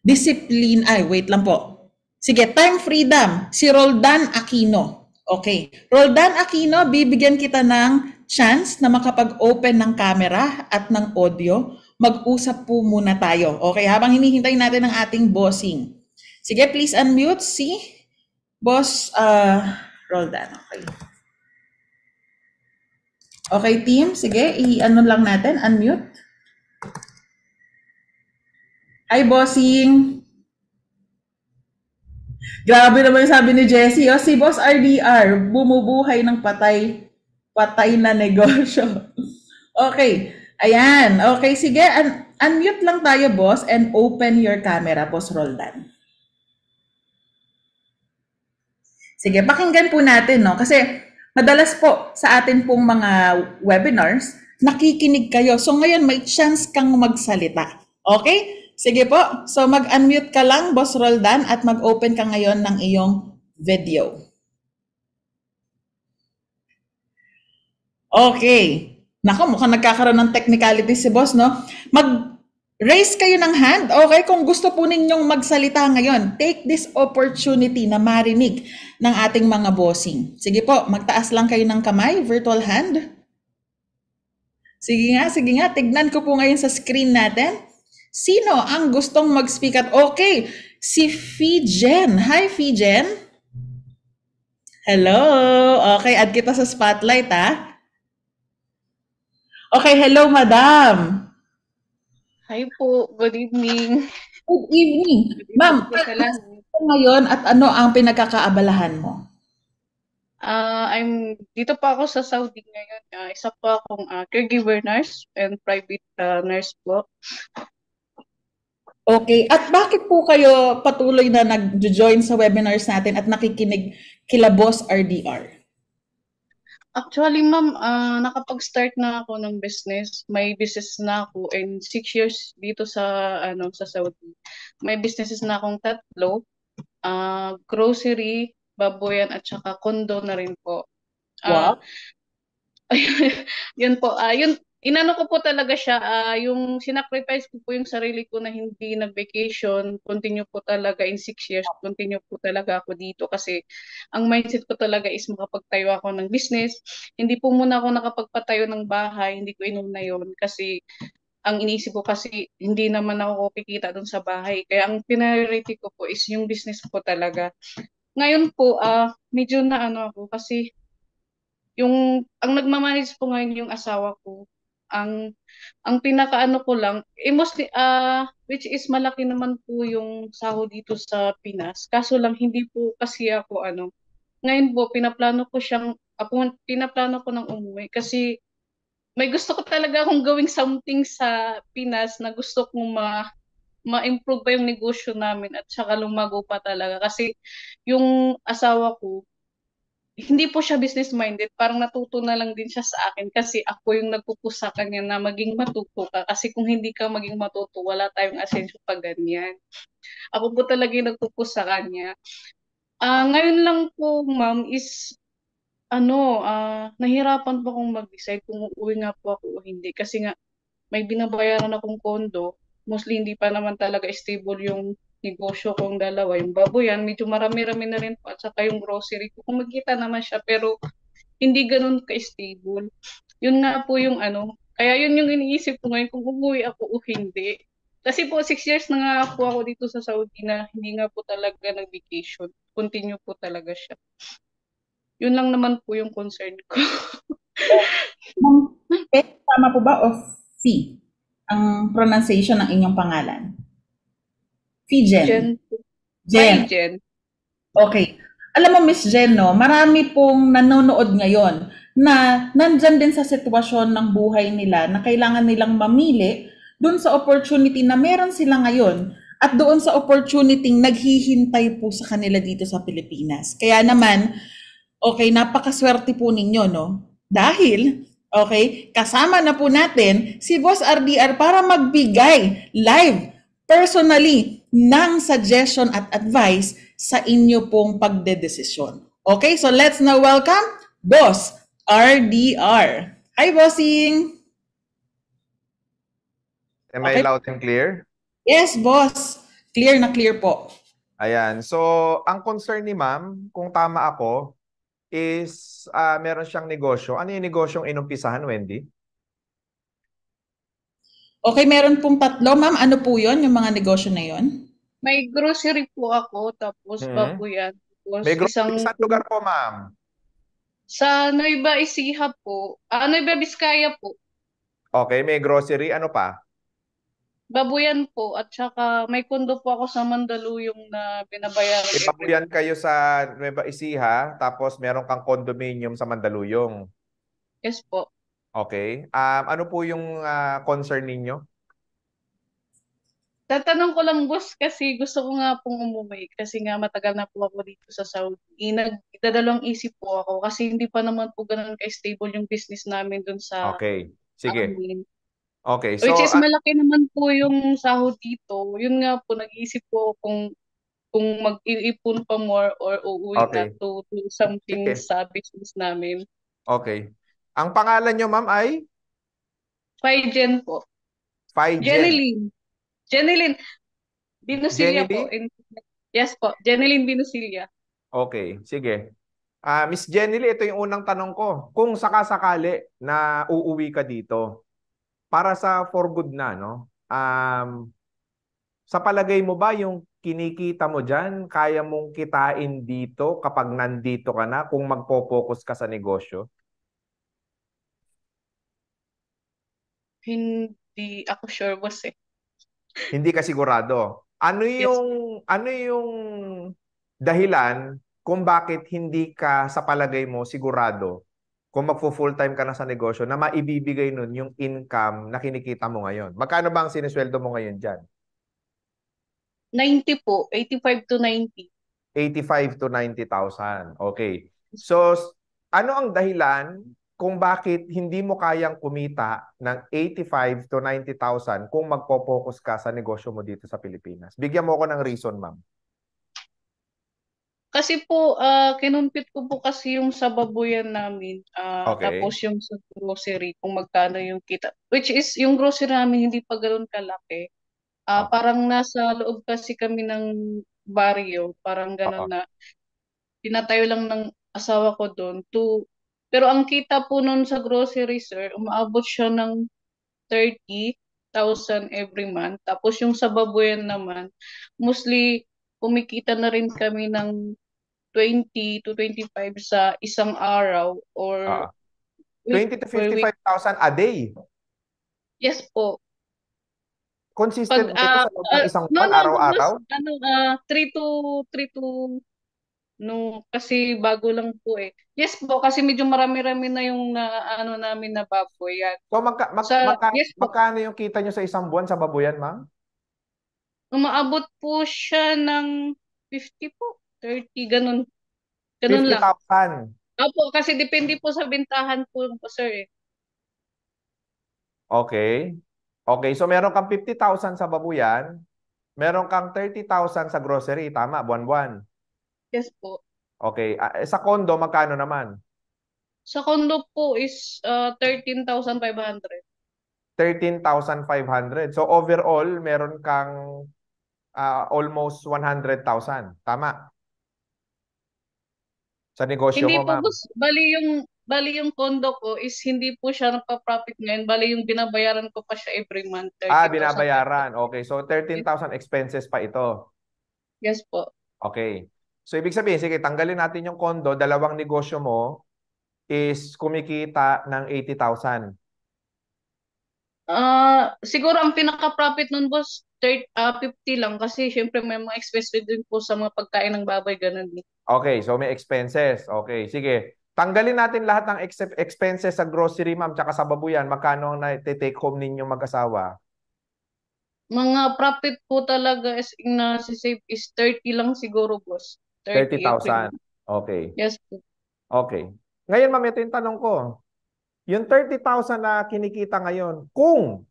discipline, ay, wait lang po. Sige, time freedom, si Roldan Aquino. Okay. Roldan Aquino, bibigyan kita ng chance na makapag-open ng camera at ng audio. Mag-usap po muna tayo. Okay, habang hinihintay natin ang ating bossing. Sige, please unmute si Boss uh, Roldan. Okay. Okay, team. Sige, i-ano lang natin, unmute. Hi, bossing. Grabe naman yung sabi ni Jesse. Oh, si Boss RDR, bumubuhay ng patay, patay na negosyo. okay. Ayan. Okay, sige. Un- unmute lang tayo, boss, and open your camera, boss Roldan. Sige, pakinggan po natin, no? Kasi madalas po sa atin pong mga webinars, nakikinig kayo. So ngayon, may chance kang magsalita. Okay? Sige po. So mag-unmute ka lang, Boss Roldan, at mag-open ka ngayon ng iyong video. Okay. Nako, mukhang nagkakaroon ng technicality si boss, no? Mag-raise kayo ng hand, okay? Kung gusto po ninyong magsalita ngayon, take this opportunity na marinig ng ating mga bossing. Sige po, magtaas lang kayo ng kamay, virtual hand. Sige nga, sige nga, tignan ko po ngayon sa screen natin. Sino ang gustong mag-speak at okay? Si Fijen. Hi, Fijen. Hello. Okay, add kita sa spotlight, ha? Okay, hello, madam. Hi po. Good evening. Good evening. Ma'am, ano Ma'am, ngayon at ano ang pinagkakaabalahan mo? Uh, I'm dito pa ako sa Saudi ngayon. Uh, isa pa akong uh, caregiver nurse and private uh, nurse po. Okay. At bakit po kayo patuloy na nag-join sa webinars natin at nakikinig kila Boss RDR? Actually, ma'am, uh, nakapag-start na ako ng business. May business na ako in six years dito sa ano sa Saudi. May businesses na akong tatlo. Uh, grocery, baboyan at saka condo na rin po. Uh, wow. yun po. Uh, yun, inano ko po talaga siya, uh, yung sinacrifice ko po yung sarili ko na hindi nag-vacation, continue po talaga in six years, continue po talaga ako dito kasi ang mindset ko talaga is makapagtayo ako ng business. Hindi po muna ako nakapagpatayo ng bahay, hindi ko inuna yon kasi ang iniisip ko kasi hindi naman ako kikita doon sa bahay. Kaya ang priority ko po is yung business po talaga. Ngayon po, uh, medyo na ano ako kasi yung ang nagmamanage po ngayon yung asawa ko ang ang pinakaano ko lang eh mostly, uh, which is malaki naman po yung sahod dito sa Pinas kaso lang hindi po kasi ako ano ngayon po pinaplano ko siyang ako pinaplano ko ng umuwi kasi may gusto ko talaga akong gawing something sa Pinas na gusto kong ma ma-improve pa yung negosyo namin at saka lumago pa talaga kasi yung asawa ko hindi po siya business-minded. Parang natuto na lang din siya sa akin kasi ako yung nagpupus kanya na maging matuto ka. Kasi kung hindi ka maging matuto, wala tayong asensyo pag ganyan. Ako po talaga yung nagpupus sa kanya. Uh, ah, ngayon lang po, ma'am, is ano, uh, nahirapan pa akong mag-decide kung uuwi nga po ako o hindi. Kasi nga, may binabayaran akong kondo. Mostly hindi pa naman talaga stable yung negosyo kong dalawa, yung baboyan, medyo marami-rami na rin po at saka yung grocery ko. Kung magkita naman siya, pero hindi ganun ka-stable. Yun nga po yung ano, kaya yun yung iniisip ko ngayon kung umuwi ako o hindi. Kasi po, six years na nga po ako dito sa Saudi na hindi nga po talaga nag-vacation. Continue po talaga siya. Yun lang naman po yung concern ko. Eh, tama po ba o C ang pronunciation ng inyong pangalan? Si Jen. Jen. Okay. Alam mo, Miss Jen, no, marami pong nanonood ngayon na nandyan din sa sitwasyon ng buhay nila na kailangan nilang mamili doon sa opportunity na meron sila ngayon at doon sa opportunity naghihintay po sa kanila dito sa Pilipinas. Kaya naman, okay, napakaswerte po ninyo, no? Dahil Okay? Kasama na po natin si Boss RDR para magbigay live, personally, ng suggestion at advice sa inyo pong pagdedesisyon. Okay, so let's now welcome Boss RDR. Hi, Bossing! Am okay. I loud and clear? Yes, boss. Clear na clear po. Ayan. So, ang concern ni ma'am, kung tama ako, is uh, meron siyang negosyo. Ano yung negosyong inumpisahan, Wendy? Okay, meron pong tatlo. Ma'am, ano po yon yung mga negosyo na yon? May grocery po ako, tapos mm-hmm. bago yan. Tapos May grocery isang... sa lugar po, ma'am? Sa Nueva Ecija po. Ah, Nueva Vizcaya po. Okay, may grocery. Ano pa? Babuyan po at saka may kondo po ako sa Mandaluyong na binabayaran. E, babuyan kayo sa Nueva Ecija tapos meron kang condominium sa Mandaluyong. Yes po. Okay. Um, ano po yung uh, concern ninyo? Tatanong ko lang, boss, kasi gusto ko nga pong umuwi kasi nga matagal na po ako dito sa Saudi. Eh, nagdadalawang isip po ako kasi hindi pa naman po ganun ka-stable yung business namin dun sa Okay, sige. Amin. Okay, so... Which is uh, malaki naman po yung sahod dito. Yun nga po, nag-iisip po kung kung mag-iipon pa more or uuwi okay. na to, to something okay. sa business namin. Okay. Ang pangalan nyo, ma'am, ay? Figen po. Figen. Jeneline. Jeneline Binosilia po. yes po, Jeneline Binosilia. Okay, sige. Uh, Miss Jeneline, ito yung unang tanong ko. Kung sakasakali na uuwi ka dito, para sa for good na, no? Um, sa palagay mo ba yung kinikita mo dyan, kaya mong kitain dito kapag nandito ka na kung magpo-focus ka sa negosyo? Hindi ako sure boss eh. Hindi ka sigurado. Ano yung yes. ano yung dahilan kung bakit hindi ka sa palagay mo sigurado kung magfo-full time ka na sa negosyo na maibibigay nun yung income na kinikita mo ngayon. Magkano ba ang sinisweldo mo ngayon diyan? 90 po, 85 to 90. 85 to 90,000. Okay. So ano ang dahilan kung bakit hindi mo kayang kumita ng 85 to 90,000 kung magpo-focus ka sa negosyo mo dito sa Pilipinas. Bigyan mo ako ng reason, ma'am. Kasi po, uh, kinumpit ko po kasi yung sa babuyan namin. Uh, okay. Tapos yung sa grocery, kung magkano yung kita. Which is, yung grocery namin hindi pa ganoon kalaki. Uh, ah, okay. Parang nasa loob kasi kami ng barrio. Parang ganun uh-huh. na. Pinatayo lang ng asawa ko doon to pero ang kita po nun sa grocery, sir, umaabot siya ng 30,000 every month. Tapos yung sa babuyan naman, mostly kumikita na rin kami ng 20 to 25 sa isang araw or ah. 20 to 55,000 a day. Yes po. Consistent Pag, uh, ito sa ah, loob ng isang ah, no, no, araw-araw? no, ano, uh, ah, 3 to 3 to nung kasi bago lang po eh. Yes po kasi medyo marami-rami na yung na, ano namin na baboy. Yan. So magka, mag, sa, magka, yes po. magkano yung kita nyo sa isang buwan sa baboyan, ma'am? Umaabot po siya ng 50 po, 30 ganun. Ganun 50,000. lang. 50,000. Opo, kasi depende po sa bintahan po, sir eh. Okay. Okay, so meron kang 50,000 sa babuyan, meron kang 30,000 sa grocery, tama, buwan-buwan. Yes po. Okay. Ah, eh, sa condo, magkano naman? Sa condo po is uh, 13,500. 13,500. So overall, meron kang ah, almost 100,000. Tama? Sa negosyo Hindi mo, po ma'am. bali yung bali yung condo ko is hindi po siya nagpa-profit ngayon, bali yung binabayaran ko pa siya every month. Ah, 13,000. binabayaran. Okay. So 13,000 expenses pa ito. Yes po. Okay. So ibig sabihin, sige, tanggalin natin yung kondo, dalawang negosyo mo is kumikita ng 80,000. Ah, uh, siguro ang pinaka-profit nun boss, 30, uh, 50 lang kasi syempre may mga expenses din po sa mga pagkain ng baboy ganun. Eh. Okay, so may expenses. Okay, sige. Tanggalin natin lahat ng ex- expenses sa grocery, ma'am, tsaka sa babuyan. Magkano ang na-take home ninyo mag-asawa? Mga profit po talaga is na si save is 30 lang siguro, boss. 30,000. Okay. Yes. Okay. Ngayon, ma'am, ito yung tanong ko. Yung 30,000 na kinikita ngayon, kung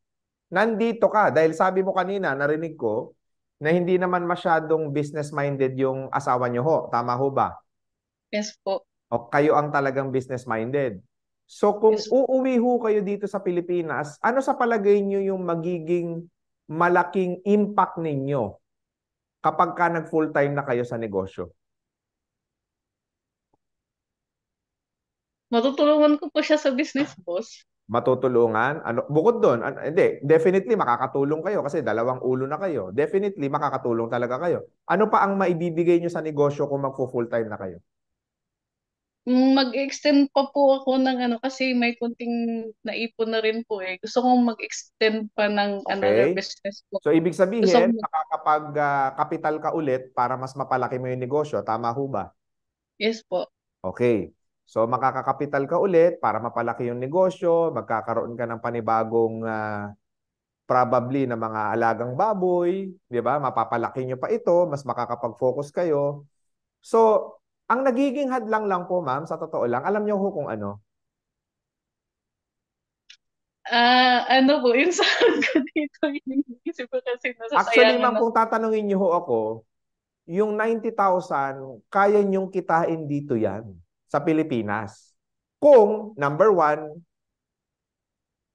nandito ka, dahil sabi mo kanina, narinig ko, na hindi naman masyadong business-minded yung asawa nyo ho. Tama ho ba? Yes po. O kayo ang talagang business-minded. So kung yes, uuwi ho kayo dito sa Pilipinas, ano sa palagay nyo yung magiging malaking impact ninyo kapag ka nag-full time na kayo sa negosyo? Matutulungan ko po siya sa business, boss. Matutulungan? Ano, bukod doon, an- hindi, definitely makakatulong kayo kasi dalawang ulo na kayo. Definitely makakatulong talaga kayo. Ano pa ang maibibigay nyo sa negosyo kung magfo-full time na kayo? Mm, mag-extend pa po ako ng ano kasi may kunting naipon na rin po eh. Gusto kong mag-extend pa ng ano, okay. another business ko. So ibig sabihin, Gusto mo... makakapag uh, ah, capital ka ulit para mas mapalaki mo yung negosyo. Tama ho ba? Yes po. Okay. So makakakapital ka ulit para mapalaki yung negosyo, magkakaroon ka ng panibagong uh, probably na mga alagang baboy, 'di ba? Mapapalaki niyo pa ito, mas makakapag-focus kayo. So, ang nagiging hadlang lang po, ma'am, sa totoo lang, alam niyo ho kung ano? Ah, uh, ano po, yung sagot ko dito, iniisip ko kasi nasasayangan. Actually, ma'am, na... kung tatanungin niyo ho ako, yung 90,000, kaya niyong kitain dito yan sa Pilipinas. Kung, number one,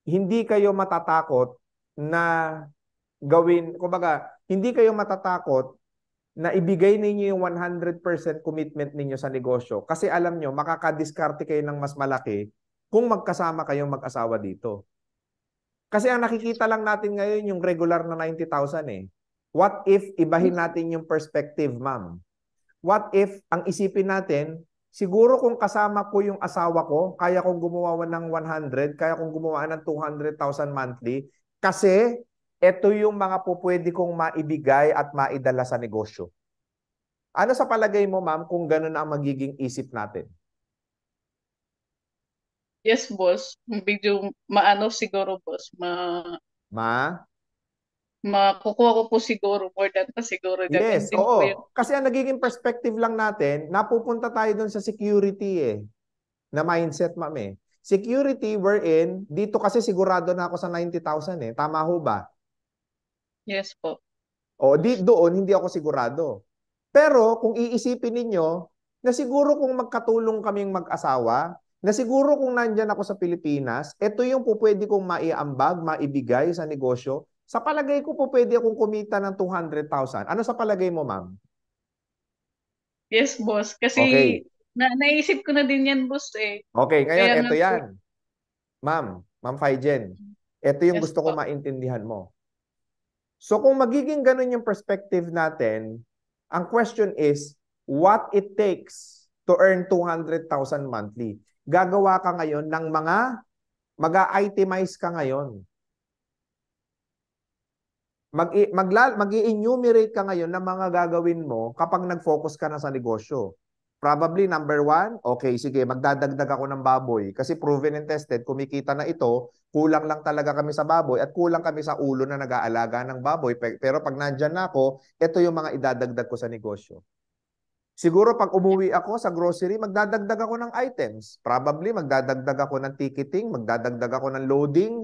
hindi kayo matatakot na gawin, kumbaga, hindi kayo matatakot na ibigay ninyo yung 100% commitment ninyo sa negosyo. Kasi alam nyo, makakadiskarte kayo ng mas malaki kung magkasama kayong mag-asawa dito. Kasi ang nakikita lang natin ngayon yung regular na 90,000 eh. What if ibahin natin yung perspective, ma'am? What if ang isipin natin, Siguro kung kasama ko yung asawa ko, kaya kong gumawa ng 100, kaya kong gumawa ng 200,000 monthly kasi ito yung mga po pwede kong maibigay at maidala sa negosyo. Ano sa palagay mo, ma'am, kung ganun ang magiging isip natin? Yes, boss. Medyo maano siguro, boss. Ma... Ma? makukuha ko po siguro more than pa siguro. Yes, oo. Yung... Kasi ang nagiging perspective lang natin, napupunta tayo doon sa security eh, na mindset ma'am eh. Security we're in, dito kasi sigurado na ako sa 90,000 eh. Tama ho ba? Yes po. O, di, doon hindi ako sigurado. Pero kung iisipin ninyo, na siguro kung magkatulong kaming mag-asawa, na siguro kung nandyan ako sa Pilipinas, ito yung po kong maiambag, maibigay sa negosyo, sa palagay ko po pwede akong kumita ng 200,000. Ano sa palagay mo, ma'am? Yes, boss. Kasi okay. na naisip ko na din yan, boss eh. Okay, ngayon Kaya ito nag- yan. Ma'am, Ma'am Fijen, ito yung yes, gusto ko maintindihan mo. So kung magiging ganun yung perspective natin, ang question is, what it takes to earn 200,000 monthly? Gagawa ka ngayon ng mga, mag itemize ka ngayon mag mag i enumerate ka ngayon ng mga gagawin mo kapag nag-focus ka na sa negosyo. Probably number one, okay, sige, magdadagdag ako ng baboy kasi proven and tested, kumikita na ito, kulang lang talaga kami sa baboy at kulang kami sa ulo na nag-aalaga ng baboy. Pero pag nandyan na ako, ito yung mga idadagdag ko sa negosyo. Siguro pag umuwi ako sa grocery, magdadagdag ako ng items. Probably magdadagdag ako ng ticketing, magdadagdag ako ng loading,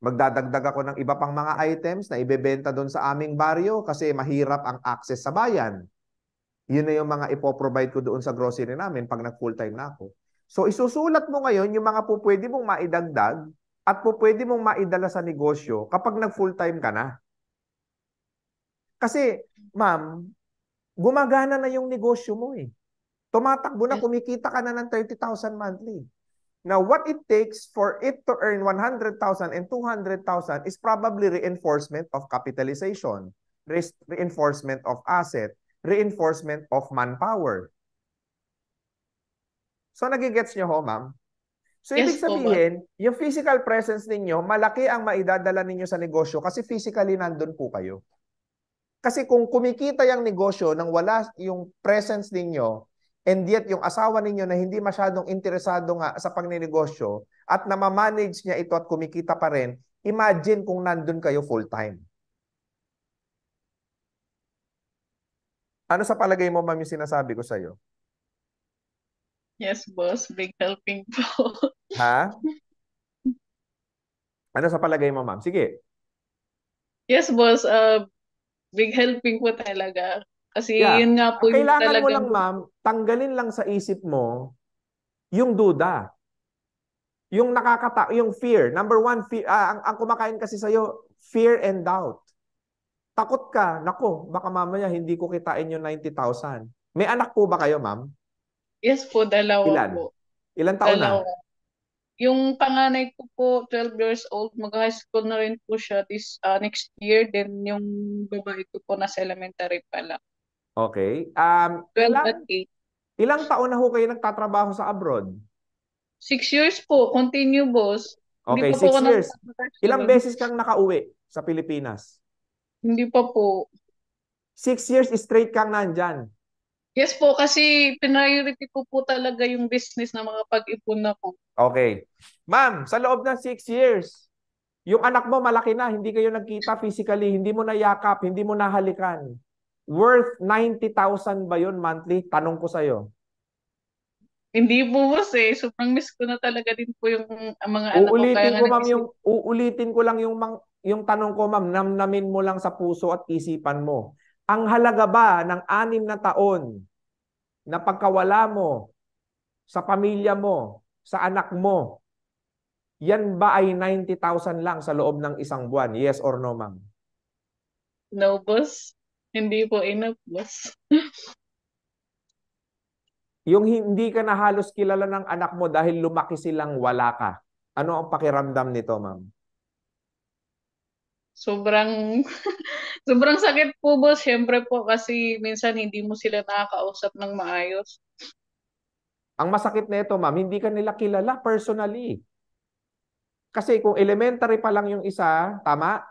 Magdadagdag ako ng iba pang mga items na ibebenta doon sa aming baryo kasi mahirap ang access sa bayan. Yun na yung mga ipoprovide ko doon sa grocery namin pag nag-full time na ako. So isusulat mo ngayon yung mga po pwede mong maidagdag at po pwede mong maidala sa negosyo kapag nag-full time ka na. Kasi, ma'am, gumagana na yung negosyo mo eh. Tumatakbo na, kumikita ka na ng 30,000 monthly. Now, what it takes for it to earn 100,000 and 200,000 is probably reinforcement of capitalization, re reinforcement of asset, reinforcement of manpower. So, nagigets nyo ho, ma'am? So, yes, ibig sabihin, po, yung physical presence ninyo, malaki ang maidadala ninyo sa negosyo kasi physically nandun po kayo. Kasi kung kumikita yung negosyo nang wala yung presence ninyo, And yet, yung asawa ninyo na hindi masyadong interesado nga sa pagninegosyo at namamanage niya ito at kumikita pa rin, imagine kung nandun kayo full-time. Ano sa palagay mo, ma'am, yung sinasabi ko sa'yo? Yes, boss. Big helping po. ha? Ano sa palagay mo, ma'am? Sige. Yes, boss. Uh, big helping po talaga. Kasi yeah. yun nga po yung Kailangan mo lang, ma'am, tanggalin lang sa isip mo yung duda. Yung nakakata, yung fear. Number one, fear, ah, ang, ang kumakain kasi sa'yo, fear and doubt. Takot ka, nako, baka mamaya hindi ko kitain yung 90,000. May anak po ba kayo, ma'am? Yes po, dalawa Ilan? po. Ilan taon dalawa. na? Yung panganay ko po, 12 years old, mag-high school na rin po siya this uh, next year. Then yung babae ko po nasa elementary pa lang. Okay. Um, 12 ilang, at 8. Ilang taon na ho kayo nagtatrabaho sa abroad? Six years po. Continue, boss. Okay, Hindi six po years. Ilang beses kang nakauwi sa Pilipinas? Hindi pa po. Six years straight kang nandyan? Yes po, kasi priority ko po, talaga yung business na makapag-ipon na po. Okay. Ma'am, sa loob ng six years, yung anak mo malaki na, hindi kayo nagkita physically, hindi mo na yakap, hindi mo nahalikan worth 90,000 ba yun monthly? Tanong ko sa'yo. Hindi po boss eh. Sobrang miss ko na talaga din po yung ang mga anak uulitin ko. Kaya ko ma'am yung, uulitin ko lang yung, mang, yung tanong ko ma'am. Namnamin mo lang sa puso at isipan mo. Ang halaga ba ng anim na taon na pagkawala mo sa pamilya mo, sa anak mo, yan ba ay 90,000 lang sa loob ng isang buwan? Yes or no ma'am? No boss. Hindi po enough, boss. yung hindi ka na halos kilala ng anak mo dahil lumaki silang wala ka. Ano ang pakiramdam nito, ma'am? Sobrang sobrang sakit po, boss. Siyempre po kasi minsan hindi mo sila nakakausap ng maayos. Ang masakit na ito, ma'am, hindi ka nila kilala personally. Kasi kung elementary pa lang yung isa, tama?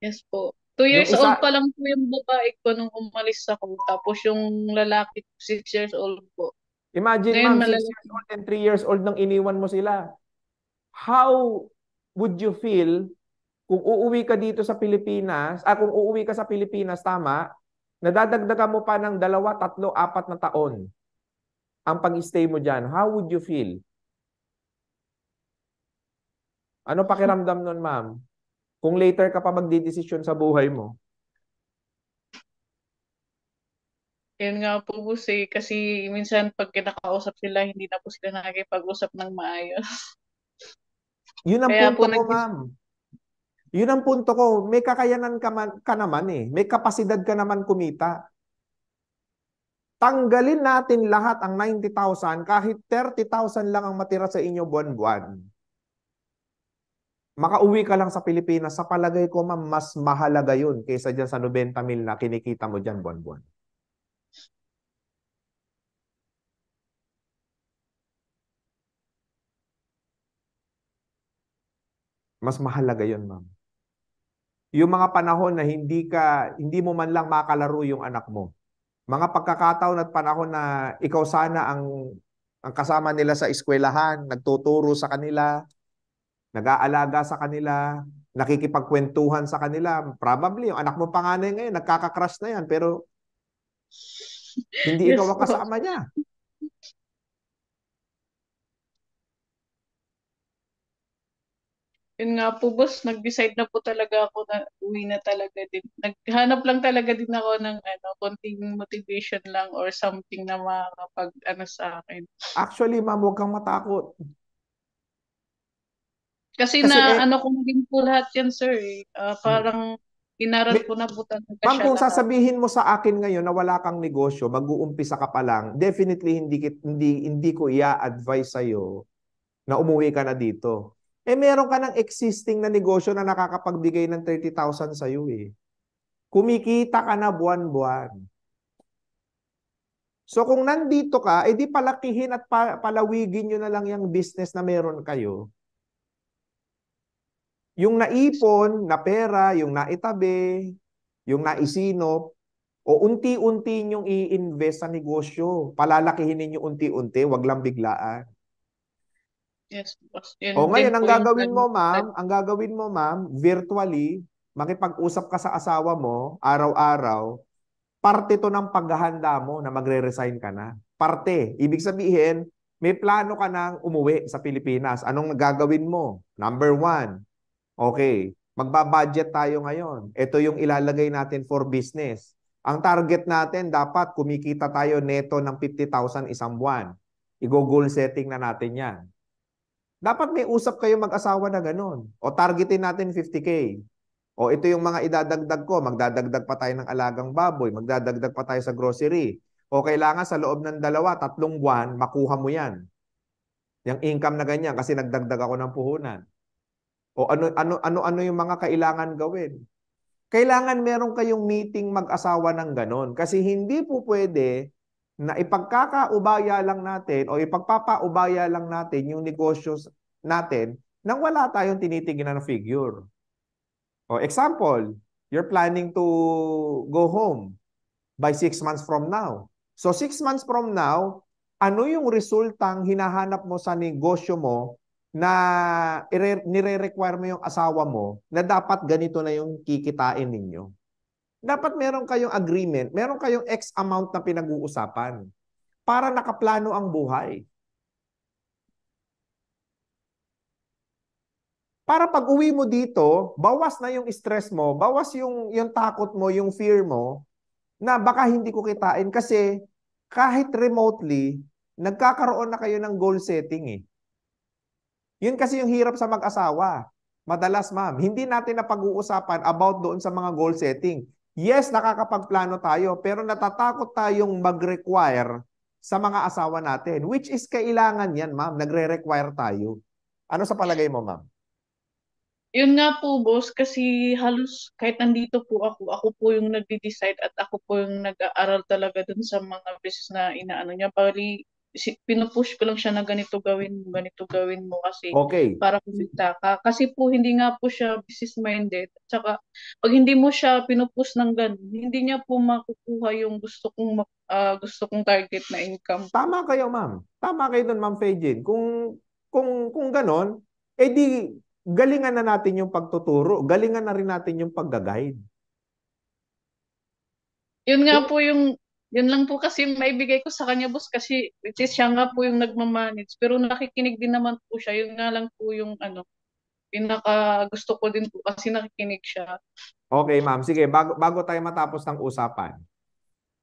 Yes po. Two years isa, old pa lang po yung babae ko nung umalis ako. Tapos yung lalaki, six years old po. Imagine, ma'am, malalaki. six years old and three years old nang iniwan mo sila. How would you feel kung uuwi ka dito sa Pilipinas, ah, kung uuwi ka sa Pilipinas, tama, nadadagdaga mo pa ng dalawa, tatlo, apat na taon ang pag-stay mo dyan. How would you feel? Ano pakiramdam nun, ma'am? kung later ka pa magdedesisyon sa buhay mo? Yan nga po po si, kasi minsan pag kinakausap sila, hindi na po sila nakikipag-usap ng maayos. Yun ang Kaya punto po, ko, nag- ma'am. Yun ang punto ko. May kakayanan ka, man, ka naman eh. May kapasidad ka naman kumita. Tanggalin natin lahat ang 90,000 kahit 30,000 lang ang matira sa inyo buwan-buwan makauwi ka lang sa Pilipinas, sa palagay ko ma'am, mas mahalaga yun kaysa dyan sa 90 mil na kinikita mo dyan buwan-buwan. Mas mahalaga yun, ma'am. Yung mga panahon na hindi ka hindi mo man lang makalaro yung anak mo. Mga pagkakataon at panahon na ikaw sana ang ang kasama nila sa eskwelahan, nagtuturo sa kanila, nag-aalaga sa kanila, nakikipagkwentuhan sa kanila. Probably, yung anak mo panganay ngayon, nagkakakrush na yan, pero hindi yes, ikaw ang kasama niya. Yun nga po, boss, nag-decide na po talaga ako na uwi na talaga din. Naghanap lang talaga din ako ng ano, konting motivation lang or something na makakapag ano sa akin. Actually, ma'am, huwag kang matakot. Kasi, Kasi na eh, ano kung maging po lahat yan, sir. Eh. Uh, parang inaral ko na po talaga Ma'am, kung sasabihin mo sa akin ngayon na wala kang negosyo, mag-uumpisa ka pa lang, definitely hindi, hindi, hindi ko i-advise sa'yo na umuwi ka na dito. Eh meron ka ng existing na negosyo na nakakapagbigay ng 30,000 sa'yo eh. Kumikita ka na buwan-buwan. So kung nandito ka, edi eh, palakihin at palawigin nyo na lang yung business na meron kayo yung naipon na pera, yung naitabi, yung naisinop, o unti-unti niyong i-invest sa negosyo. Palalakihin ninyo unti-unti, wag lang biglaan. Yes, boss. Yun o ngayon, ang gagawin mo, ano. ma'am, ang gagawin mo, ma'am, virtually, makipag-usap ka sa asawa mo, araw-araw, parte to ng paghahanda mo na magre-resign ka na. Parte. Ibig sabihin, may plano ka nang umuwi sa Pilipinas. Anong gagawin mo? Number one, Okay, magbabudget tayo ngayon. Ito yung ilalagay natin for business. Ang target natin, dapat kumikita tayo neto ng 50,000 isang buwan. Igo-goal setting na natin yan. Dapat may usap kayo mag-asawa na ganun. O targetin natin 50K. O ito yung mga idadagdag ko. Magdadagdag pa tayo ng alagang baboy. Magdadagdag pa tayo sa grocery. O kailangan sa loob ng dalawa, tatlong buwan, makuha mo yan. Yung income na ganyan kasi nagdagdag ako ng puhunan. O ano ano ano ano yung mga kailangan gawin? Kailangan meron kayong meeting mag-asawa ng ganon kasi hindi po pwede na ipagkakaubaya lang natin o ipagpapaubaya lang natin yung negosyo natin nang wala tayong tinitingnan na figure. O example, you're planning to go home by six months from now. So six months from now, ano yung resultang hinahanap mo sa negosyo mo na nire-require mo yung asawa mo na dapat ganito na yung kikitain ninyo. Dapat meron kayong agreement, meron kayong X amount na pinag-uusapan para nakaplano ang buhay. Para pag uwi mo dito, bawas na yung stress mo, bawas yung, yung takot mo, yung fear mo, na baka hindi ko kitain kasi kahit remotely, nagkakaroon na kayo ng goal setting eh. Yun kasi yung hirap sa mag-asawa. Madalas, ma'am, hindi natin na pag-uusapan about doon sa mga goal setting. Yes, nakakapagplano tayo, pero natatakot tayong mag-require sa mga asawa natin, which is kailangan yan, ma'am. Nagre-require tayo. Ano sa palagay mo, ma'am? Yun nga po, boss, kasi halos kahit nandito po ako, ako po yung nagde-decide at ako po yung nag-aaral talaga dun sa mga business na inaano niya. Bali, si, pinupush ko lang siya na ganito gawin mo, ganito gawin mo kasi okay. para kumita ka. Kasi po hindi nga po siya business-minded. Tsaka pag hindi mo siya pinupush ng ganun, hindi niya po makukuha yung gusto kong uh, gusto kong target na income. Tama kayo, ma'am. Tama kayo doon, ma'am Fejin. Kung kung kung ganon, eh di galingan na natin yung pagtuturo, galingan na rin natin yung pagga-guide. Yun nga po yung yun lang po kasi maibigay ko sa kanya boss kasi it is siya nga po yung nagmamanage pero nakikinig din naman po siya. Yun nga lang po yung ano pinaka gusto ko din po kasi nakikinig siya. Okay ma'am, sige bago, bago tayo matapos ng usapan.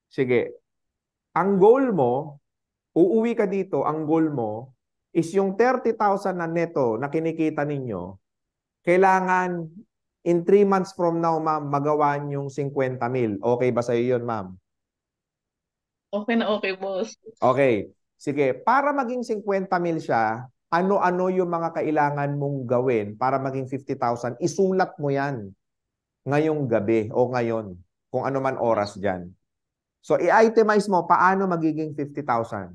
Sige. Ang goal mo, uuwi ka dito, ang goal mo is yung 30,000 na neto na kinikita ninyo, kailangan in 3 months from now, ma'am, magawa yung 50 mil. Okay ba sa'yo yun, ma'am? Okay na okay, boss. Okay. Sige, para maging 50 mil siya, ano-ano yung mga kailangan mong gawin para maging 50,000, isulat mo yan ngayong gabi o ngayon, kung ano man oras dyan. So, i-itemize mo paano magiging 50,000.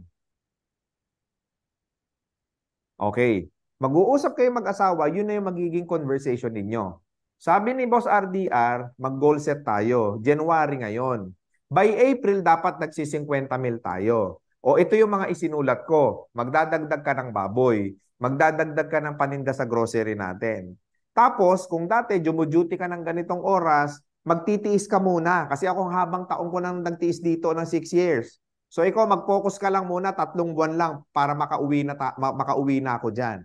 Okay. Mag-uusap kayo mag-asawa, yun na yung magiging conversation ninyo. Sabi ni Boss RDR, mag-goal set tayo. January ngayon by April dapat nagsi-50 mil tayo. O ito yung mga isinulat ko. Magdadagdag ka ng baboy. Magdadagdag ka ng paninda sa grocery natin. Tapos, kung dati jumuduty ka ng ganitong oras, magtitiis ka muna. Kasi akong habang taon ko nang nagtiis dito ng 6 years. So ikaw, mag-focus ka lang muna, tatlong buwan lang para makauwi na, ta- makauwi na ako dyan.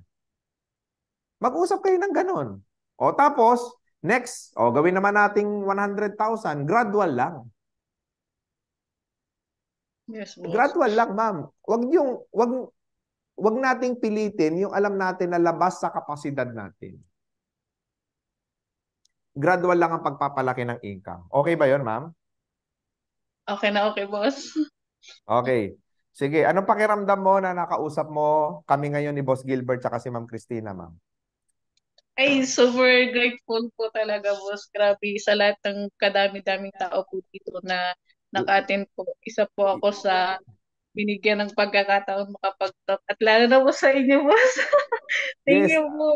Mag-usap kayo ng ganun. O tapos, next, o gawin naman nating 100,000, gradual lang. Yes, boss. Gradual lang, ma'am. Wag yung wag wag nating pilitin yung alam natin na labas sa kapasidad natin. Gradual lang ang pagpapalaki ng income. Okay ba 'yon, ma'am? Okay na okay, boss. Okay. Sige, anong pakiramdam mo na nakausap mo kami ngayon ni Boss Gilbert at si Ma'am Christina, ma'am? Ay, super grateful po talaga, boss. Grabe, sa lahat ng kadami-daming tao po dito na nakatin po. Isa po ako sa binigyan ng pagkakataon makapag-talk. At lalo na po sa inyo, boss. Thank yes. you po.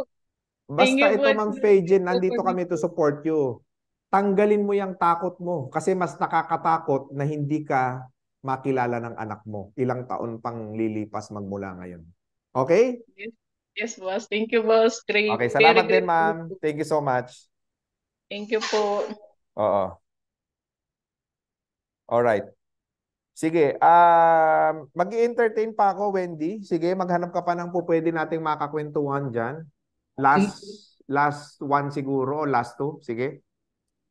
Basta Thank ito, Ma'am Fajin, nandito kami to support you. Tanggalin mo yung takot mo kasi mas nakakatakot na hindi ka makilala ng anak mo. Ilang taon pang lilipas magmula ngayon. Okay? Yes, boss. Thank you, boss. Great. Okay, salamat Very din, ma'am. Thank you so much. Thank you po. Oo. Alright. Sige, uh, um, mag entertain pa ako, Wendy. Sige, maghanap ka pa ng po pwede nating makakwentuhan dyan. Last, last one siguro, o last two. Sige.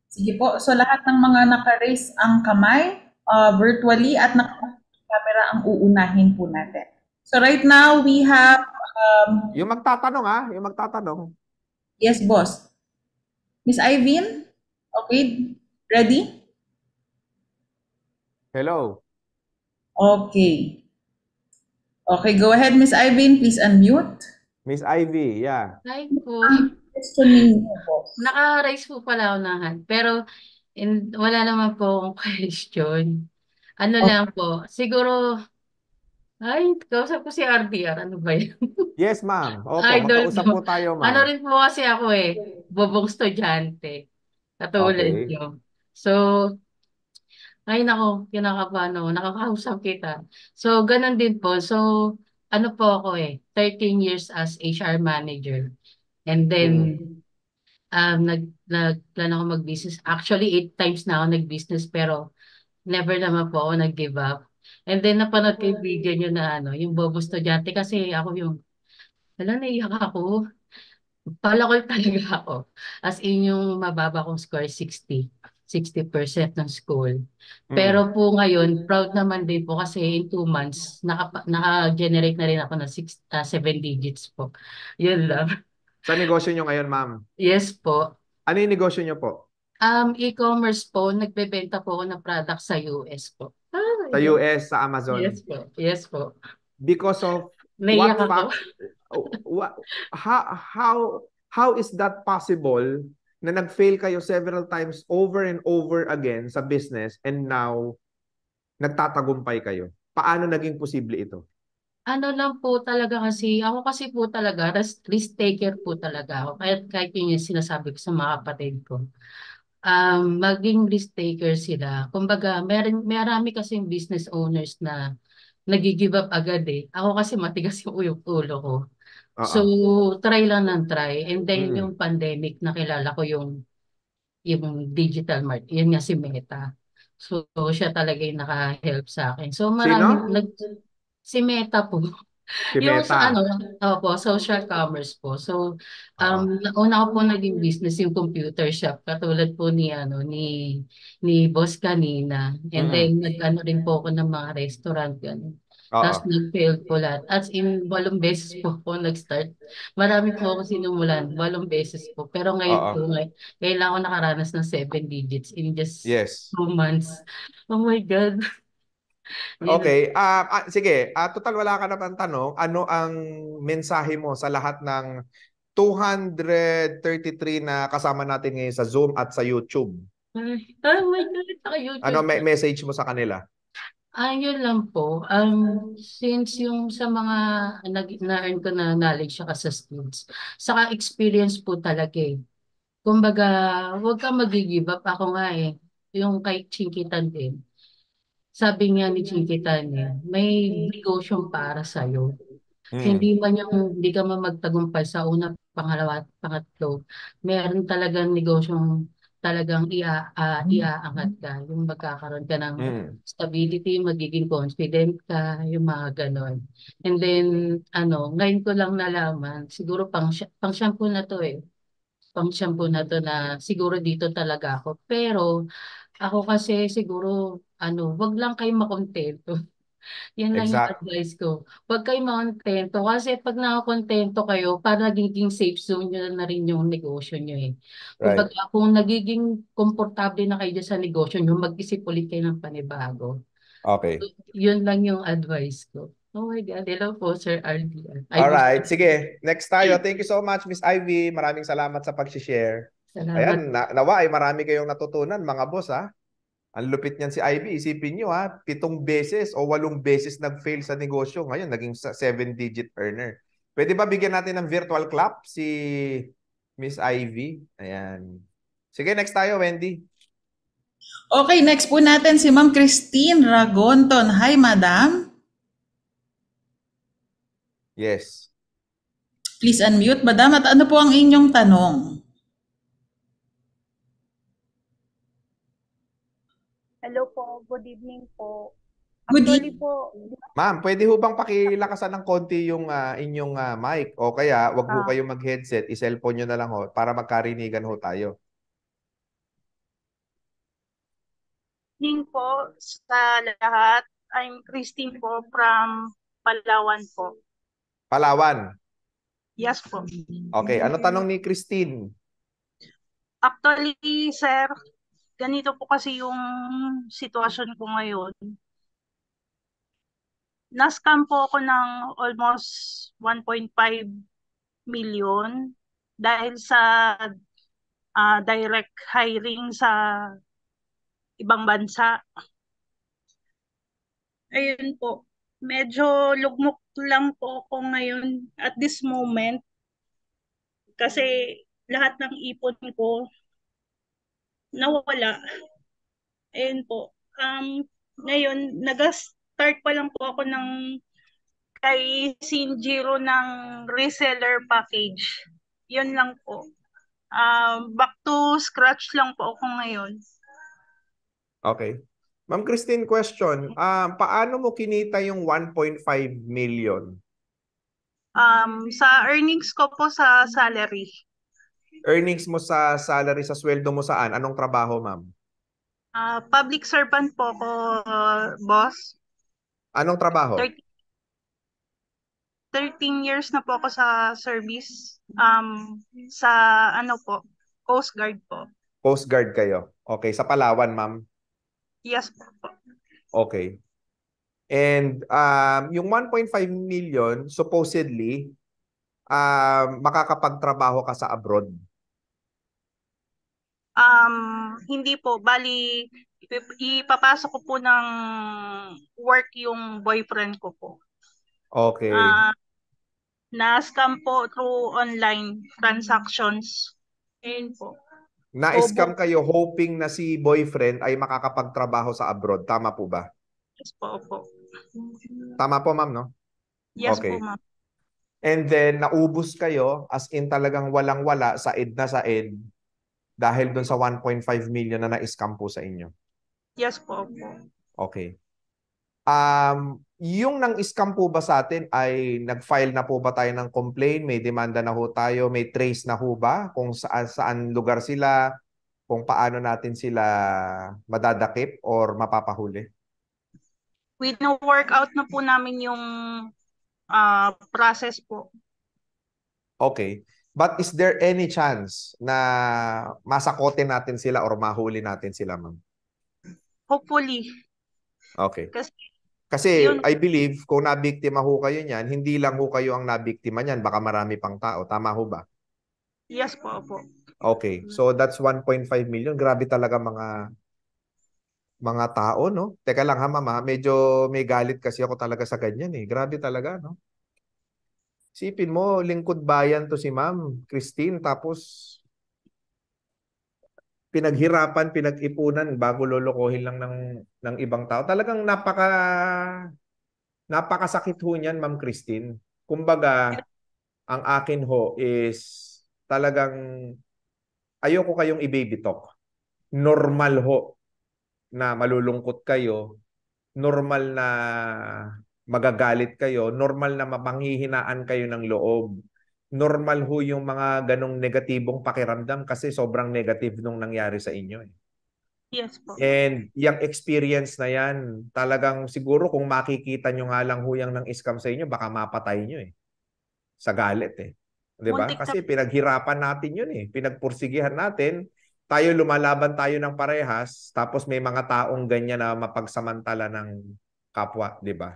Sige po. So lahat ng mga naka-raise ang kamay uh, virtually at naka camera ang uunahin po natin. So right now, we have... Um, yung magtatanong ah, yung magtatanong. Yes, boss. Miss Ivine? Okay, ready? Hello. Okay. Okay, go ahead, Miss Ivy. Please unmute. Miss Ivy, yeah. Hi po. Questioning po. Naka-raise po pala ako na hand. Pero in, wala naman po akong question. Ano okay. lang po, siguro, ay, kausap ko si RDR. Ano ba yun? Yes, ma'am. Okay, Idol makausap po tayo, ma'am. Ano rin po kasi ako eh, bobong estudyante. Katulad okay. nyo. So, ay nako, kinakabano, ako. Nakakausap kita. So, ganun din po. So, ano po ako eh, 13 years as HR manager. And then, mm. um, nag, nagplan ako mag-business. Actually, 8 times na ako nag-business pero never naman po ako nag-give up. And then, napanood ko yung video nyo na ano, yung Bobo Estudyante kasi ako yung, wala, naiyak ako. Palakol talaga ako. As in yung mababa kong score 60. 60% ng school. Mm. Pero po ngayon, proud naman din po kasi in two months, naka, naka-generate na rin ako ng six, uh, seven digits po. Yun lang. Sa negosyo nyo ngayon, ma'am? Yes po. Ano yung negosyo nyo po? Um, e-commerce po. Nagbebenta po ako ng product sa US po. Ah, sa US, sa Amazon? Yes po. Yes po. Because of Naiyak what, fact, oh, what, how, how, how is that possible na nag-fail kayo several times over and over again sa business and now nagtatagumpay kayo? Paano naging posible ito? Ano lang po talaga kasi, ako kasi po talaga, risk taker po talaga ako. Kahit, kahit yun yung sinasabi ko sa mga kapatid ko. Um, maging risk taker sila. Kumbaga, meron, marami kasi yung business owners na nagigive up agad eh. Ako kasi matigas yung uyong ulo ko. Oo. So, try lang ng try. And then Mm. yung pandemic, nakilala ko yung yung digital mart. Yun nga si Meta. So, siya talaga yung naka-help sa akin. So, marami, Sino? nag, si Meta po. Si Yung sa Meta. ano, po, social commerce po. So, Oo. Ah. um, nauna ko po naging business yung computer shop, katulad po ni, ano, ni, ni boss kanina. And Mm. then, nag-ano rin po ako ng mga restaurant, ganun. Oo. Tapos nag-fail po lahat. As in, walong beses po ako nag-start. Marami po ako sinumulan. Walong beses po. Pero ngayon Oo. po, ngayon, ngayon lang nakaranas ng seven digits in just Yes. two months. Oh my God. Okay. ah ah, sige, Ah, total wala ka naman tanong. Ano ang mensahe mo sa lahat ng 233 na kasama natin ngayon sa Zoom at sa YouTube? oh my God. Saka Ano may message mo sa kanila? Ah, yun lang po. Um, since yung sa mga na-earn ko na knowledge saka sa skills, saka experience po talaga eh. Kumbaga, huwag kang mag-give up. Ako nga eh. Yung kay Chinkitan din. Sabi nga ni Chinkitan eh, may negosyong para sa'yo. Mm. Hindi man yung hindi ka man magtagumpay sa una, pangalawa, pangatlo, meron talagang negosyong talagang ia, uh, iaangat ka. Yung magkakaroon ka ng mm. stability, magiging confident ka, yung mga ganon. And then, ano, ngayon ko lang nalaman, siguro pang, pang shampoo na to eh. Pang shampoo na to na siguro dito talaga ako. Pero, ako kasi siguro, ano, wag lang kayo makontento. Yan lang yung advice ko. Huwag kayo makontento kasi pag nakakontento kayo, para nagiging safe zone nyo na, rin yung negosyo nyo eh. Kung, Right. baga, kung nagiging komportable na kayo sa negosyo nyo, mag-isip ulit kayo ng panibago. Okay. Yun lang yung advice ko. Oh my God, hello po Sir RBR. I All right. Sige. Next tayo. Thank you so much, Miss Ivy. Maraming salamat sa pag-share. salamat. Ayan, na- nawa ay marami kayong natutunan, mga boss, ha? Ang lupit niyan si IB. Isipin niyo ha, pitong beses o walong beses nag-fail sa negosyo. Ngayon, naging seven-digit earner. Pwede ba bigyan natin ng virtual clap si Miss Ivy? Ayan. Sige, next tayo, Wendy. Okay, next po natin si Ma'am Christine Ragonton. Hi, Madam. Yes. Please unmute, Madam. At ano po ang inyong tanong? Hello po, good evening po. Good evening. po, Ma'am, pwede ho bang pakilakasan ng konti yung ah, inyong ah, mic? O kaya, wag ho ah. kayong mag-headset, i-cellphone niyo na lang ho para magkarinigan ho tayo. Ning po sa lahat. I'm Christine po from Palawan po. Palawan. Yes po. Okay, ano tanong ni Christine? Actually, sir, ganito po kasi yung sitwasyon ko ngayon. Nascam po ako ng almost 1.5 million dahil sa uh, direct hiring sa ibang bansa. Ayun po. Medyo lugmok lang po ako ngayon at this moment kasi lahat ng ipon ko nawala. Ayun po. Um, ngayon, nag-start pa lang po ako ng kay Sinjiro ng reseller package. Yun lang po. Um, back to scratch lang po ako ngayon. Okay. Ma'am Christine, question. Uh, paano mo kinita yung 1.5 million? Um, sa earnings ko po sa salary. Earnings mo sa salary, sa sweldo mo saan? Anong trabaho, ma'am? Uh, public servant po ko, uh, boss. Anong trabaho? 13 years na po ako sa service. Um, sa ano po, Coast Guard po. Coast Guard kayo. Okay, sa Palawan, ma'am? Yes po. Okay. And um, yung 1.5 million, supposedly, um, makakapagtrabaho ka sa abroad. Um, hindi po, bali, ipapasok ko po ng work yung boyfriend ko po. Okay. Uh, na-scam po through online transactions. Ayun po. Na-scam kayo hoping na si boyfriend ay makakapagtrabaho sa abroad. Tama po ba? Yes po, opo. Tama po, ma'am, no? Yes okay. po, ma'am. And then, naubos kayo as in talagang walang-wala, sa said na said, dahil doon sa 1.5 million na na-scam po sa inyo? Yes po. po. Okay. Um, yung nang scam po ba sa atin ay nag-file na po ba tayo ng complaint? May demanda na ho tayo? May trace na ho ba kung saan, saan lugar sila? Kung paano natin sila madadakip or mapapahuli? We no work out na po namin yung uh, process po. Okay. But is there any chance na masakote natin sila or mahuli natin sila, ma'am? Hopefully. Okay. Kasi, Kasi yun, I believe kung nabiktima ho kayo niyan, hindi lang ho kayo ang nabiktima niyan, baka marami pang tao. Tama ho ba? Yes po, opo. Okay. Mm. So that's 1.5 million. Grabe talaga mga mga tao, no? Teka lang ha, mama. Medyo may galit kasi ako talaga sa ganyan eh. Grabe talaga, no? Sipin mo, lingkod bayan to si Ma'am Christine tapos pinaghirapan, pinag-ipunan bago lolokohin lang ng ng ibang tao. Talagang napaka napakasakit ho niyan, Ma'am Christine. Kumbaga, ang akin ho is talagang ayoko kayong talk. Normal ho na malulungkot kayo. Normal na magagalit kayo, normal na mapanghihinaan kayo ng loob. Normal ho yung mga ganong negatibong pakiramdam kasi sobrang negative nung nangyari sa inyo. Eh. Yes po. And yung experience na yan, talagang siguro kung makikita nyo nga lang huyang ng scam sa inyo, baka mapatay nyo eh. Sa galit eh. Di ba? Kasi pinaghirapan natin yun eh. Pinagpursigihan natin. Tayo lumalaban tayo ng parehas, tapos may mga taong ganyan na mapagsamantala ng kapwa, di ba?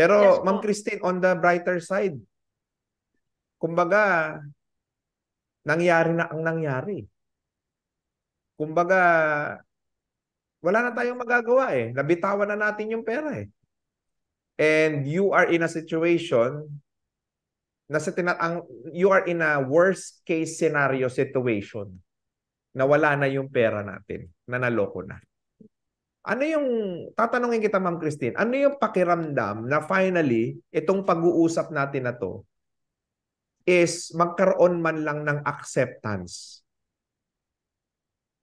Pero yes, Ma'am Christine, on the brighter side, kumbaga nangyari na ang nangyari. Kumbaga wala na tayong magagawa eh. Nabitawan na natin yung pera eh. And you are in a situation na sa tina- ang, you are in a worst case scenario situation na wala na yung pera natin, na naloko na. Ano yung, tatanungin kita Ma'am Christine, ano yung pakiramdam na finally, itong pag-uusap natin na to, is magkaroon man lang ng acceptance.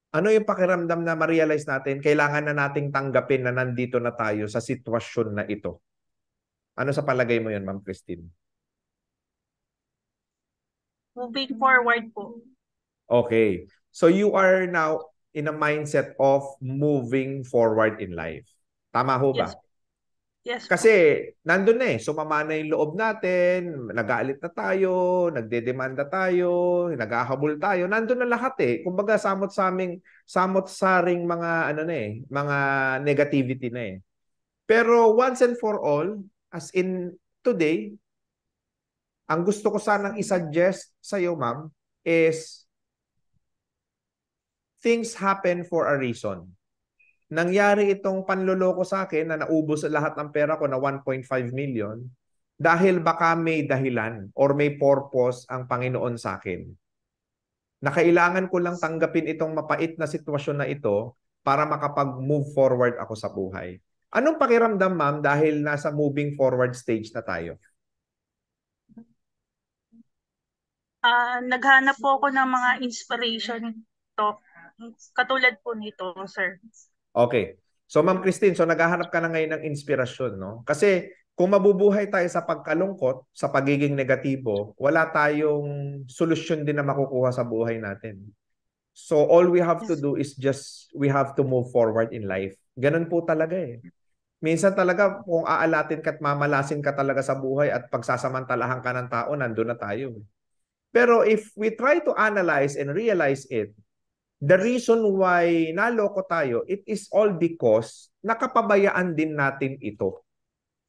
Ano yung pakiramdam na ma-realize natin, kailangan na nating tanggapin na nandito na tayo sa sitwasyon na ito? Ano sa palagay mo yun, Ma'am Christine? Moving forward po. Okay. So you are now in a mindset of moving forward in life. Tama ho ba? Yes. Yes. Kasi nandun eh, sumama na yung loob natin, nagaalit na tayo, nagdedemanda tayo, naghahabol tayo, nandun na lahat eh. Kumbaga samot sa aming, samot saring mga ano na eh, mga negativity na eh. Pero once and for all, as in today, ang gusto ko sanang i-suggest sa iyo, ma'am, is things happen for a reason. Nangyari itong panloloko sa akin na naubos lahat ng pera ko na 1.5 million dahil baka may dahilan or may purpose ang Panginoon sa akin. Nakailangan ko lang tanggapin itong mapait na sitwasyon na ito para makapag-move forward ako sa buhay. Anong pakiramdam, ma'am, dahil nasa moving forward stage na tayo? Uh, naghanap po ako ng mga inspiration talk katulad po nito, sir. Okay. So Ma'am Christine, so naghahanap ka na ngayon ng inspirasyon, no? Kasi kung mabubuhay tayo sa pagkalungkot, sa pagiging negatibo, wala tayong solusyon din na makukuha sa buhay natin. So all we have to do is just we have to move forward in life. Ganun po talaga eh. Minsan talaga kung aalatin ka at mamalasin ka talaga sa buhay at pagsasamantalahan ka ng tao, nandoon na tayo. Eh. Pero if we try to analyze and realize it, The reason why naloko tayo, it is all because nakapabayaan din natin ito.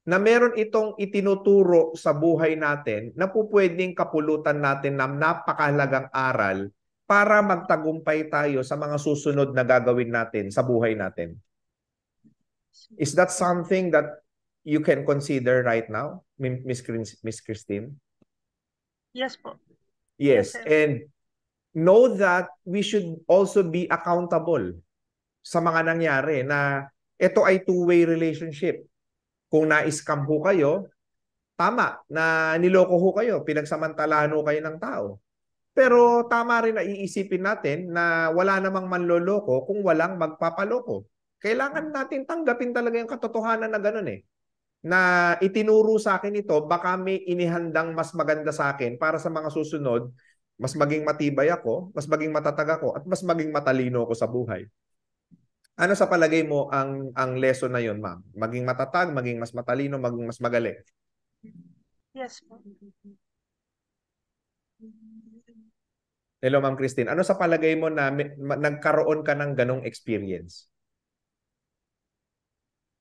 Na meron itong itinuturo sa buhay natin na pupwedeng kapulutan natin ng napakalagang aral para magtagumpay tayo sa mga susunod na gagawin natin sa buhay natin. Is that something that you can consider right now, Miss Christine? Yes po. Yes, and know that we should also be accountable sa mga nangyari na ito ay two-way relationship. Kung na-scam ho kayo, tama na niloko ho kayo, pinagsamantalahan ho kayo ng tao. Pero tama rin na iisipin natin na wala namang manloloko kung walang magpapaloko. Kailangan natin tanggapin talaga yung katotohanan na ganun eh. Na itinuro sa akin ito, baka may inihandang mas maganda sa akin para sa mga susunod mas maging matibay ako, mas maging matatag ako, at mas maging matalino ako sa buhay. Ano sa palagay mo ang ang lesson na yon, ma'am? Maging matatag, maging mas matalino, maging mas magaling. Yes, ma'am. Hello, ma'am Christine. Ano sa palagay mo na nagkaroon ka ng ganong experience?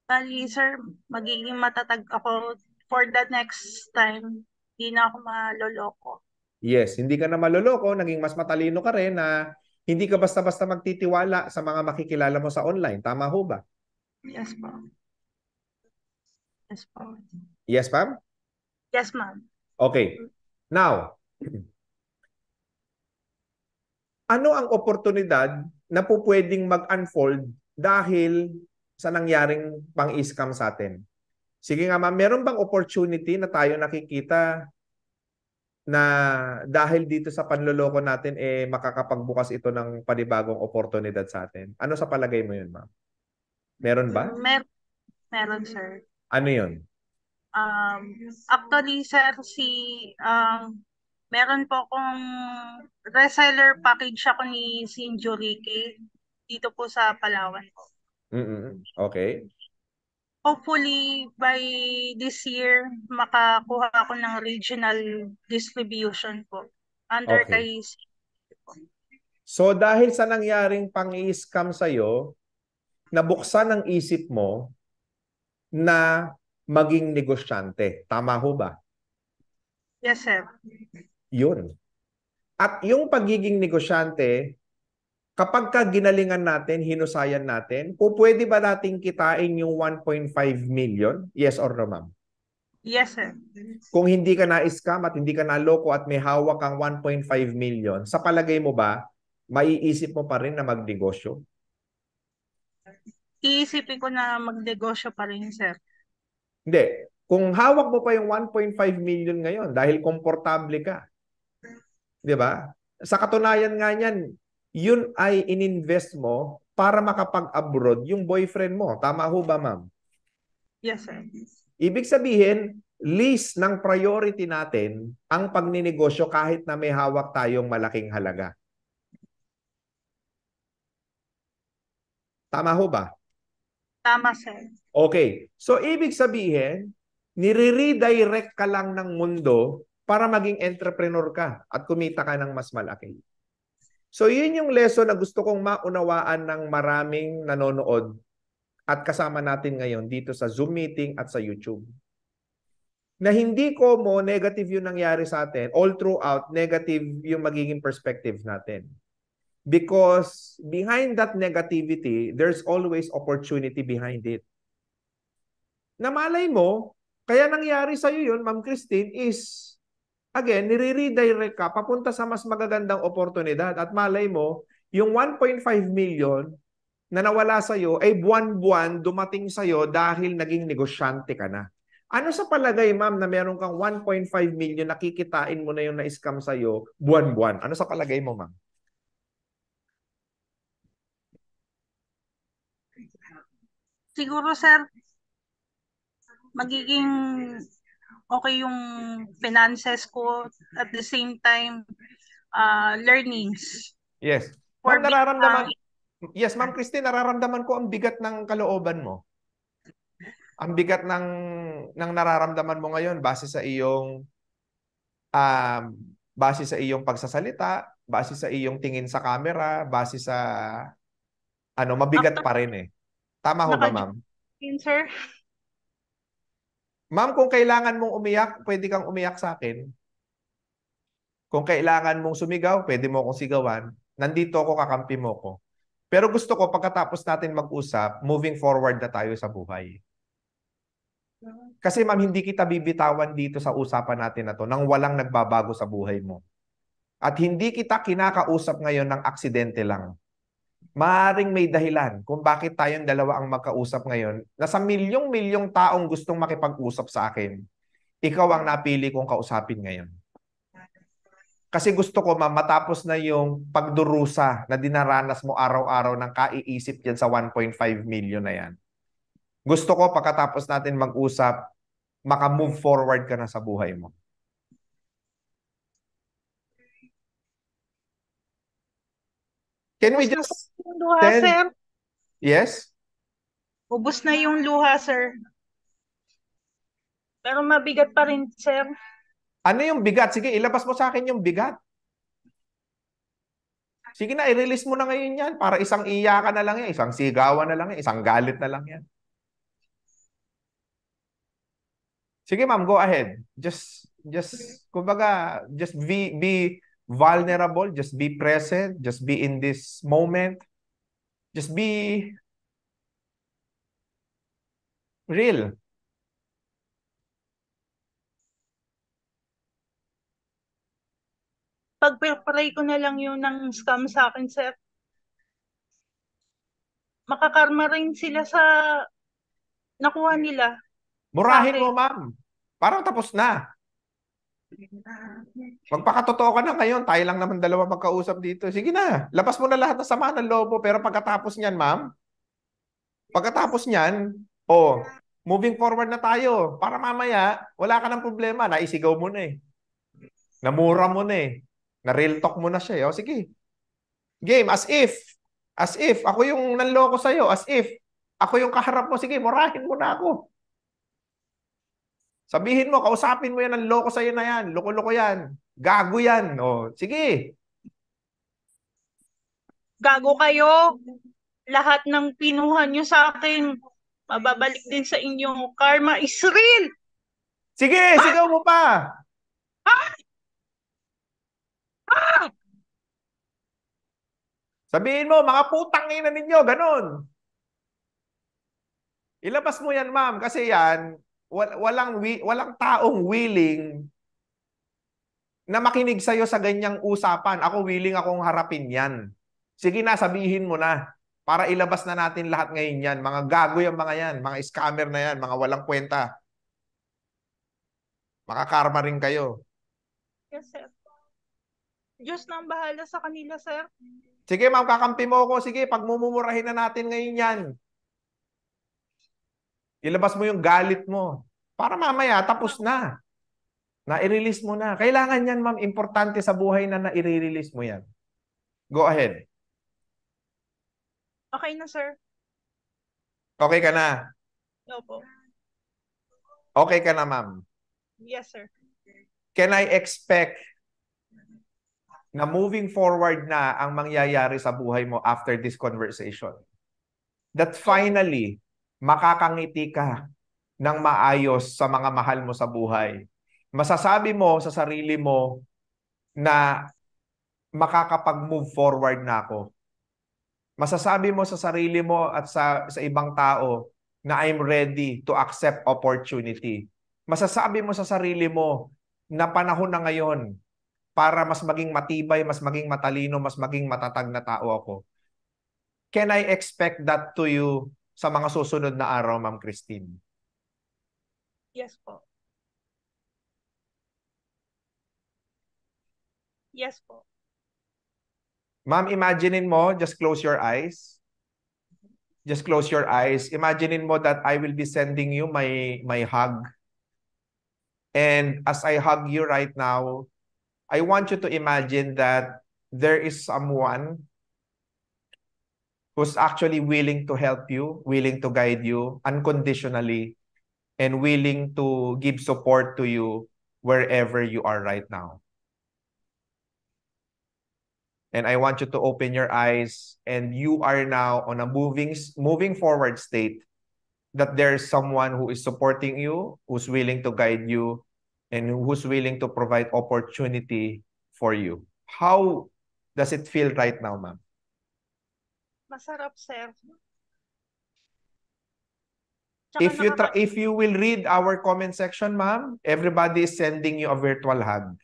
Bali, sir, magiging matatag ako for the next time. Hindi na ako maloloko. Yes, hindi ka na maloloko, naging mas matalino ka rin na hindi ka basta-basta magtitiwala sa mga makikilala mo sa online. Tama ho ba? Yes, ma'am. Yes, ma'am. Yes, ma'am? Yes, ma'am. Okay. Now, ano ang oportunidad na po pwedeng mag-unfold dahil sa nangyaring pang-scam sa atin? Sige nga ma'am, meron bang opportunity na tayo nakikita na dahil dito sa panloloko natin eh makakapagbukas ito ng panibagong oportunidad sa atin. Ano sa palagay mo 'yun, ma'am? Meron ba? Mer- meron, sir. Ano 'yun? Um, actually, sir, si um, meron po akong reseller package ako ni Sinjuriki dito po sa Palawan po. Mm-mm. Okay hopefully by this year makakuha ako ng regional distribution po under okay. kay So dahil sa nangyaring pang-i-scam sa iyo, nabuksan ang isip mo na maging negosyante. Tama ho ba? Yes, sir. Yun. At yung pagiging negosyante, Kapag ka ginalingan natin, hinusayan natin, po pwede ba nating kitain yung 1.5 million? Yes or no, ma'am? Yes, sir. Kung hindi ka na-scam at hindi ka na-loko at may hawak kang 1.5 million, sa palagay mo ba, maiisip mo pa rin na magnegosyo? Iisipin ko na magnegosyo pa rin, sir. Hindi. Kung hawak mo pa yung 1.5 million ngayon dahil komportable ka, di ba? Sa katunayan nga niyan, yun ay ininvest mo para makapag-abroad yung boyfriend mo. Tama ho ba, ma'am? Yes, sir. Ibig sabihin, list ng priority natin ang pagninegosyo kahit na may hawak tayong malaking halaga. Tama ho ba? Tama, sir. Okay. So, ibig sabihin, nire-redirect ka lang ng mundo para maging entrepreneur ka at kumita ka ng mas malaki. So yun yung lesson na gusto kong maunawaan ng maraming nanonood at kasama natin ngayon dito sa Zoom meeting at sa YouTube. Na hindi ko mo negative yung nangyari sa atin, all throughout negative yung magiging perspective natin. Because behind that negativity, there's always opportunity behind it. Na malay mo, kaya nangyari sa'yo yun, Ma'am Christine, is again, nire-redirect ka papunta sa mas magagandang oportunidad. At malay mo, yung 1.5 million na nawala sa'yo ay buwan-buwan dumating sa'yo dahil naging negosyante ka na. Ano sa palagay, ma'am, na meron kang 1.5 million nakikitain mo na yung na-scam sa'yo buwan-buwan? Ano sa palagay mo, ma'am? Siguro, sir, magiging okay yung finances ko at the same time uh, learnings. Yes. For ma'am, nararamdaman, uh, yes, Ma'am Christine, nararamdaman ko ang bigat ng kalooban mo. Ang bigat ng, ng nararamdaman mo ngayon base sa iyong um, base sa iyong pagsasalita, base sa iyong tingin sa camera, base sa ano, mabigat pa rin eh. Tama ho ba, ma'am? Sir? Ma'am, kung kailangan mong umiyak, pwede kang umiyak sa akin. Kung kailangan mong sumigaw, pwede mo akong sigawan. Nandito ako, kakampi mo ko. Pero gusto ko, pagkatapos natin mag-usap, moving forward na tayo sa buhay. Kasi ma'am, hindi kita bibitawan dito sa usapan natin na to nang walang nagbabago sa buhay mo. At hindi kita kinakausap ngayon ng aksidente lang maaring may dahilan kung bakit tayong dalawa ang magkausap ngayon na sa milyong-milyong taong gustong makipag-usap sa akin, ikaw ang napili kong kausapin ngayon. Kasi gusto ko ma matapos na yung pagdurusa na dinaranas mo araw-araw ng kaiisip yan sa 1.5 million na yan. Gusto ko pagkatapos natin mag-usap, maka-move forward ka na sa buhay mo. Can we just yung luha, Ten. sir. Yes? Ubus na yung luha, sir. Pero mabigat pa rin, sir. Ano yung bigat? Sige, ilabas mo sa akin yung bigat. Sige na, i-release mo na ngayon yan. Para isang iyakan na lang yan, isang sigawan na lang yan, isang galit na lang yan. Sige ma'am, go ahead. Just, just, kumbaga, just be, be vulnerable, just be present, just be in this moment. Just be real. Pag-pray ko na lang yun ng scam sa akin, sir. Makakarma rin sila sa nakuha nila. Murahin mo, ma'am. Parang tapos na. Magpakatotoo ka na ngayon. Tayo lang naman dalawa magkausap dito. Sige na, labas mo na lahat ng sama ng lobo. Pero pagkatapos niyan, ma'am, pagkatapos niyan, oh, moving forward na tayo. Para mamaya, wala ka ng problema. Naisigaw mo na eh. Namura mo na eh. Na-real talk mo na siya eh. O oh, sige. Game, as if. As if. Ako yung nanloko sa'yo. As if. Ako yung kaharap mo. Sige, murahin mo na ako. Sabihin mo, kausapin mo yan, ang loko sa'yo na yan, loko-loko yan, gago yan. O, sige. Gago kayo. Lahat ng pinuhan nyo sa akin, mababalik din sa inyong karma is real. Sige, ah! sigaw mo pa. Ah! Ah! Sabihin mo, mga putang ina ninyo, ganon. Ilabas mo yan, ma'am, kasi yan, walang walang taong willing na makinig sa iyo sa ganyang usapan. Ako willing akong harapin 'yan. Sige na sabihin mo na para ilabas na natin lahat ngayon 'yan. Mga gago 'yang mga 'yan, mga scammer na 'yan, mga walang kwenta. Makakarma rin kayo. Yes, sir. Diyos na bahala sa kanila, sir. Sige, ma'am, kakampi mo ako. Sige, pagmumumurahin na natin ngayon yan. Ilabas mo yung galit mo. Para mamaya, tapos na. Na i-release mo na. Kailangan yan, ma'am. Importante sa buhay na na i-release mo yan. Go ahead. Okay na, sir. Okay ka na? No Okay ka na, ma'am? Yes, sir. Can I expect na moving forward na ang mangyayari sa buhay mo after this conversation? That finally, makakangiti ka ng maayos sa mga mahal mo sa buhay. Masasabi mo sa sarili mo na makakapag-move forward na ako. Masasabi mo sa sarili mo at sa, sa ibang tao na I'm ready to accept opportunity. Masasabi mo sa sarili mo na panahon na ngayon para mas maging matibay, mas maging matalino, mas maging matatag na tao ako. Can I expect that to you sa mga susunod na araw, Ma'am Christine? Yes po. Yes po. Ma'am, imaginein mo, just close your eyes. Just close your eyes. Imaginein mo that I will be sending you my my hug. And as I hug you right now, I want you to imagine that there is someone who's actually willing to help you, willing to guide you unconditionally, and willing to give support to you wherever you are right now. And I want you to open your eyes and you are now on a moving moving forward state that there is someone who is supporting you, who's willing to guide you and who's willing to provide opportunity for you. How does it feel right now, ma'am? Masarap, sir. Tsaka if you tra- if you will read our comment section, ma'am, everybody is sending you a virtual hug.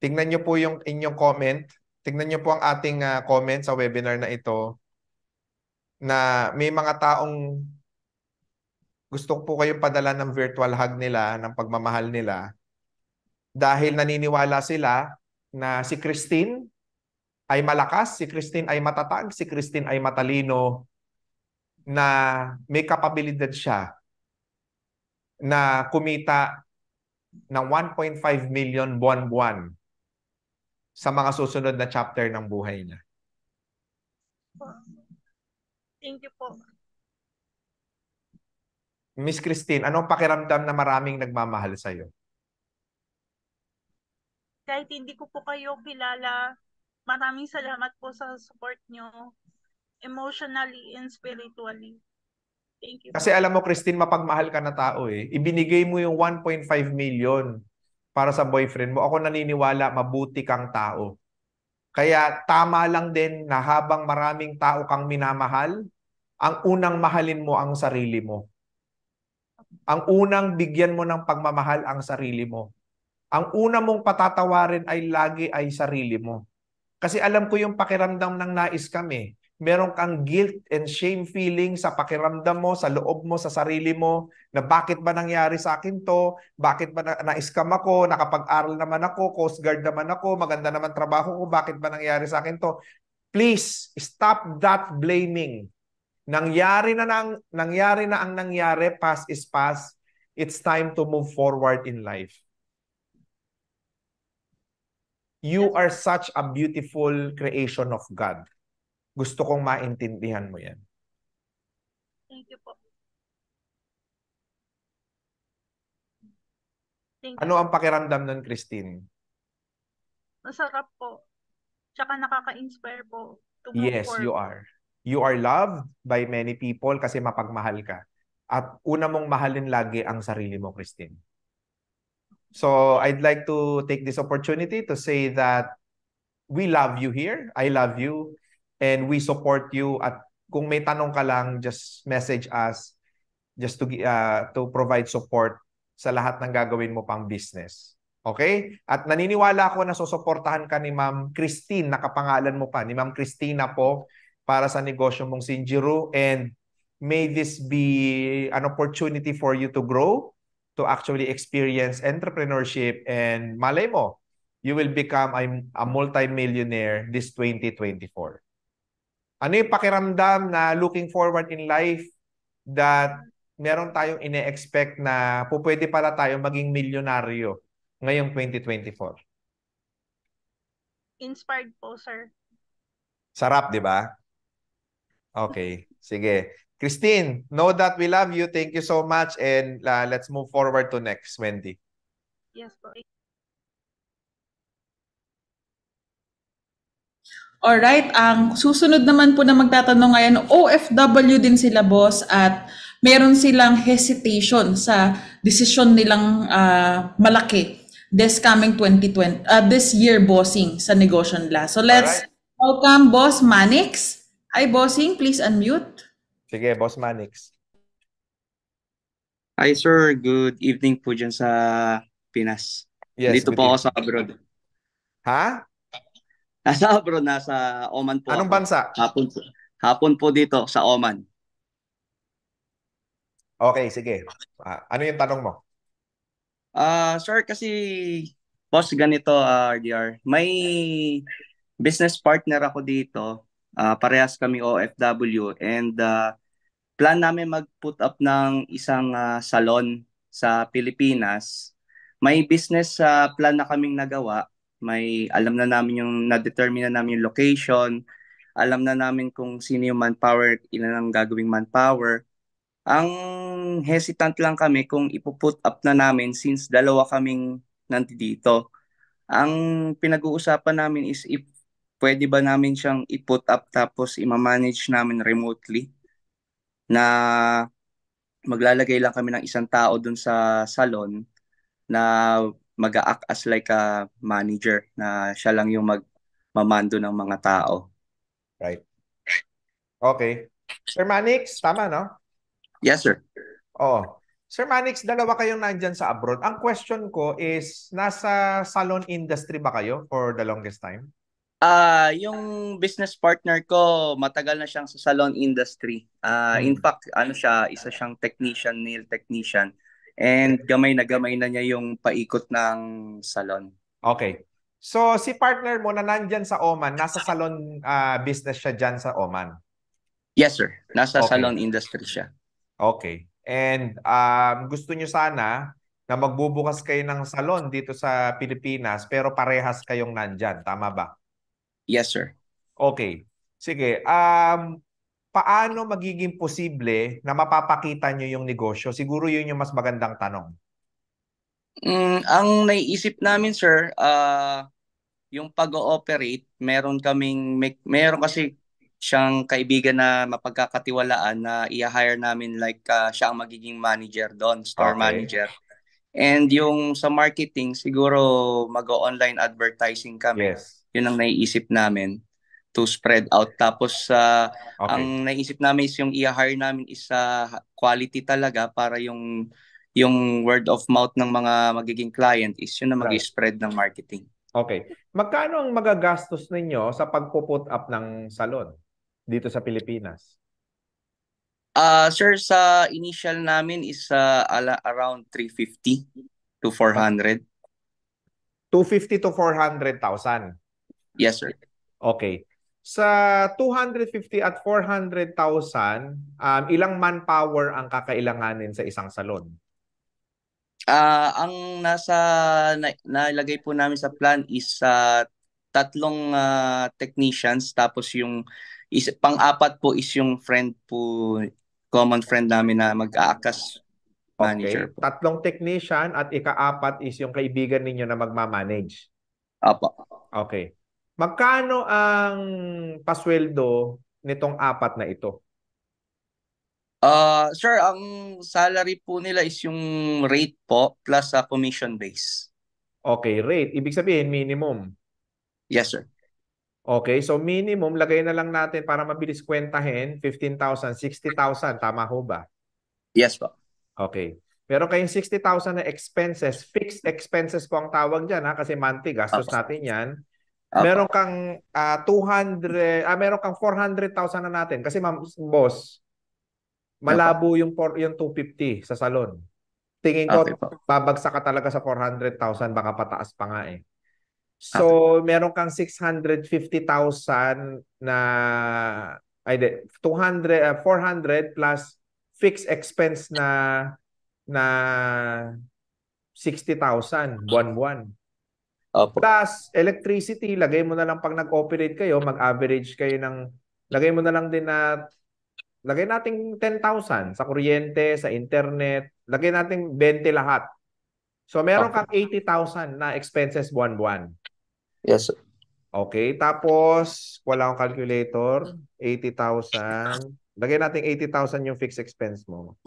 Tingnan niyo po yung inyong comment. Tingnan niyo po ang ating uh, comment sa webinar na ito na may mga taong gusto po kayong padala ng virtual hug nila, ng pagmamahal nila dahil naniniwala sila na si Christine ay malakas, si Christine ay matatag, si Christine ay matalino, na may kapabilidad siya na kumita ng 1.5 million buwan-buwan sa mga susunod na chapter ng buhay niya. Thank you po. Miss Christine, anong pakiramdam na maraming nagmamahal sa'yo? Kahit hindi ko po kayo kilala, maraming salamat po sa support nyo emotionally and spiritually. Thank you. Kasi alam mo, Christine, mapagmahal ka na tao eh. Ibinigay mo yung 1.5 million para sa boyfriend mo. Ako naniniwala, mabuti kang tao. Kaya tama lang din na habang maraming tao kang minamahal, ang unang mahalin mo ang sarili mo. Ang unang bigyan mo ng pagmamahal ang sarili mo. Ang una mong patatawarin ay lagi ay sarili mo. Kasi alam ko yung pakiramdam ng nais kami. Meron kang guilt and shame feeling sa pakiramdam mo, sa loob mo, sa sarili mo, na bakit ba nangyari sa akin to? Bakit ba na- na-scam ako? Nakapag-aral naman ako, Coast Guard naman ako, maganda naman trabaho ko, bakit ba nangyari sa akin to? Please, stop that blaming. Nangyari na nang nangyari na ang nangyari, past is past. It's time to move forward in life. You are such a beautiful creation of God. Gusto kong maintindihan mo yan. Thank you po. Thank ano you. Ano ang pakiramdam nun, Christine? Masarap po. Tsaka nakaka-inspire po. To yes, forward. you are. You are loved by many people kasi mapagmahal ka. At una mong mahalin lagi ang sarili mo, Christine. So I'd like to take this opportunity to say that we love you here. I love you. And we support you. At kung may tanong ka lang, just message us just to, uh, to provide support sa lahat ng gagawin mo pang business. Okay? At naniniwala ako na susuportahan ka ni Ma'am Christine, nakapangalan mo pa, ni Ma'am Christina po, para sa negosyo mong Sinjiro. And may this be an opportunity for you to grow to actually experience entrepreneurship and malay mo, you will become a, a multi-millionaire this 2024. Ano yung pakiramdam na looking forward in life that meron tayong ine-expect na pupwede pala tayo maging milyonaryo ngayong 2024? Inspired po, sir. Sarap, di ba? Okay, sige. Christine, know that we love you. Thank you so much. And uh, let's move forward to next, Wendy. Yes, po. Alright, ang susunod naman po na magtatanong ngayon, OFW din sila boss at meron silang hesitation sa decision nilang uh, malaki this coming 2020, uh, ah, this year bossing sa negosyon la. So let's right. welcome boss Manix. Hi bossing, please unmute. Sige, Boss Manix. Hi sir, good evening po dyan sa Pinas. Yes, Dito good po ako sa abroad. Ha? Nasa abroad, nasa Oman po. Anong ako. bansa? Hapon po. Hapon po dito sa Oman. Okay, sige. Ah, ano yung tanong mo? Uh, sir, kasi boss ganito ah, RDR. May business partner ako dito. Ah, parehas kami OFW and uh, plan namin mag-put up ng isang uh, salon sa Pilipinas. May business uh, plan na kaming nagawa. May alam na namin yung na-determine na namin yung location. Alam na namin kung sino yung manpower, ilan ang gagawing manpower. Ang hesitant lang kami kung ipuput up na namin since dalawa kaming dito. Ang pinag-uusapan namin is if pwede ba namin siyang iput up tapos imamanage namin remotely na maglalagay lang kami ng isang tao dun sa salon na mag-act as like a manager na siya lang yung magmamando ng mga tao. Right. Okay. Sir Manix, tama no? Yes, sir. Oh. Sir Manix, dalawa kayong nandyan sa abroad. Ang question ko is, nasa salon industry ba kayo for the longest time? Ah, uh, yung business partner ko, matagal na siyang sa salon industry. Ah, uh, in hmm. fact, ano siya, isa siyang technician, nail technician. And gamay na gamay na niya yung paikot ng salon. Okay. So si partner mo na nandyan sa Oman, nasa salon uh, business siya dyan sa Oman. Yes, sir. Nasa okay. salon industry siya. Okay. And um, gusto niyo sana na magbubukas kayo ng salon dito sa Pilipinas pero parehas kayong nandyan. Tama ba? Yes, sir. Okay. Sige. Um, paano magiging posible na mapapakita nyo yung negosyo? Siguro yun yung mas magandang tanong. Mm, ang naiisip namin, sir, uh, yung pag-ooperate, meron kaming, may, meron kasi siyang kaibigan na mapagkakatiwalaan na i-hire namin like uh, siya ang magiging manager doon, store okay. manager. And yung sa marketing, siguro mag-online advertising kami. Yes. Yun ang naiisip namin to spread out. Tapos uh, okay. ang naiisip namin is yung i-hire namin is uh, quality talaga para yung yung word of mouth ng mga magiging client is yun na mag-spread ng marketing. Okay. Magkano ang magagastos ninyo sa pagpo-put up ng salon dito sa Pilipinas? Uh, sir, sa initial namin is uh, ala, around 350 to 400. 250 to 400,000. Yes, sir. Okay. Sa 250 at 400,000, um, ilang manpower ang kakailanganin sa isang salon? Uh, ang nasa na, nalagay po namin sa plan is uh, tatlong uh, technicians tapos yung is, pang-apat po is yung friend po common friend namin na mag-aakas manager. Okay. Po. Tatlong technician at ika-apat is yung kaibigan ninyo na magmamanage. Apo. Okay. Magkano ang pasweldo nitong apat na ito? Uh, sir, ang salary po nila is yung rate po plus sa commission base. Okay, rate. Ibig sabihin minimum. Yes, sir. Okay, so minimum, lagay na lang natin para mabilis kwentahin, 15,000, 60,000. Tama ho ba? Yes po. Okay. Pero kayong 60,000 na expenses, fixed expenses po ang tawag dyan ha, kasi monthly gastos okay. natin yan. Okay. Meron kang uh, ah, 200, ah, meron kang 400,000 na natin kasi ma'am boss, malabo yung for, yung 250 sa salon. Tingin ko okay. babagsak ka talaga sa 400,000 baka pataas pa nga eh. So, okay. meron kang 650,000 na ay di, 200 uh, 400 plus fixed expense na na 60,000 buwan-buwan. Opo. Plus, electricity, lagay mo na lang pag nag-operate kayo, mag-average kayo ng, lagay mo na lang din na, lagay natin 10,000 sa kuryente, sa internet, lagay natin 20 lahat. So, meron kang 80,000 na expenses buwan-buwan. Yes, sir. Okay, tapos, wala akong calculator, 80,000. Lagay natin 80,000 yung fixed expense mo.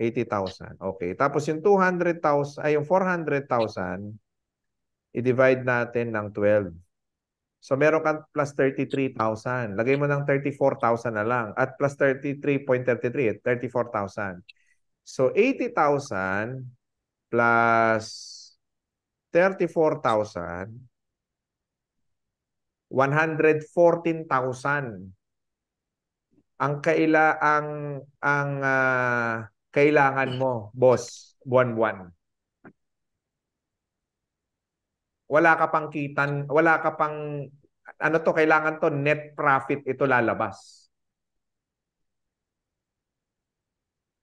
80,000. Okay. Tapos yung 200,000, ay yung 400,000, i-divide natin ng 12. So meron kang plus 33,000. Lagay mo ng 34,000 na lang. At plus 33.33, 34,000. So 80,000 plus 34,000, 114,000 ang kaila ang ang uh, kailangan mo boss buwan-buwan wala ka pang kitan, wala ka pang ano to kailangan to net profit ito lalabas.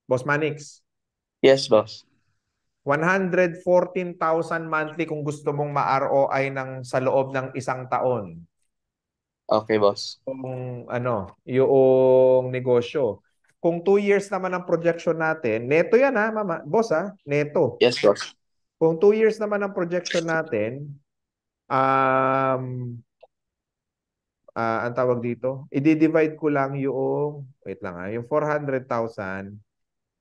Boss Manix. Yes, boss. 114,000 monthly kung gusto mong ma-ROI ng sa loob ng isang taon. Okay, boss. Kung ano, yung negosyo. Kung 2 years naman ang projection natin, neto yan ha, mama. Boss ha, neto. Yes, boss. Kung 2 years naman ang projection natin, um, uh, ang tawag dito, i-divide ko lang yung, wait lang ha, yung 400,000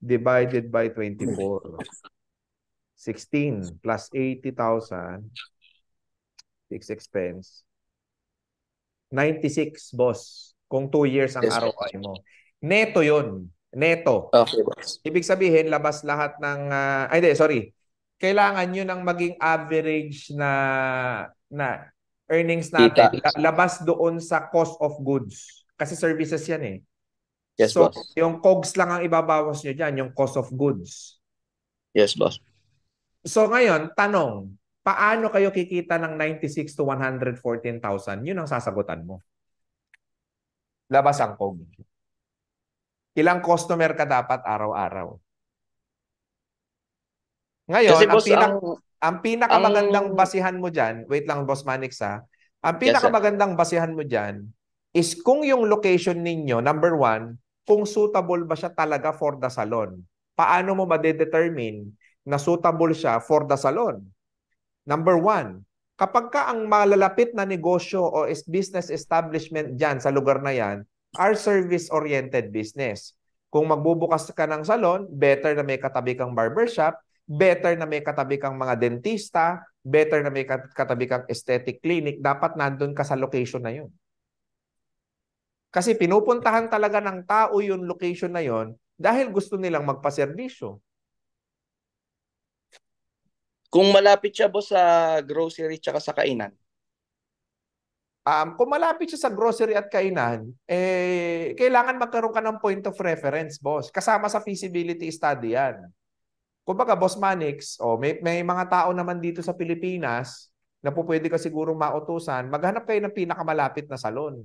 divided by 24. 16 plus 80,000 fixed expense. 96, boss. Kung 2 years ang yes, ROI mo. Neto yon Neto. Okay, boss. Ibig sabihin, labas lahat ng... Uh, ay, hindi, sorry kailangan yun ang maging average na na earnings natin Kita. labas doon sa cost of goods kasi services yan eh. Yes, so, boss. yung COGS lang ang ibabawas nyo dyan, yung cost of goods. Yes, boss. So ngayon, tanong, paano kayo kikita ng 96 to 114,000? Yun ang sasagutan mo. Labas ang COGS. Ilang customer ka dapat araw-araw? Ngayon, Kasi ang, boss, pinang, ang, ang pinakamagandang ang, basihan mo dyan, wait lang boss Manix ha, ang pinakamagandang yes, basihan mo dyan is kung yung location ninyo, number one, kung suitable ba siya talaga for the salon. Paano mo madedetermine na suitable siya for the salon? Number one, kapag ka ang malalapit na negosyo o is business establishment dyan sa lugar na yan, are service-oriented business. Kung magbubukas ka ng salon, better na may katabi kang barbershop better na may katabi kang mga dentista, better na may katabi kang aesthetic clinic, dapat nandun ka sa location na yun. Kasi pinupuntahan talaga ng tao yung location na yon dahil gusto nilang magpaserbisyo. Kung malapit siya boss sa grocery tsaka sa kainan? Um, kung malapit siya sa grocery at kainan, eh, kailangan magkaroon ka ng point of reference, boss. Kasama sa feasibility study yan. Kumbaga, Boss Manix, oh, may, may mga tao naman dito sa Pilipinas na po pwede ka siguro mautusan, maghanap kayo ng pinakamalapit na salon.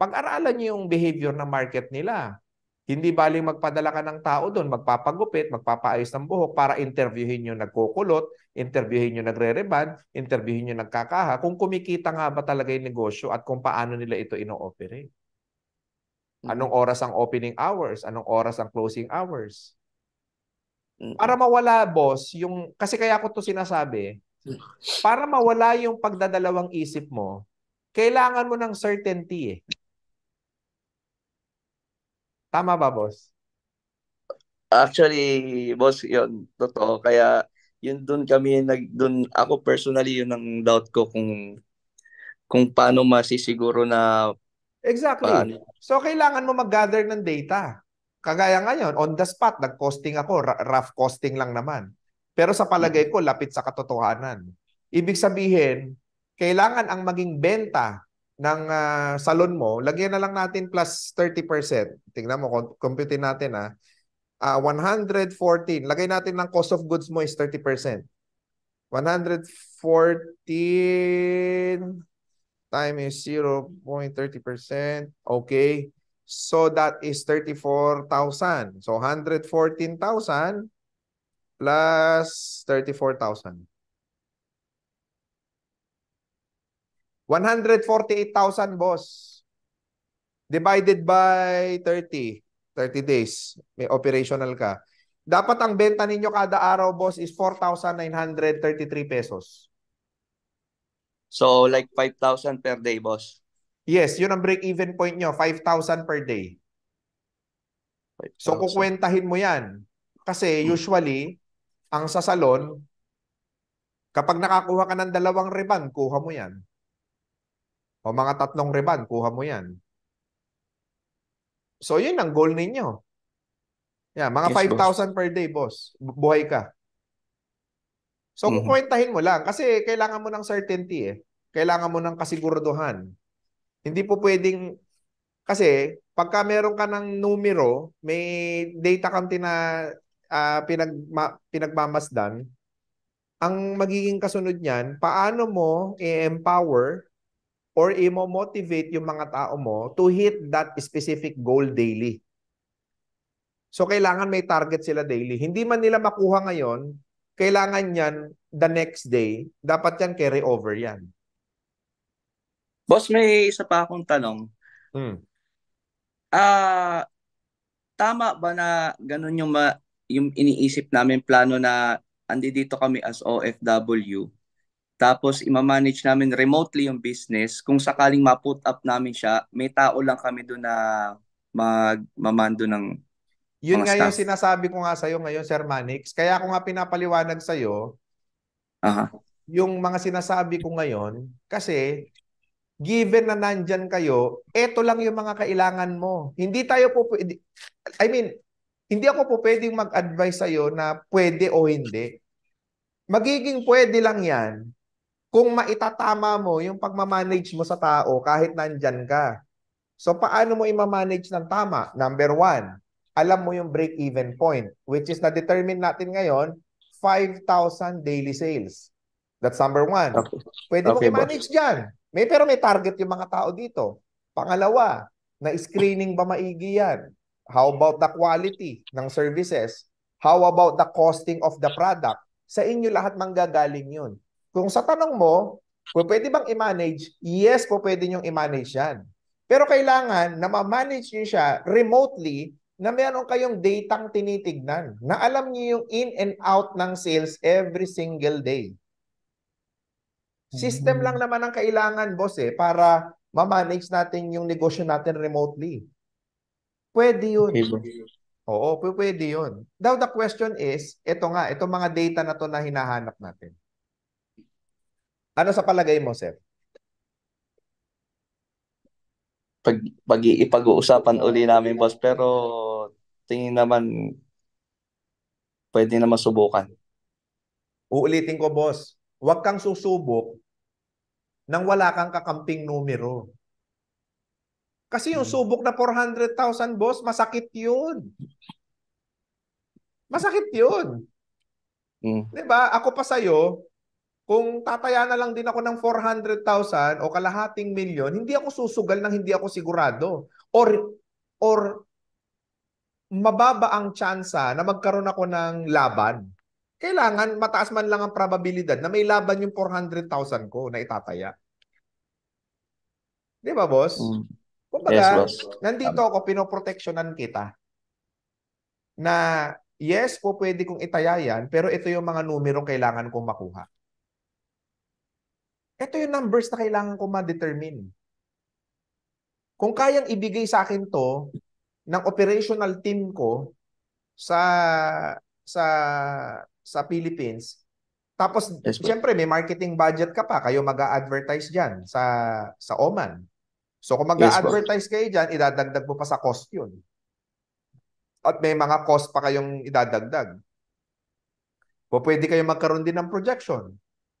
Pag-aralan niyo yung behavior ng market nila. Hindi baling magpadala ka ng tao doon, magpapagupit, magpapaayos ng buhok para interviewin yung nagkukulot, interviewin yung nagre-reband, interviewin yung nagkakaha, kung kumikita nga ba talaga yung negosyo at kung paano nila ito ino-operate. Anong mm. oras ang opening hours? Anong oras ang closing hours? Para mawala, boss, yung, kasi kaya ko to sinasabi, para mawala yung pagdadalawang isip mo, kailangan mo ng certainty eh. Tama ba, boss? Actually, boss, yun, totoo. Kaya, yun doon kami, nag, doon, ako personally, yun ang doubt ko kung kung paano masisiguro na Exactly. Paano. So, kailangan mo maggather ng data. Kagaya ngayon, on the spot, nag-costing ako, rough costing lang naman. Pero sa palagay mm-hmm. ko, lapit sa katotohanan. Ibig sabihin, kailangan ang maging benta ng uh, salon mo, lagyan na lang natin plus 30%. Tingnan mo, computein natin ha. Uh, 114, lagay natin ng cost of goods mo is 30%. 114 times 0.30%. Okay. So that is 34,000. So 114,000 plus 34,000. 148,000 boss. Divided by 30. 30 days. May operational ka. Dapat ang benta ninyo kada araw boss is 4,933 pesos. So like 5,000 per day boss. Yes, yun ang break-even point nyo, 5,000 per day. 5, so kukwentahin mo yan. Kasi hmm. usually, ang sa salon, kapag nakakuha ka ng dalawang reban, kuha mo yan. O mga tatlong reban, kuha mo yan. So yun ang goal ninyo. Yeah, mga yes, 5,000 per day, boss. Buhay ka. So mm-hmm. kukwentahin mo lang kasi kailangan mo ng certainty eh. Kailangan mo ng kasiguraduhan. Hindi po pwedeng, kasi pagka meron ka ng numero, may data kang tina, uh, pinag, ma, pinagmamasdan, ang magiging kasunod niyan, paano mo i-empower or i-motivate yung mga tao mo to hit that specific goal daily. So kailangan may target sila daily. Hindi man nila makuha ngayon, kailangan yan the next day. Dapat yan carry over yan. Boss, may isa pa akong tanong. Mm. Ah, uh, tama ba na ganun yung ma- yung iniisip namin plano na andi dito kami as OFW. Tapos i-manage namin remotely yung business. Kung sakaling ma-put up namin siya, may tao lang kami doon na magmamando ng yun nga yung sinasabi ko nga sa iyo ngayon, Sir Manix. Kaya ako nga pinapaliwanag sa iyo Aha. Uh -huh. yung mga sinasabi ko ngayon, kasi given na nandyan kayo, eto lang yung mga kailangan mo. Hindi tayo po, I mean, hindi ako po pwedeng mag-advise sa'yo na pwede o hindi. Magiging pwede lang yan kung maitatama mo yung pagmamanage mo sa tao kahit nandyan ka. So paano mo i-manage ng tama? Number one, alam mo yung break-even point, which is na-determine natin ngayon, 5,000 daily sales. That's number one. Pwede okay, mo i-manage boss. dyan. May pero may target yung mga tao dito. Pangalawa, na screening ba maigi yan? How about the quality ng services? How about the costing of the product? Sa inyo lahat manggagaling yun. Kung sa tanong mo, pwede bang i-manage? Yes, po pwede niyong i-manage yan. Pero kailangan na ma-manage niyo siya remotely na meron kayong datang tinitignan, na alam niyo yung in and out ng sales every single day. System lang mm-hmm. naman ang kailangan, boss, eh, para ma-manage natin yung negosyo natin remotely. Pwede yun. Okay, Oo, pwede yun. Now, the question is, ito nga, itong mga data na to na hinahanap natin. Ano sa palagay mo, sir? Pag, pag ipag-uusapan uli namin, boss, pero tingin naman pwede na masubukan. Uulitin ko, boss. Huwag kang susubok nang wala kang kakamping numero. Kasi yung hmm. subok na 400,000, boss, masakit yun. Masakit yun. Mm. 'Di ba? Ako pa sa'yo, kung tataya na lang din ako ng 400,000 o kalahating milyon, hindi ako susugal nang hindi ako sigurado. Or or mababa ang tsansa na magkaroon ako ng laban kailangan mataas man lang ang probabilidad na may laban yung 400,000 ko na itataya. Di ba, boss? Mm. Kumbaga, yes, nandito ako, pinoproteksyonan kita na yes po pwede kong itaya yan, pero ito yung mga numerong kailangan kong makuha. Ito yung numbers na kailangan kong ma-determine. Kung kayang ibigay sa akin to ng operational team ko sa sa sa Philippines. Tapos, yes, siyempre, may marketing budget ka pa. Kayo mag advertise diyan sa, sa Oman. So, kung mag-a-advertise yes, kayo diyan, idadagdag mo pa sa cost yun. At may mga cost pa kayong idadagdag. O pwede kayo magkaroon din ng projection.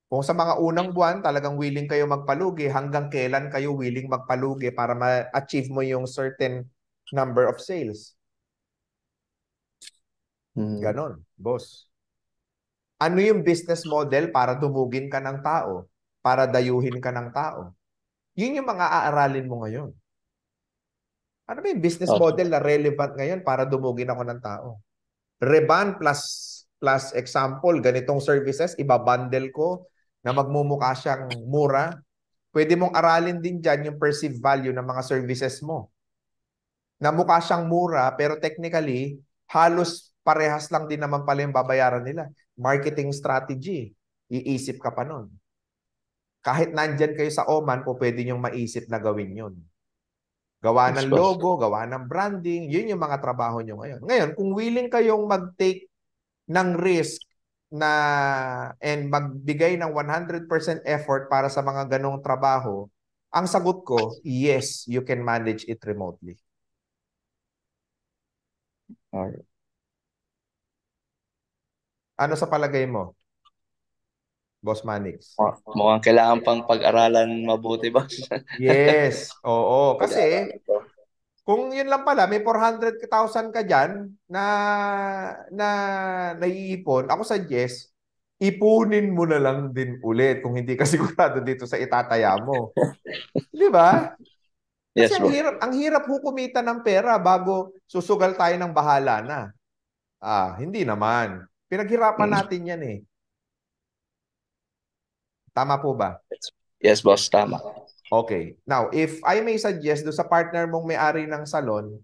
Kung sa mga unang buwan, talagang willing kayo magpalugi, hanggang kailan kayo willing magpalugi para ma-achieve mo yung certain number of sales. Hmm. Ganon, boss. Ano yung business model para dumugin ka ng tao? Para dayuhin ka ng tao? Yun yung mga aaralin mo ngayon. Ano ba yung business okay. model na relevant ngayon para dumugin ako ng tao? Reban plus plus example, ganitong services, ibabundle ko na magmumukha siyang mura. Pwede mong aralin din dyan yung perceived value ng mga services mo. Na mukha siyang mura, pero technically, halos parehas lang din naman pala yung babayaran nila marketing strategy. Iisip ka pa nun. Kahit nandyan kayo sa Oman po, pwede niyong maisip na gawin yun. Gawa ng logo, gawa ng branding, yun yung mga trabaho nyo ngayon. Ngayon, kung willing kayong mag-take ng risk na and magbigay ng 100% effort para sa mga ganong trabaho, ang sagot ko, yes, you can manage it remotely. Alright. Ano sa palagay mo? Boss Manix. Mukhang kailangan pang pag-aralan mabuti ba? yes. Oo. Kasi kung yun lang pala, may 400,000 ka dyan na, na naiipon, ako suggest, ipunin mo na lang din ulit kung hindi ka sigurado dito sa itataya mo. Di ba? Kasi yes, ang hirap, ang hirap ho kumita ng pera bago susugal tayo ng bahala na. Ah, hindi naman. Pinaghirapan mm. natin yan eh. Tama po ba? Yes, boss. Tama. Okay. Now, if I may suggest do sa partner mong may-ari ng salon,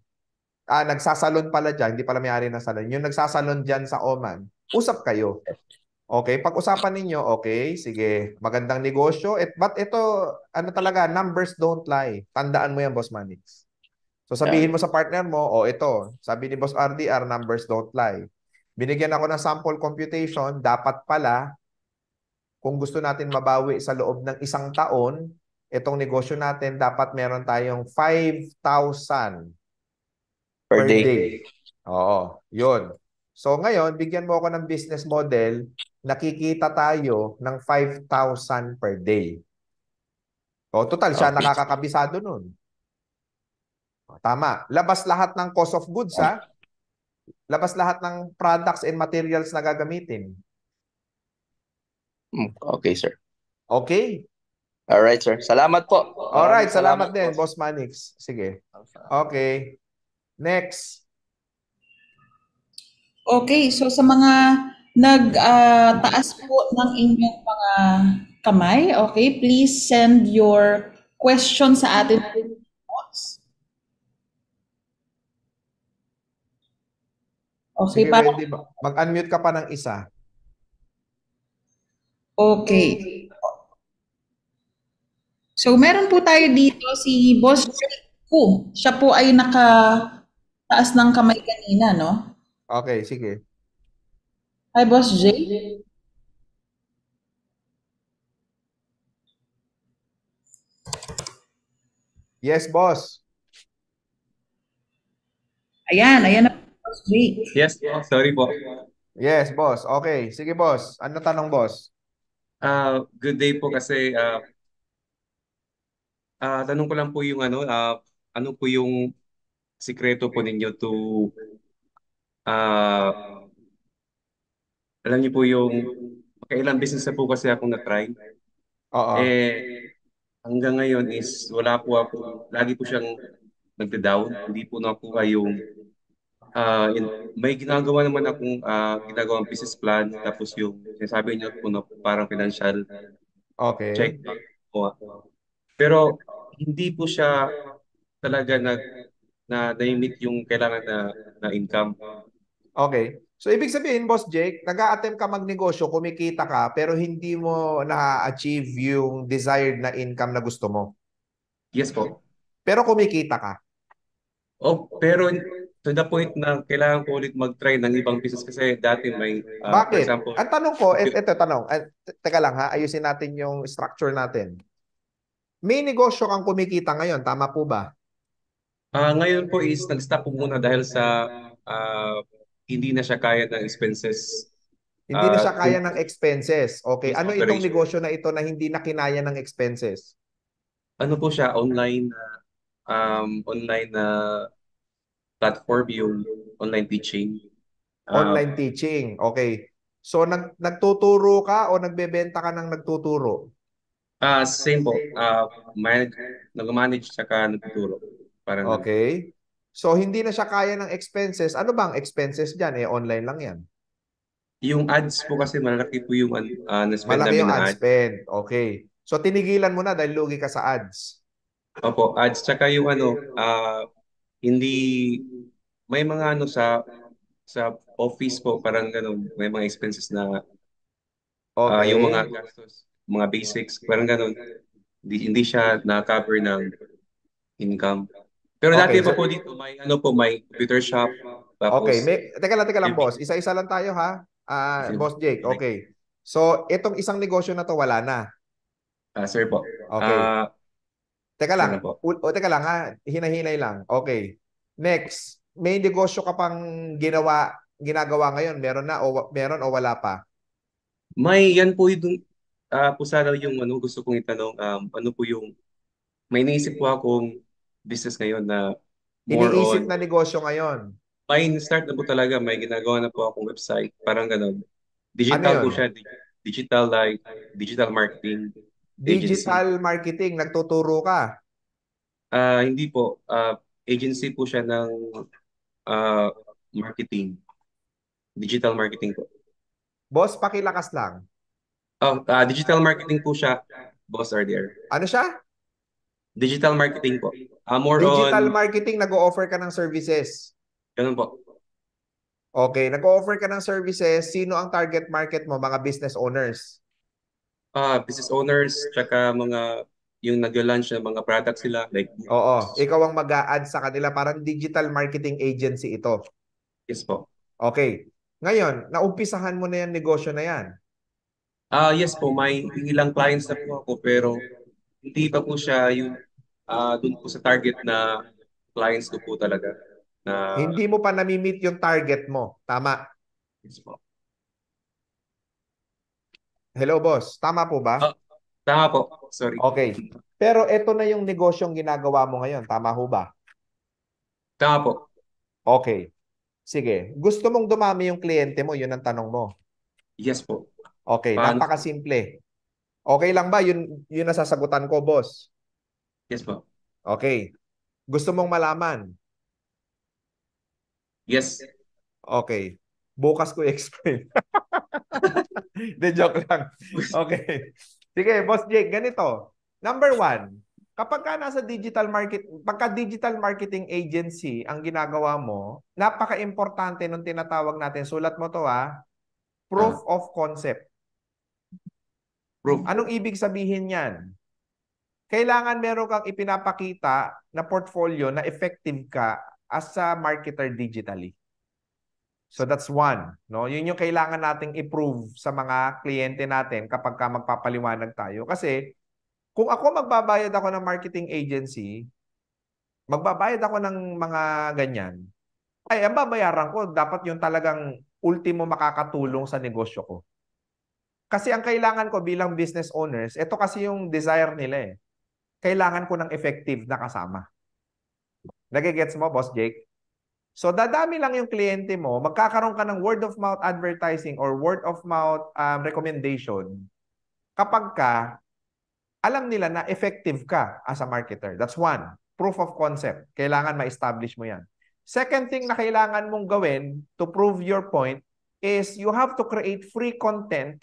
ah, nagsasalon pala dyan, hindi pala may-ari ng salon, yung nagsasalon dyan sa Oman, usap kayo. Okay, pag-usapan ninyo, okay, sige, magandang negosyo. It, but ito, ano talaga, numbers don't lie. Tandaan mo yan, Boss Manix. So sabihin mo sa partner mo, o oh, ito, sabi ni Boss RDR, numbers don't lie. Binigyan ako ng sample computation, dapat pala, kung gusto natin mabawi sa loob ng isang taon, itong negosyo natin, dapat meron tayong 5,000 per, per day. day. Oo, yun. So ngayon, bigyan mo ako ng business model, nakikita tayo ng 5,000 per day. O total, siya okay. nakakakabisado nun. tama. Labas lahat ng cost of goods, ha? Labas lahat ng products and materials na gagamitin. Hmm, okay, sir. Okay. All right, sir. Salamat po. All right, salamat, salamat din, po. Boss Manix. Sige. Okay. Next. Okay, so sa mga nagtaas ah, uh, po ng inyong mga kamay, okay, please send your question sa atin Okay, Sige, para... Wendy, mag-unmute ka pa ng isa. Okay. So, meron po tayo dito si Boss Ku. Siya po ay naka taas ng kamay kanina, no? Okay, sige. Hi, Boss J. Yes, boss. Ayan, ayan na Week. Yes, boss. Sorry po. Yes, boss. Okay. Sige, boss. Ano tanong, boss? Uh, good day po kasi uh, uh, tanong ko lang po yung ano, uh, ano po yung sikreto po ninyo to uh, alam niyo po yung kailang business na po kasi ako na-try. Oo. Eh, hanggang ngayon is wala po ako, lagi po siyang nagda-down. Hindi po nakuha yung uh, ah, in, may ginagawa naman akong uh, ginagawang business plan tapos yung sinasabi niyo po na parang financial okay. check. Po. Pero hindi po siya talaga nag na na-meet yung kailangan na, na income. Okay. So ibig sabihin, Boss Jake, nag aattempt ka magnegosyo, kumikita ka, pero hindi mo na-achieve yung desired na income na gusto mo. Yes po. Pero kumikita ka. Oh, pero to the point na kailangan ko ulit mag-try ng ibang business kasi dati may uh, Bakit? For example, Ang tanong ko, et, eto tanong, uh, teka lang ha, ayusin natin yung structure natin. May negosyo kang kumikita ngayon, tama po ba? Uh, ngayon po is nag-stop po muna dahil sa uh, hindi na siya kaya ng expenses. Uh, hindi na siya kaya ng expenses. Okay. Ano itong negosyo na ito na hindi na kinaya ng expenses? Ano po siya? Online na um, online na uh, platform yung online teaching. Uh, online teaching. Okay. So nag nagtuturo ka o nagbebenta ka ng nagtuturo? Ah, uh, same Uh, ah, manage, nag-manage tsaka nagtuturo. Parang okay. So hindi na siya kaya ng expenses. Ano ba ang expenses diyan? Eh online lang 'yan. Yung ads po kasi malaki po yung uh, na-spend malaki yung ad spend. Okay. So tinigilan mo na dahil lugi ka sa ads. Opo, ads tsaka yung ano, uh, hindi, may mga ano sa sa office po, parang ganun, may mga expenses na ah, okay. uh, yung mga gastos, mga basics, parang ganun. Hindi, hindi siya na-cover ng income. Pero okay. dati pa po dito, may ano po, may computer shop. Tapos, okay, may, teka lang, teka lang, boss. Isa-isa lang tayo ha. Uh, boss Jake, okay. So, itong isang negosyo na to wala na. Uh, sir po. Okay. Uh, Teka lang. Ano o, teka lang ha. Hinahinay lang. Okay. Next. May negosyo ka pang ginawa, ginagawa ngayon? Meron na o meron o wala pa? May yan po yung uh, po sana yung ano gusto kong itanong um, ano po yung may naisip po akong business ngayon na more Iniisip on, na negosyo ngayon. May start na po talaga, may ginagawa na po akong website, parang ganun. Digital ano po siya, digital like digital marketing. Agency. Digital marketing, nagtuturo ka? Ah, hindi po. Ah, agency po siya ng ah, marketing. Digital marketing po. Boss, pakilakas lang. Oh, ah, digital marketing po siya, Boss RDR. Ano siya? Digital marketing po. Ah, more Digital on, marketing, nag-o-offer ka ng services. ganun po. Okay, nag-o-offer ka ng services. Sino ang target market mo? Mga business owners uh, business owners, tsaka mga yung nag-launch ng mga products sila. Like, Oo, ikaw ang mag add sa kanila. Parang digital marketing agency ito. Yes po. Okay. Ngayon, naumpisahan mo na yan negosyo na yan. Ah, uh, yes po. May ilang clients na po ako pero hindi pa po siya yung uh, dun po sa target na clients ko po talaga. Na... Hindi mo pa nami-meet yung target mo. Tama. Yes po. Hello, boss. Tama po ba? Oh, tama po. Sorry. Okay. Pero ito na yung negosyong ginagawa mo ngayon. Tama ho ba? Tama po. Okay. Sige. Gusto mong dumami yung kliyente mo? Yun ang tanong mo. Yes po. Okay. Paano? Napakasimple. Okay lang ba? Yun, yun sasagutan ko, boss. Yes po. Okay. Gusto mong malaman? Yes. Okay. Bukas ko explain. De joke lang. Okay. Sige, Boss Jake, ganito. Number one, kapag ka nasa digital market, pagka digital marketing agency ang ginagawa mo, napaka-importante nung tinatawag natin, sulat mo to ha, proof uh, of concept. Proof. Anong ibig sabihin yan? Kailangan meron kang ipinapakita na portfolio na effective ka as a marketer digitally. So that's one. No? Yun yung kailangan nating i-prove sa mga kliyente natin kapag ka magpapaliwanag tayo. Kasi kung ako magbabayad ako ng marketing agency, magbabayad ako ng mga ganyan, ay ang babayaran ko dapat yung talagang ultimo makakatulong sa negosyo ko. Kasi ang kailangan ko bilang business owners, ito kasi yung desire nila eh. Kailangan ko ng effective na kasama. Nagigets mo, Boss Jake? So dadami lang yung kliyente mo, magkakaroon ka ng word of mouth advertising or word of mouth um, recommendation kapag ka alam nila na effective ka as a marketer. That's one, proof of concept. Kailangan ma-establish mo 'yan. Second thing na kailangan mong gawin to prove your point is you have to create free content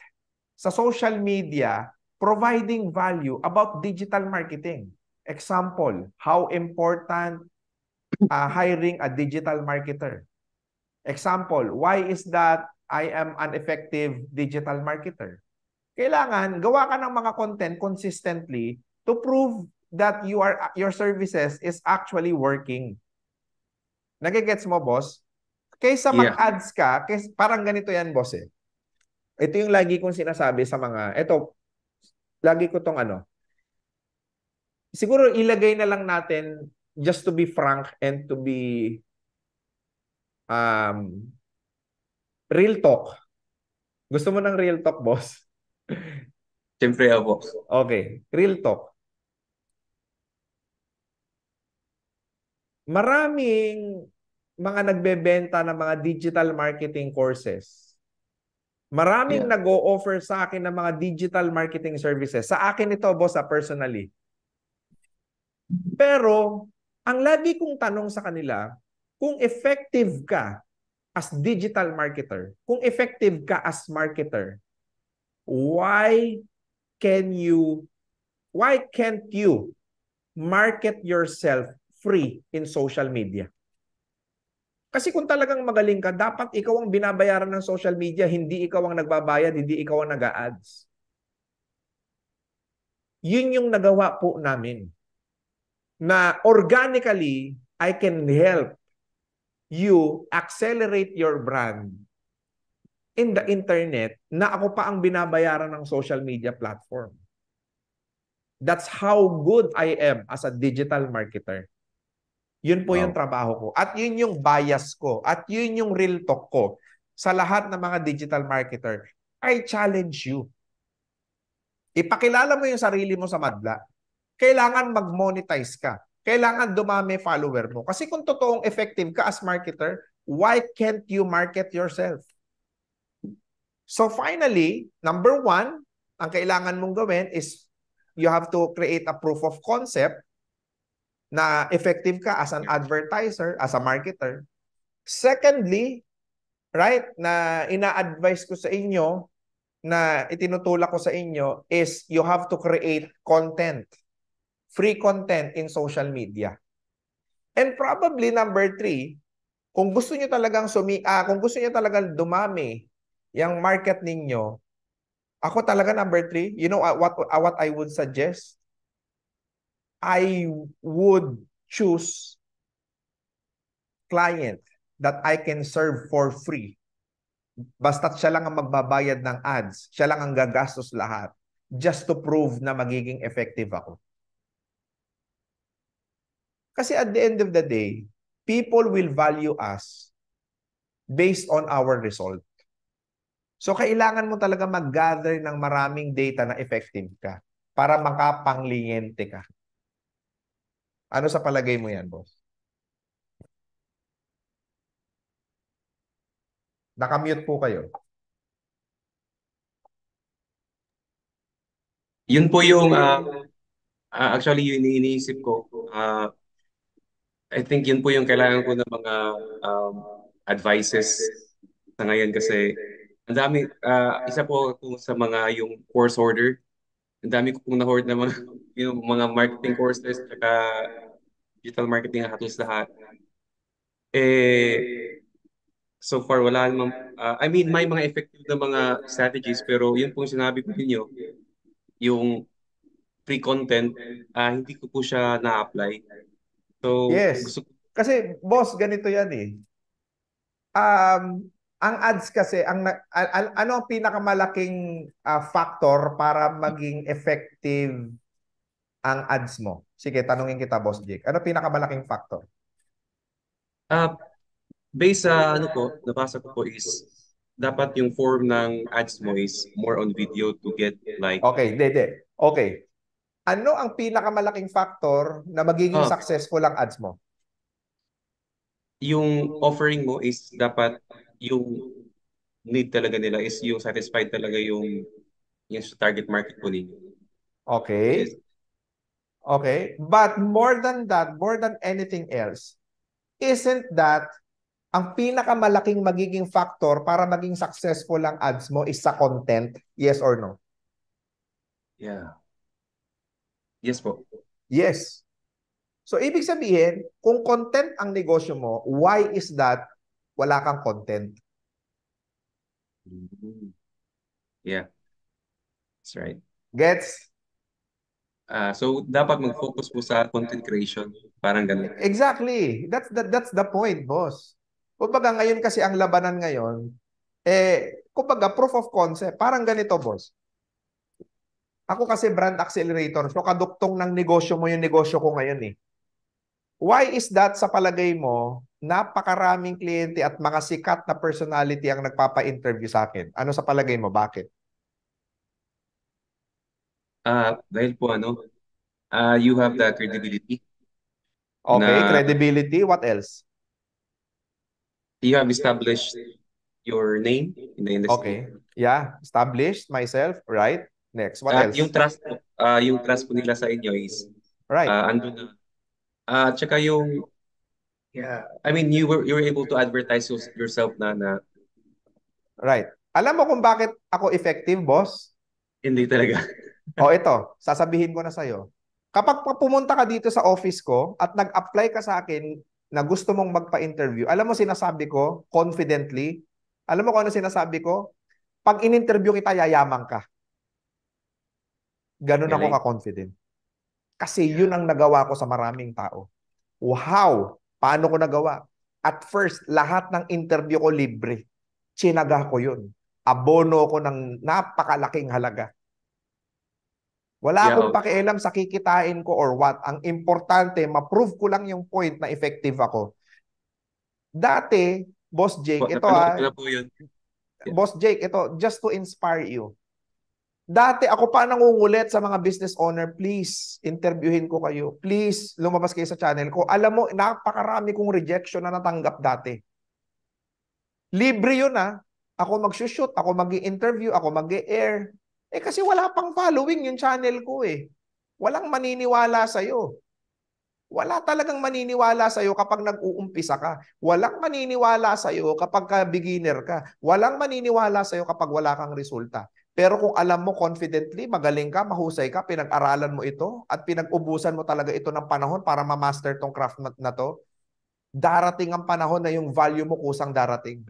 sa social media providing value about digital marketing. Example, how important uh, hiring a digital marketer. Example, why is that I am an effective digital marketer? Kailangan gawa ka ng mga content consistently to prove that you are your services is actually working. Nagigets mo, boss? Kaysa mag-ads ka, kaysa, parang ganito yan, boss eh. Ito yung lagi kong sinasabi sa mga, ito, lagi ko tong ano, siguro ilagay na lang natin just to be frank and to be um, real talk. Gusto mo ng real talk, boss? Siyempre, opo. Okay, real talk. Maraming mga nagbebenta ng mga digital marketing courses. Maraming yeah. nag-o-offer sa akin ng mga digital marketing services. Sa akin ito, boss, ah, personally. Pero ang lagi kong tanong sa kanila, kung effective ka as digital marketer, kung effective ka as marketer, why can you why can't you market yourself free in social media? Kasi kung talagang magaling ka, dapat ikaw ang binabayaran ng social media, hindi ikaw ang nagbabayad, hindi ikaw ang nag-ads. Yun yung nagawa po namin na organically, I can help you accelerate your brand in the internet na ako pa ang binabayaran ng social media platform. That's how good I am as a digital marketer. Yun po wow. yung trabaho ko. At yun yung bias ko. At yun yung real talk ko sa lahat ng mga digital marketer. I challenge you. Ipakilala mo yung sarili mo sa madla kailangan mag-monetize ka. Kailangan dumami follower mo. Kasi kung totoong effective ka as marketer, why can't you market yourself? So finally, number one, ang kailangan mong gawin is you have to create a proof of concept na effective ka as an advertiser, as a marketer. Secondly, right, na ina-advise ko sa inyo na itinutulak ko sa inyo is you have to create content free content in social media. And probably number three, kung gusto niyo talagang sumi ah, kung gusto niyo talagang dumami yung market ninyo, ako talaga number three, you know ah, what ah, what I would suggest? I would choose client that I can serve for free. Basta siya lang ang magbabayad ng ads, siya lang ang gagastos lahat just to prove na magiging effective ako. Kasi at the end of the day, people will value us based on our result. So kailangan mo talaga mag-gather ng maraming data na effective ka para makapangliyente ka. Ano sa palagay mo yan, boss? Nakamute po kayo. Yun po yung uh, actually yun iniisip ko. Uh, I think yun po yung kailangan ko ng mga um, advices sa ngayon kasi ang dami, uh, isa po ako sa mga yung course order. Ang dami ko pong na-hoard na mga, yung mga marketing courses at digital marketing halos lahat. Eh, so far wala naman. uh, ah, I mean may mga effective na mga strategies pero yun pong sinabi ko ninyo, yung free content, uh, ah, hindi ko po siya na-apply So, yes. Gusto... Kasi boss, ganito 'yan eh. Um, ang ads kasi ang ano ang pinakamalaking uh, factor para maging effective ang ads mo? Sige, tanungin kita boss Jake. Ano pinakamalaking factor? Uh, based sa ano ko, nabasa ko po is dapat yung form ng ads mo is more on video to get like Okay, hindi, hindi. Okay. Ano ang pinakamalaking factor na magiging oh. successful ang ads mo? Yung offering mo is dapat yung need talaga nila is yung satisfied talaga yung yung target market po ninyo. Okay. Yes. Okay. But more than that, more than anything else, isn't that ang pinakamalaking magiging factor para maging successful ang ads mo is sa content? Yes or no? Yeah. Yes po. Yes. So ibig sabihin, kung content ang negosyo mo, why is that wala kang content? Mm-hmm. Yeah. That's right. Gets? Uh, so dapat mag-focus po sa content creation, parang ganun. Exactly. That's the, that's the point, boss. Kumbaga ngayon kasi ang labanan ngayon eh kumbaga proof of concept, parang ganito, boss. Ako kasi brand accelerator, so kaduktong ng negosyo mo yung negosyo ko ngayon eh. Why is that sa palagay mo, napakaraming kliyente at mga sikat na personality ang nagpapa-interview sa akin? Ano sa palagay mo? Bakit? Uh, dahil po ano, uh, you have the credibility. Okay, na, credibility. What else? You have established your name in the industry. Okay. Yeah, established myself, right? Next, what uh, else? Yung trust, uh, yung trust po nila sa inyo is, right. uh, andun na. Uh, ah, tsaka yung, yeah, I mean, you were, you were able to advertise yourself na na. Right. Alam mo kung bakit ako effective, boss? Hindi talaga. o ito, sasabihin ko na sa'yo. Kapag pumunta ka dito sa office ko at nag-apply ka sa akin na gusto mong magpa-interview, alam mo sinasabi ko confidently, alam mo kung ano sinasabi ko? Pag in-interview kita, yayaman ka. Ganun really? ako ka-confident. Kasi yeah. yun ang nagawa ko sa maraming tao. Wow! Paano ko nagawa? At first, lahat ng interview ko libre. Chinaga ko yun. Abono ko ng napakalaking halaga. Wala yeah. akong pakialam sa kikitain ko or what. Ang importante, ma-prove ko lang yung point na effective ako. Dati, Boss Jake, ito ano, ah. Ano Boss Jake, ito, just to inspire you. Dati ako pa nangungulit sa mga business owner, please, interviewin ko kayo. Please, lumabas kayo sa channel ko. Alam mo, napakarami kong rejection na natanggap dati. Libre yun ah. Ako mag-shoot, ako mag interview ako mag air Eh kasi wala pang following yung channel ko eh. Walang maniniwala sa'yo. Wala talagang maniniwala sa'yo kapag nag-uumpisa ka. Walang maniniwala sa'yo kapag ka beginner ka. Walang maniniwala sa'yo kapag wala kang resulta. Pero kung alam mo confidently, magaling ka, mahusay ka, pinag-aralan mo ito, at pinag-ubusan mo talaga ito ng panahon para ma-master tong craft na, to, darating ang panahon na yung value mo kusang darating.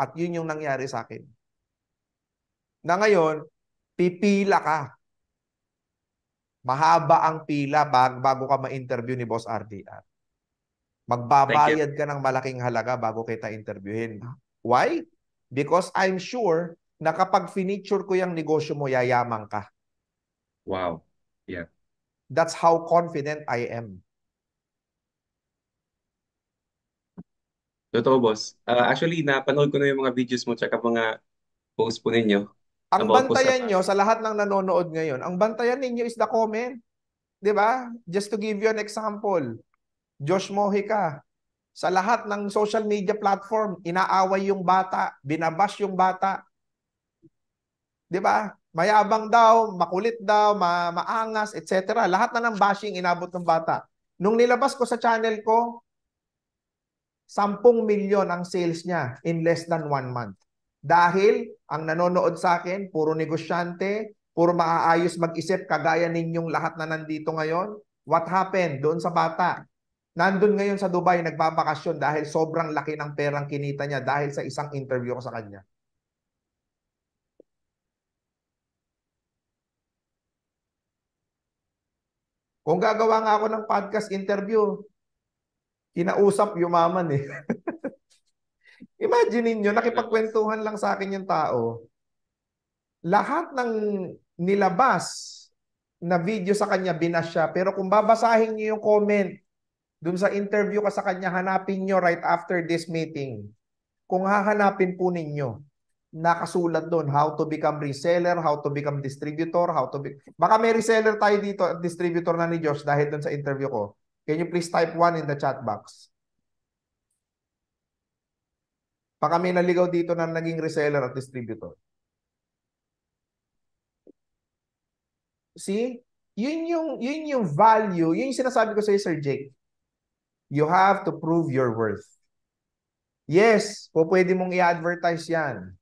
At yun yung nangyari sa akin. Na ngayon, pipila ka. Mahaba ang pila bago ka ma-interview ni Boss RDR. Magbabayad ka ng malaking halaga bago kita interviewin. Why? Because I'm sure na kapag finiture ko yung negosyo mo, yayaman ka. Wow. Yeah. That's how confident I am. Totoo, boss. Uh, actually, napanood ko na yung mga videos mo tsaka mga post po ninyo. Ang bantayan nyo sa lahat ng nanonood ngayon, ang bantayan ninyo is the comment. ba? Diba? Just to give you an example, Josh Mojica, sa lahat ng social media platform, inaaway yung bata, binabash yung bata, 'di ba? Mayabang daw, makulit daw, ma- maangas, etc. Lahat na ng bashing inabot ng bata. Nung nilabas ko sa channel ko, 10 milyon ang sales niya in less than one month. Dahil ang nanonood sa akin, puro negosyante, puro maaayos mag-isip kagaya ninyong lahat na nandito ngayon. What happened doon sa bata? Nandun ngayon sa Dubai, nagbabakasyon dahil sobrang laki ng perang kinita niya dahil sa isang interview ko sa kanya. Kung gagawa nga ako ng podcast interview, kinausap yumaman eh. Imagine niyo nakipagkwentuhan lang sa akin yung tao. Lahat ng nilabas na video sa kanya, binas siya. Pero kung babasahin niyo yung comment dun sa interview ka sa kanya, hanapin niyo right after this meeting. Kung hahanapin po ninyo, nakasulat doon how to become reseller, how to become distributor, how to be Baka may reseller tayo dito at distributor na ni Josh dahil doon sa interview ko. Can you please type 1 in the chat box? Baka may naligaw dito na naging reseller at distributor. See? Yun yung yun yung value, yun yung sinasabi ko sa iyo, Sir Jake. You have to prove your worth. Yes, po pwede mong i-advertise 'yan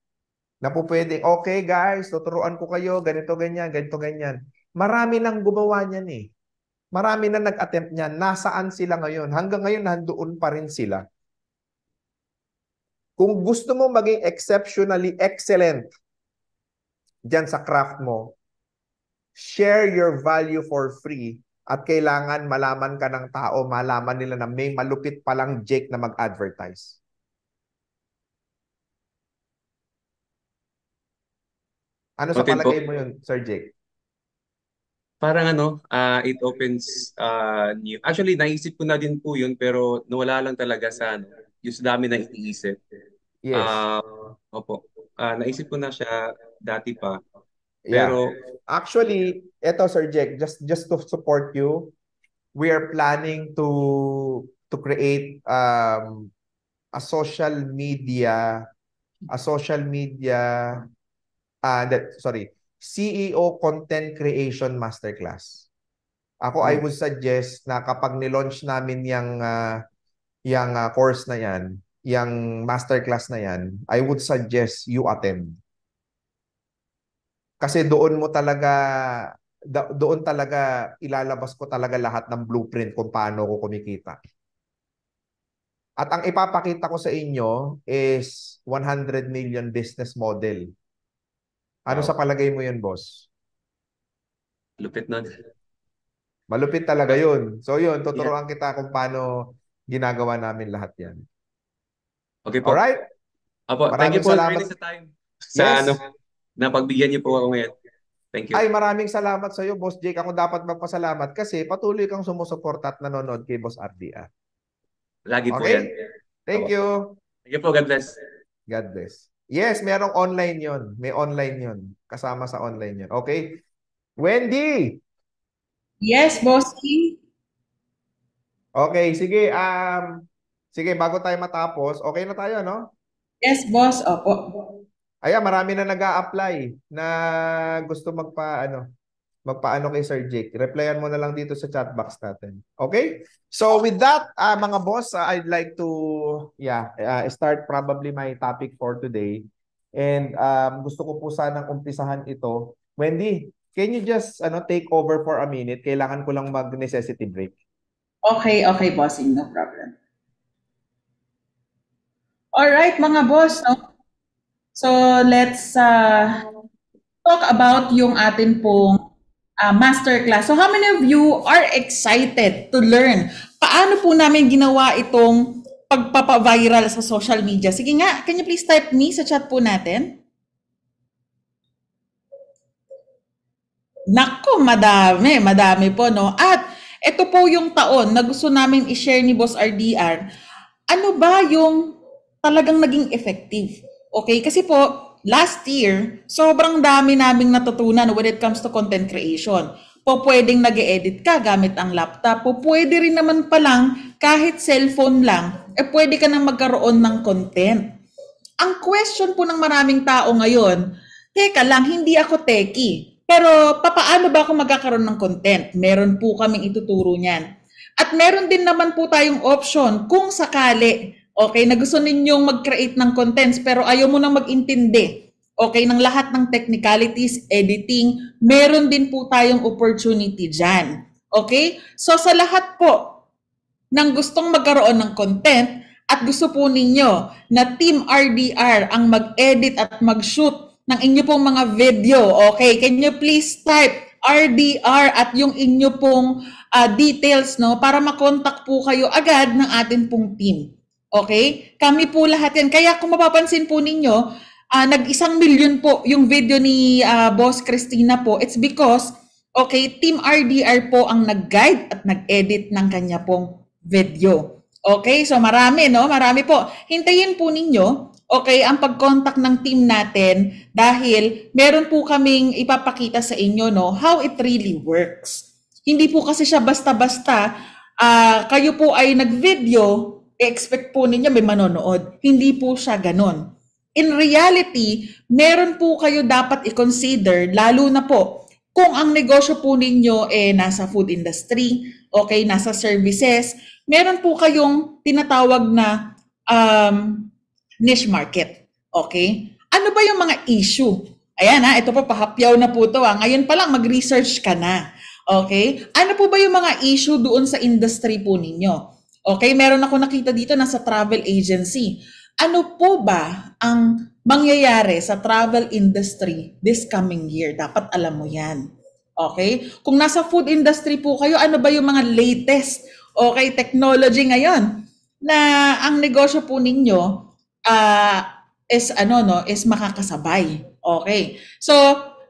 na po pwedeng, okay guys, tuturuan ko kayo, ganito, ganyan, ganito, ganyan. Marami nang gumawa niyan eh. Marami na nag-attempt niyan. Nasaan sila ngayon? Hanggang ngayon, nandoon pa rin sila. Kung gusto mo maging exceptionally excellent dyan sa craft mo, share your value for free at kailangan malaman ka ng tao, malaman nila na may malupit palang Jake na mag-advertise. Ano sa palagay mo yun, Sir Jake? Parang ano, uh, it opens uh, new. Actually, naisip ko na din po yun pero nawala lang talaga sa ano, yung dami na iniisip. Yes. Uh, opo. Uh, naisip ko na siya dati pa. Yeah. Pero actually, eto Sir Jake, just just to support you, we are planning to to create um a social media a social media uh, that, sorry, CEO Content Creation Masterclass. Ako, hmm. I would suggest na kapag nilaunch namin yung, uh, ah, yung uh, ah, course na yan, yung masterclass na yan, I would suggest you attend. Kasi doon mo talaga, doon talaga ilalabas ko talaga lahat ng blueprint kung paano ko kumikita. At ang ipapakita ko sa inyo is 100 million business model ano sa palagay mo yun, boss? Lupit nun. Malupit talaga yun. So yun, tuturuan yeah. kita kung paano ginagawa namin lahat yan. Okay po. Alright? Apo, thank you po salamat. sa time. Sa yes. ano, napagbigyan niyo po ako ngayon. Thank you. Ay, maraming salamat sa iyo, Boss Jake. Ako dapat magpasalamat kasi patuloy kang sumusuporta at nanonood kay Boss RDA. Ah. Lagi okay? po yan. Thank Apo. you. Thank you po. God bless. God bless. Yes, merong online yon. May online yon. Kasama sa online yon. Okay? Wendy! Yes, bossing. Okay, sige. Um, sige, bago tayo matapos, okay na tayo, no? Yes, boss. Opo. Ayan, marami na nag apply na gusto magpa, ano, magpaano kay Sir Jake. Replyan mo na lang dito sa chat box natin. Okay? So with that, uh, mga boss, uh, I'd like to yeah, uh, start probably my topic for today. And um, gusto ko po sanang umpisahan ito. Wendy, can you just ano take over for a minute? Kailangan ko lang mag-necessity break. Okay, okay, boss. No problem. All right, mga boss. No? So let's uh, talk about yung atin pong uh, ah, masterclass. So how many of you are excited to learn? Paano po namin ginawa itong pagpapaviral sa social media? Sige nga, can you please type me sa chat po natin? Nako, madami, madami po, no? At ito po yung taon na gusto namin i-share ni Boss RDR. Ano ba yung talagang naging effective? Okay, kasi po, last year, sobrang dami naming natutunan when it comes to content creation. Po pwedeng nag edit ka gamit ang laptop. Po pwede rin naman pa lang kahit cellphone lang, eh pwede ka nang magkaroon ng content. Ang question po ng maraming tao ngayon, teka lang, hindi ako techie. Pero papaano ba ako magkakaroon ng content? Meron po kaming ituturo niyan. At meron din naman po tayong option kung sakali Okay, na gusto ninyong mag-create ng contents pero ayaw mo nang mag-intindi. Okay, ng lahat ng technicalities, editing, meron din po tayong opportunity dyan. Okay? So sa lahat po ng gustong magkaroon ng content at gusto po ninyo na Team RDR ang mag-edit at mag-shoot ng inyo pong mga video, okay? Can you please type RDR at yung inyo pong uh, details no para makontak po kayo agad ng atin pong team. Okay? Kami po lahat yan. Kaya kung mapapansin po ninyo, uh, nag-isang million po yung video ni uh, Boss Christina po. It's because, okay, Team RDR po ang nag-guide at nag-edit ng kanya pong video. Okay? So marami, no? Marami po. Hintayin po ninyo okay, ang pag-contact ng team natin dahil meron po kaming ipapakita sa inyo, no, how it really works. Hindi po kasi siya basta-basta, uh, kayo po ay nag-video, expect po ninyo may manonood. Hindi po siya ganon. In reality, meron po kayo dapat i-consider, lalo na po kung ang negosyo po ninyo eh nasa food industry, okay, nasa services, meron po kayong tinatawag na um, niche market, okay? Ano ba yung mga issue? Ayan ha, ah, ito pa pahapyaw na po to ha. Ah. Ngayon pa lang mag-research ka na. Okay? Ano po ba yung mga issue doon sa industry po ninyo? Okay, meron ako nakita dito nasa travel agency. Ano po ba ang mangyayari sa travel industry this coming year? Dapat alam mo yan. Okay? Kung nasa food industry po kayo, ano ba yung mga latest okay, technology ngayon na ang negosyo po ninyo uh, is ano no, is makakasabay. Okay. So,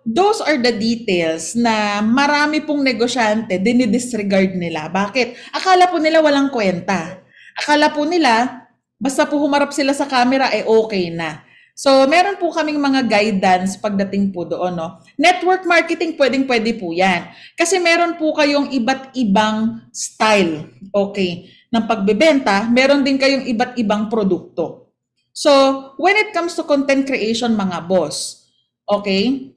those are the details na marami pong negosyante dinidisregard nila. Bakit? Akala po nila walang kwenta. Akala po nila, basta po humarap sila sa camera, eh okay na. So, meron po kaming mga guidance pagdating po doon. No? Network marketing, pwedeng-pwede po yan. Kasi meron po kayong iba't ibang style, okay, ng pagbebenta. Meron din kayong iba't ibang produkto. So, when it comes to content creation, mga boss, okay,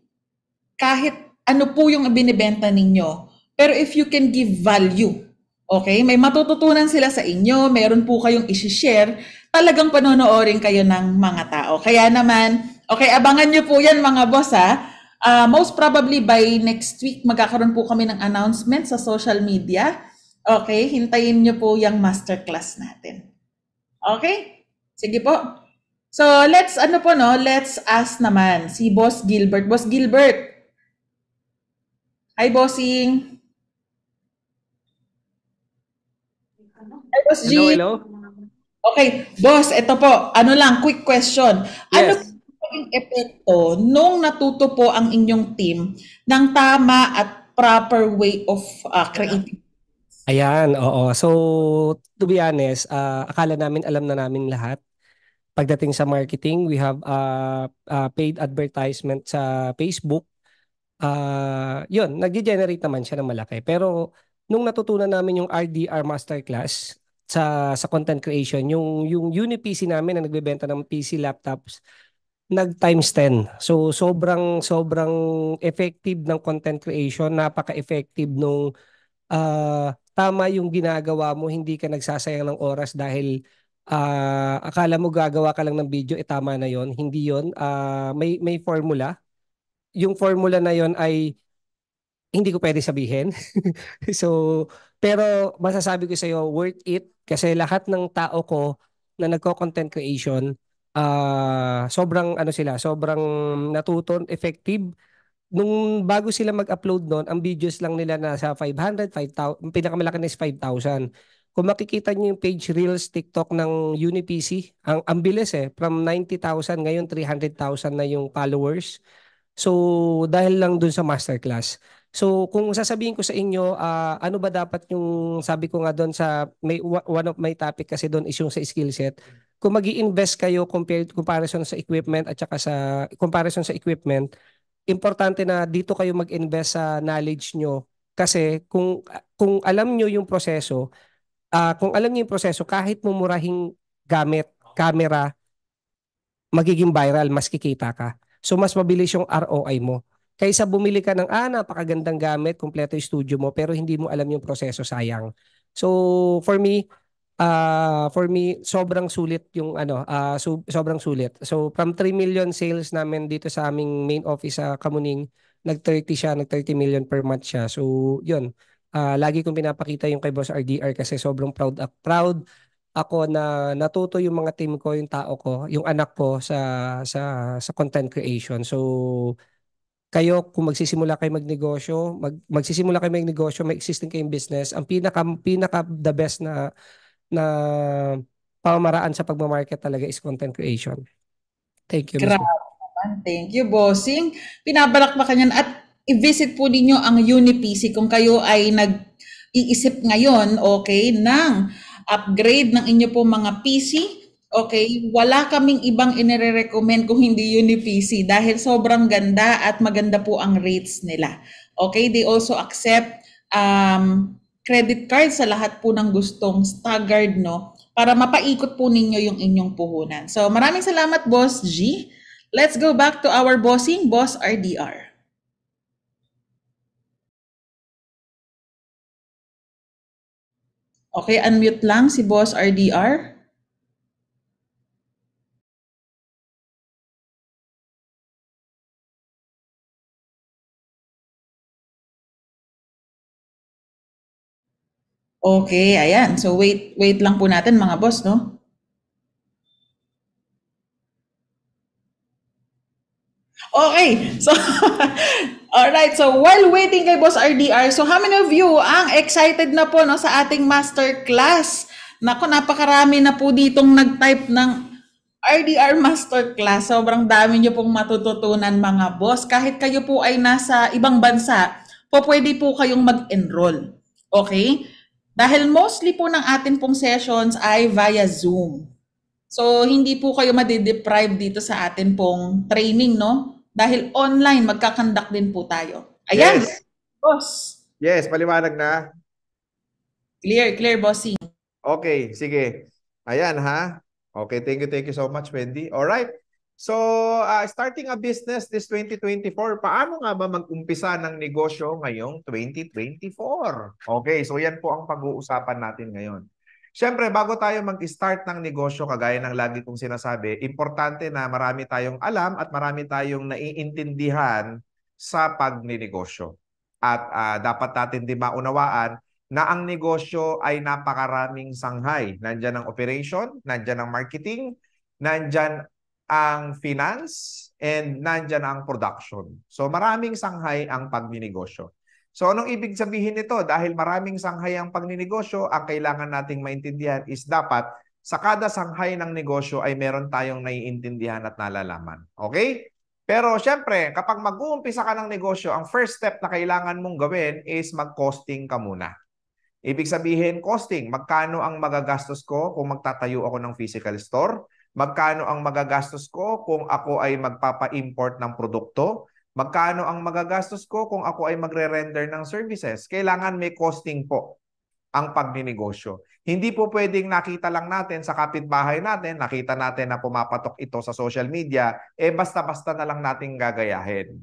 kahit ano po yung binibenta ninyo. Pero if you can give value, okay, may matututunan sila sa inyo, meron po kayong isi-share, talagang panonoodin kayo ng mga tao. Kaya naman, okay, abangan nyo po yan mga boss ha. Uh, most probably by next week, magkakaroon po kami ng announcement sa social media. Okay, hintayin nyo po yung masterclass natin. Okay? Sige po. So, let's, ano po no, let's ask naman si Boss Gilbert. Boss Gilbert, Hi, bossing. Hi, boss G. Hello, hello. Okay, boss, ito po. Ano lang, quick question. Ano yes. Ano yung epekto nung natuto po ang inyong team ng tama at proper way of uh, creating Ayan, oo. So, to be honest, uh, akala namin alam na namin lahat. Pagdating sa marketing, we have uh, uh, paid advertisement sa Facebook uh, yun, nag-generate naman siya ng malaki. Pero nung natutunan namin yung RDR masterclass sa sa content creation, yung yung UniPC namin na nagbebenta ng PC laptops nag times 10. So sobrang sobrang effective ng content creation, napaka-effective nung uh, tama yung ginagawa mo, hindi ka nagsasayang ng oras dahil uh, akala mo gagawa ka lang ng video, eh tama na yon, hindi yon. Uh, may may formula yung formula na yon ay hindi ko pwede sabihin. so, pero masasabi ko sa iyo, worth it kasi lahat ng tao ko na nagko-content creation, uh, sobrang ano sila, sobrang natuto, effective. Nung bago sila mag-upload noon, ang videos lang nila nasa 500, 5,000, pinakamalaki na is 5,000. Kung makikita niyo yung page Reels TikTok ng UniPC, ang, ang bilis eh, from 90,000 ngayon 300,000 na yung followers. So, dahil lang dun sa masterclass. So, kung sasabihin ko sa inyo, uh, ano ba dapat yung sabi ko nga doon sa may one of my topic kasi doon is yung sa skill set. Kung magi invest kayo compared comparison sa equipment at saka sa comparison sa equipment, importante na dito kayo mag-invest sa knowledge nyo kasi kung kung alam nyo yung proseso, uh, kung alam nyo yung proseso kahit mumurahing gamit, camera, magiging viral mas kikita ka. So mas mabilis yung ROI mo. Kaysa bumili ka ng, ah, napakagandang gamit, kumpleto yung studio mo, pero hindi mo alam yung proseso, sayang. So for me, uh, for me, sobrang sulit yung ano, uh, ah, so, sobrang sulit. So from 3 million sales namin dito sa aming main office sa uh, Kamuning, nag-30 siya, nag-30 million per month siya. So yun, uh, lagi kong pinapakita yung kay Boss RDR kasi sobrang proud, uh, proud ako na natuto yung mga team ko, yung tao ko, yung anak ko sa sa sa content creation. So kayo kung magsisimula kayo magnegosyo, mag, magsisimula kayo magnegosyo, may existing kayong business, ang pinaka pinaka the best na na pamamaraan sa pagmamarket talaga is content creation. Thank you. Grabe. Thank you, bossing. Pinabalakpak niyan at i-visit po ninyo ang UniPC kung kayo ay nag-iisip ngayon, okay, ng upgrade ng inyo po mga PC. Okay, wala kaming ibang inire-recommend kung hindi yun ni PC dahil sobrang ganda at maganda po ang rates nila. Okay, they also accept um, credit card sa lahat po ng gustong staggered, no? Para mapaikot po ninyo yung inyong puhunan. So maraming salamat, Boss G. Let's go back to our bossing, Boss RDR. Okay, unmute lang si Boss RDR. Okay, ayan. So wait, wait lang po natin mga boss, no? Okay. So, all right. So, while waiting kay Boss RDR, so how many of you ang excited na po no, sa ating masterclass? Nako, napakarami na po ditong nag-type ng RDR Masterclass. Sobrang dami niyo pong matututunan mga boss. Kahit kayo po ay nasa ibang bansa, po pwede po kayong mag-enroll. Okay? Dahil mostly po ng atin pong sessions ay via Zoom. So, hindi po kayo madideprive dito sa atin pong training, no? Dahil online, magkakandak din po tayo. Ayan, yes. boss. Yes, paliwanag na. Clear, clear, bossing. Okay, sige. Ayan ha. Okay, thank you, thank you so much, Wendy. All right. So, uh, starting a business this 2024, paano nga ba mag-umpisa ng negosyo ngayong 2024? Okay, so yan po ang pag-uusapan natin ngayon. Siyempre, bago tayo mag-start ng negosyo, kagaya ng lagi kong sinasabi, importante na marami tayong alam at marami tayong naiintindihan sa pagninegosyo. At uh, dapat natin din maunawaan na ang negosyo ay napakaraming sanghay. Nandyan ang operation, nandyan ang marketing, nandyan ang finance, and nandyan ang production. So maraming sanghay ang pagninegosyo. So anong ibig sabihin nito? Dahil maraming sanghay ang pagninegosyo, ang kailangan nating maintindihan is dapat sa kada sanghay ng negosyo ay meron tayong naiintindihan at nalalaman. Okay? Pero syempre, kapag mag-uumpisa ka ng negosyo, ang first step na kailangan mong gawin is mag-costing ka muna. Ibig sabihin, costing, magkano ang magagastos ko kung magtatayo ako ng physical store? Magkano ang magagastos ko kung ako ay magpapa-import ng produkto? Magkano ang magagastos ko kung ako ay magre-render ng services? Kailangan may costing po ang pagninegosyo. Hindi po pwedeng nakita lang natin sa kapitbahay natin, nakita natin na pumapatok ito sa social media, eh basta-basta na lang nating gagayahin.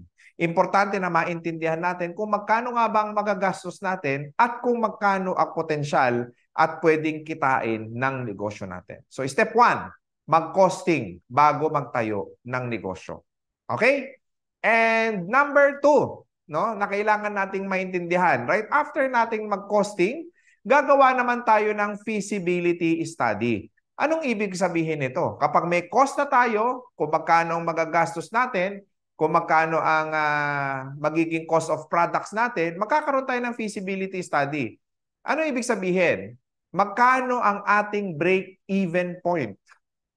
Importante na maintindihan natin kung magkano nga bang magagastos natin at kung magkano ang potensyal at pwedeng kitain ng negosyo natin. So step one, mag-costing bago magtayo ng negosyo. Okay? And number two, no, na kailangan nating maintindihan, right? After nating mag-costing, gagawa naman tayo ng feasibility study. Anong ibig sabihin nito? Kapag may cost na tayo, kung magkano ang magagastos natin, kung magkano ang uh, magiging cost of products natin, magkakaroon tayo ng feasibility study. Ano ibig sabihin? Magkano ang ating break-even point?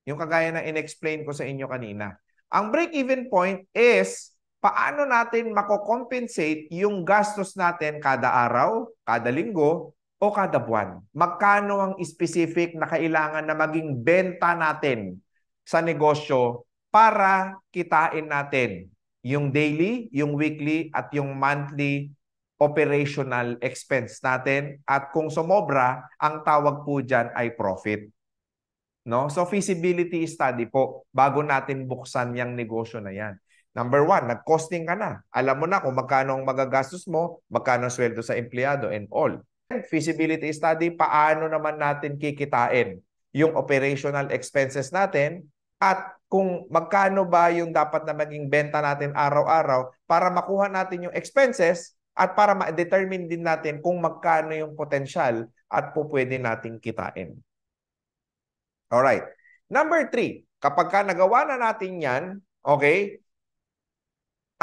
Yung kagaya na in-explain ko sa inyo kanina. Ang break-even point is paano natin makocompensate yung gastos natin kada araw, kada linggo, o kada buwan? Magkano ang specific na kailangan na maging benta natin sa negosyo para kitain natin yung daily, yung weekly, at yung monthly operational expense natin at kung sumobra, ang tawag po dyan ay profit. No? So feasibility study po bago natin buksan yung negosyo na yan. Number one, nag-costing ka na. Alam mo na kung magkano ang magagastos mo, magkano ang sweldo sa empleyado and all. Feasibility study, paano naman natin kikitain yung operational expenses natin at kung magkano ba yung dapat na maging benta natin araw-araw para makuha natin yung expenses at para ma-determine din natin kung magkano yung potential at po pwede nating kitain. Alright. Number three, kapag ka nagawa na natin yan, okay,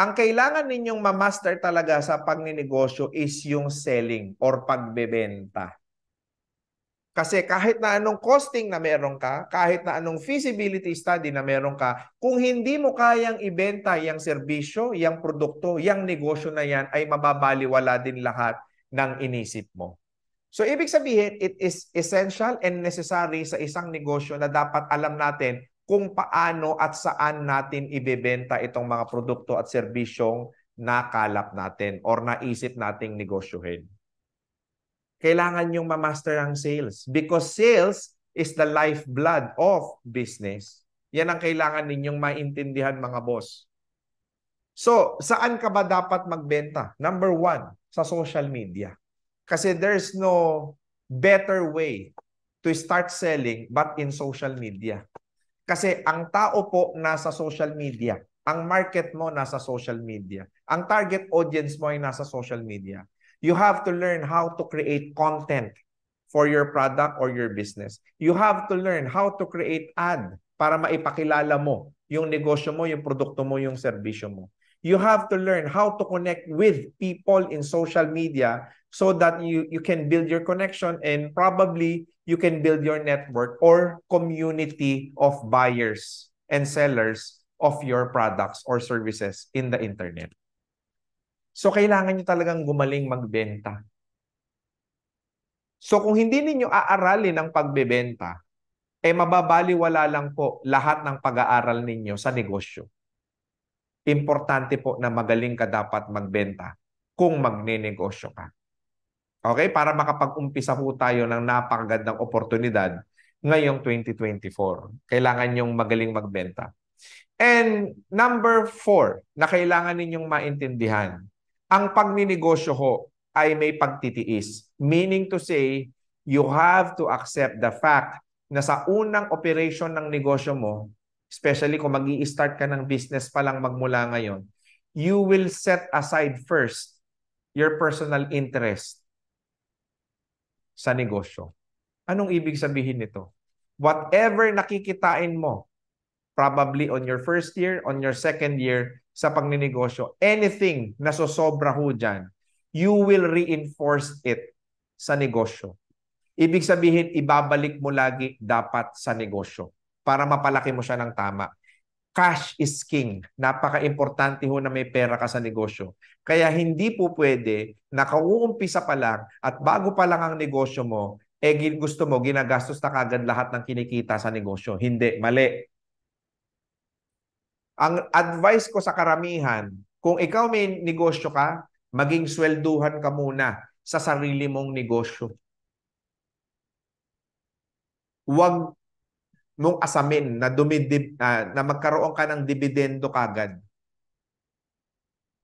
ang kailangan ninyong ma-master talaga sa pagninegosyo is yung selling or pagbebenta. Kasi kahit na anong costing na meron ka, kahit na anong feasibility study na meron ka, kung hindi mo kayang ibenta yung serbisyo, yung produkto, yung negosyo na yan, ay mababaliwala din lahat ng inisip mo. So ibig sabihin, it is essential and necessary sa isang negosyo na dapat alam natin kung paano at saan natin ibebenta itong mga produkto at serbisyong nakalap natin or naisip nating negosyohin. Kailangan yung mamaster ang sales because sales is the lifeblood of business. Yan ang kailangan ninyong maintindihan mga boss. So, saan ka ba dapat magbenta? Number one, sa social media. Kasi there's no better way to start selling but in social media. Kasi ang tao po nasa social media. Ang market mo nasa social media. Ang target audience mo ay nasa social media. You have to learn how to create content for your product or your business. You have to learn how to create ad para maipakilala mo yung negosyo mo, yung produkto mo, yung serbisyo mo you have to learn how to connect with people in social media so that you you can build your connection and probably you can build your network or community of buyers and sellers of your products or services in the internet. So kailangan niyo talagang gumaling magbenta. So kung hindi niyo aaralin ang pagbebenta, eh mababaliwala lang po lahat ng pag-aaral ninyo sa negosyo importante po na magaling ka dapat magbenta kung magnenegosyo ka. Okay? Para makapag-umpisa po tayo ng napakagandang oportunidad ngayong 2024. Kailangan yung magaling magbenta. And number four na kailangan ninyong maintindihan, ang pagninegosyo ho ay may pagtitiis. Meaning to say, you have to accept the fact na sa unang operation ng negosyo mo, especially kung mag start ka ng business pa lang magmula ngayon, you will set aside first your personal interest sa negosyo. Anong ibig sabihin nito? Whatever nakikitain mo, probably on your first year, on your second year, sa pagninegosyo, anything na sosobra ho dyan, you will reinforce it sa negosyo. Ibig sabihin, ibabalik mo lagi dapat sa negosyo para mapalaki mo siya ng tama. Cash is king. Napaka-importante ho na may pera ka sa negosyo. Kaya hindi po pwede na kauumpisa pa lang at bago pa lang ang negosyo mo, eh gusto mo, ginagastos na kagad lahat ng kinikita sa negosyo. Hindi, mali. Ang advice ko sa karamihan, kung ikaw may negosyo ka, maging swelduhan ka muna sa sarili mong negosyo. Huwag mong asamin na dumidib uh, na magkaroon ka ng dividendo kagad.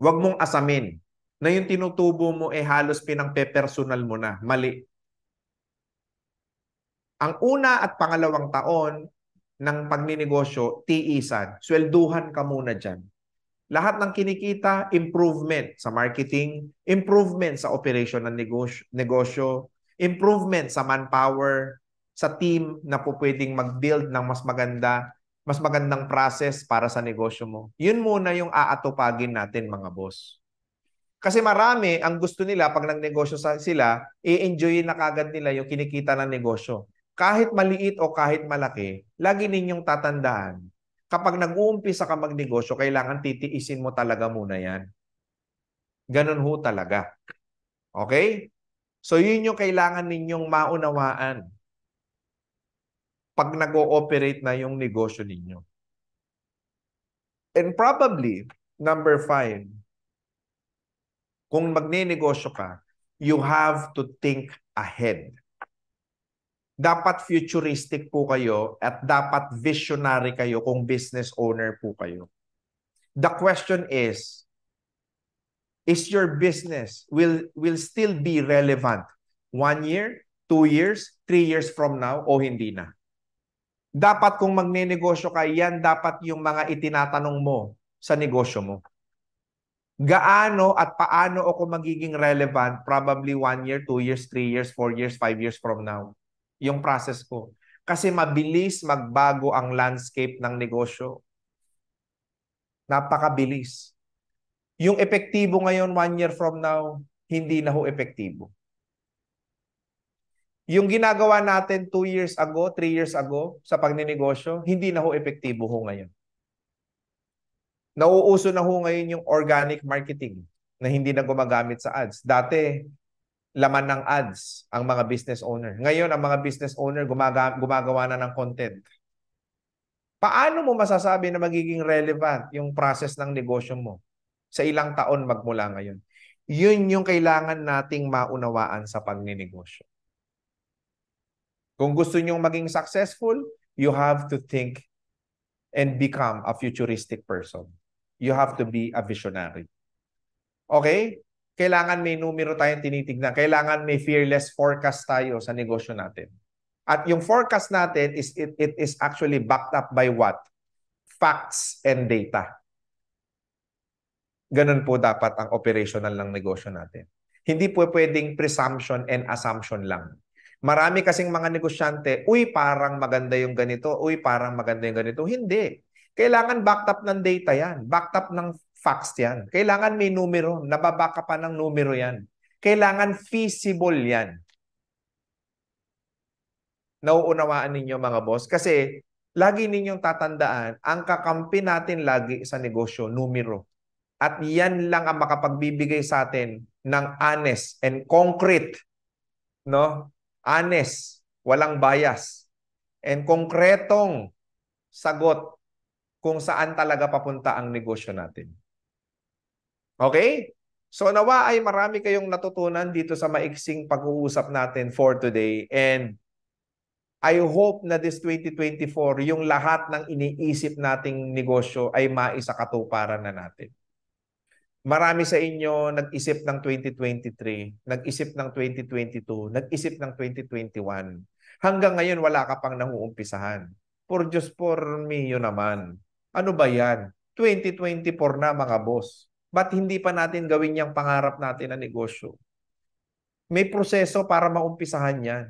Huwag mong asamin na yung tinutubo mo eh halos pinangpe-personal mo na. Mali. Ang una at pangalawang taon ng pagninegosyo, tiisan. Swelduhan ka muna dyan. Lahat ng kinikita, improvement sa marketing, improvement sa operation ng negosyo, negosyo improvement sa manpower, sa team na po pwedeng mag-build ng mas maganda, mas magandang process para sa negosyo mo. Yun muna yung aatupagin natin mga boss. Kasi marami ang gusto nila pag nagnegosyo sa sila, i enjoy na kagad nila yung kinikita ng negosyo. Kahit maliit o kahit malaki, lagi ninyong tatandaan, kapag nag-uumpisa ka magnegosyo, kailangan titiisin mo talaga muna yan. Ganun ho talaga. Okay? So yun yung kailangan ninyong maunawaan pag nag-ooperate na yung negosyo ninyo. And probably, number five, kung magne-negosyo ka, you have to think ahead. Dapat futuristic po kayo at dapat visionary kayo kung business owner po kayo. The question is, is your business will will still be relevant one year, two years, three years from now o hindi na? dapat kung magne-negosyo ka, yan dapat yung mga itinatanong mo sa negosyo mo. Gaano at paano ako magiging relevant probably one year, two years, three years, four years, five years from now? Yung process ko. Kasi mabilis magbago ang landscape ng negosyo. Napakabilis. Yung epektibo ngayon one year from now, hindi na ho epektibo yung ginagawa natin 2 years ago, 3 years ago sa pagninegosyo, hindi na ho epektibo ho ngayon. Nauuso na ho ngayon yung organic marketing na hindi na gumagamit sa ads. Dati, laman ng ads ang mga business owner. Ngayon, ang mga business owner gumaga- gumagawa na ng content. Paano mo masasabi na magiging relevant yung process ng negosyo mo sa ilang taon magmula ngayon? Yun yung kailangan nating maunawaan sa pagninegosyo. Kung gusto nyong maging successful, you have to think and become a futuristic person. You have to be a visionary. Okay? Kailangan may numero tayong tinitignan. Kailangan may fearless forecast tayo sa negosyo natin. At yung forecast natin is it, it is actually backed up by what? Facts and data. Ganun po dapat ang operational ng negosyo natin. Hindi po pwedeng presumption and assumption lang. Marami kasing mga negosyante, uy, parang maganda yung ganito, uy, parang maganda yung ganito. Hindi. Kailangan backed up ng data yan. Backed up ng facts yan. Kailangan may numero. Nababaka pa ng numero yan. Kailangan feasible yan. Nauunawaan ninyo mga boss. Kasi lagi ninyong tatandaan, ang kakampi natin lagi sa negosyo, numero. At yan lang ang makapagbibigay sa atin ng honest and concrete no honest, walang bias, and konkretong sagot kung saan talaga papunta ang negosyo natin. Okay? So nawa ay marami kayong natutunan dito sa maiksing pag-uusap natin for today and I hope na this 2024, yung lahat ng iniisip nating negosyo ay maisakatuparan na natin. Marami sa inyo nag-isip ng 2023, nag-isip ng 2022, nag-isip ng 2021. Hanggang ngayon, wala ka pang nanguumpisahan. For just for me yun naman. Ano ba yan? 2024 na mga boss. Ba't hindi pa natin gawin yung pangarap natin na negosyo? May proseso para maumpisahan yan.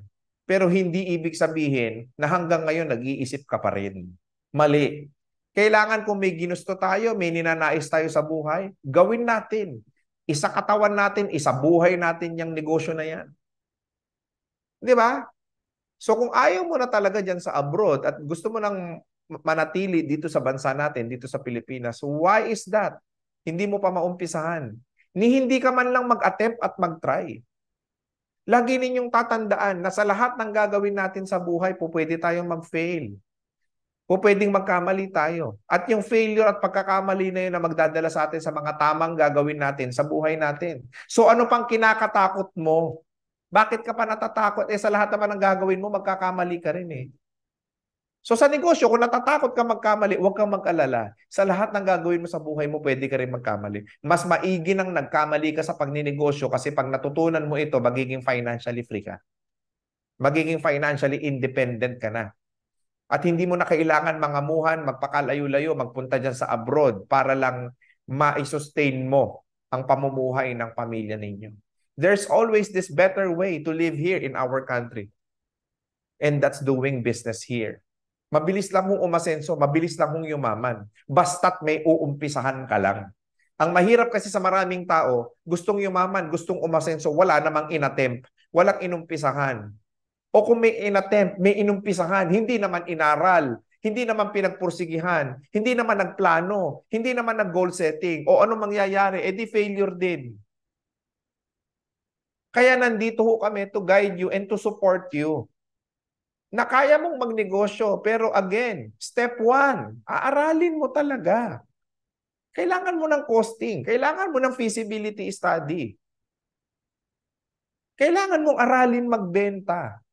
Pero hindi ibig sabihin na hanggang ngayon nag-iisip ka pa rin. Mali. Kailangan kung may ginusto tayo, may ninanais tayo sa buhay, gawin natin. Isa katawan natin, isa buhay natin yung negosyo na yan. Di ba? So kung ayaw mo na talaga dyan sa abroad at gusto mo nang manatili dito sa bansa natin, dito sa Pilipinas, why is that? Hindi mo pa maumpisahan. Ni hindi ka man lang mag-attempt at mag-try. Lagi ninyong tatandaan na sa lahat ng gagawin natin sa buhay, po pwede tayong mag-fail. O pwedeng magkamali tayo. At yung failure at pagkakamali na yun na magdadala sa atin sa mga tamang gagawin natin sa buhay natin. So ano pang kinakatakot mo? Bakit ka pa natatakot? Eh sa lahat naman ng gagawin mo, magkakamali ka rin eh. So sa negosyo, kung natatakot ka magkamali, huwag kang mag-alala. Sa lahat ng gagawin mo sa buhay mo, pwede ka rin magkamali. Mas maigi nang nagkamali ka sa pagninegosyo kasi pag natutunan mo ito, magiging financially free ka. Magiging financially independent ka na. At hindi mo na kailangan mangamuhan, magpakalayo-layo, magpunta dyan sa abroad para lang ma-sustain mo ang pamumuhay ng pamilya ninyo. There's always this better way to live here in our country. And that's doing business here. Mabilis lang hong umasenso, mabilis lang hong yumaman. Basta't may uumpisahan ka lang. Ang mahirap kasi sa maraming tao, gustong yumaman, gustong umasenso, wala namang inattempt, walang inumpisahan o kung may inattempt, may inumpisahan, hindi naman inaral, hindi naman pinagpursigihan, hindi naman nagplano, hindi naman nag-goal setting, o ano mangyayari, edi failure din. Kaya nandito ho kami to guide you and to support you. Na kaya mong magnegosyo, pero again, step one, aaralin mo talaga. Kailangan mo ng costing, kailangan mo ng feasibility study. Kailangan mong aralin magbenta.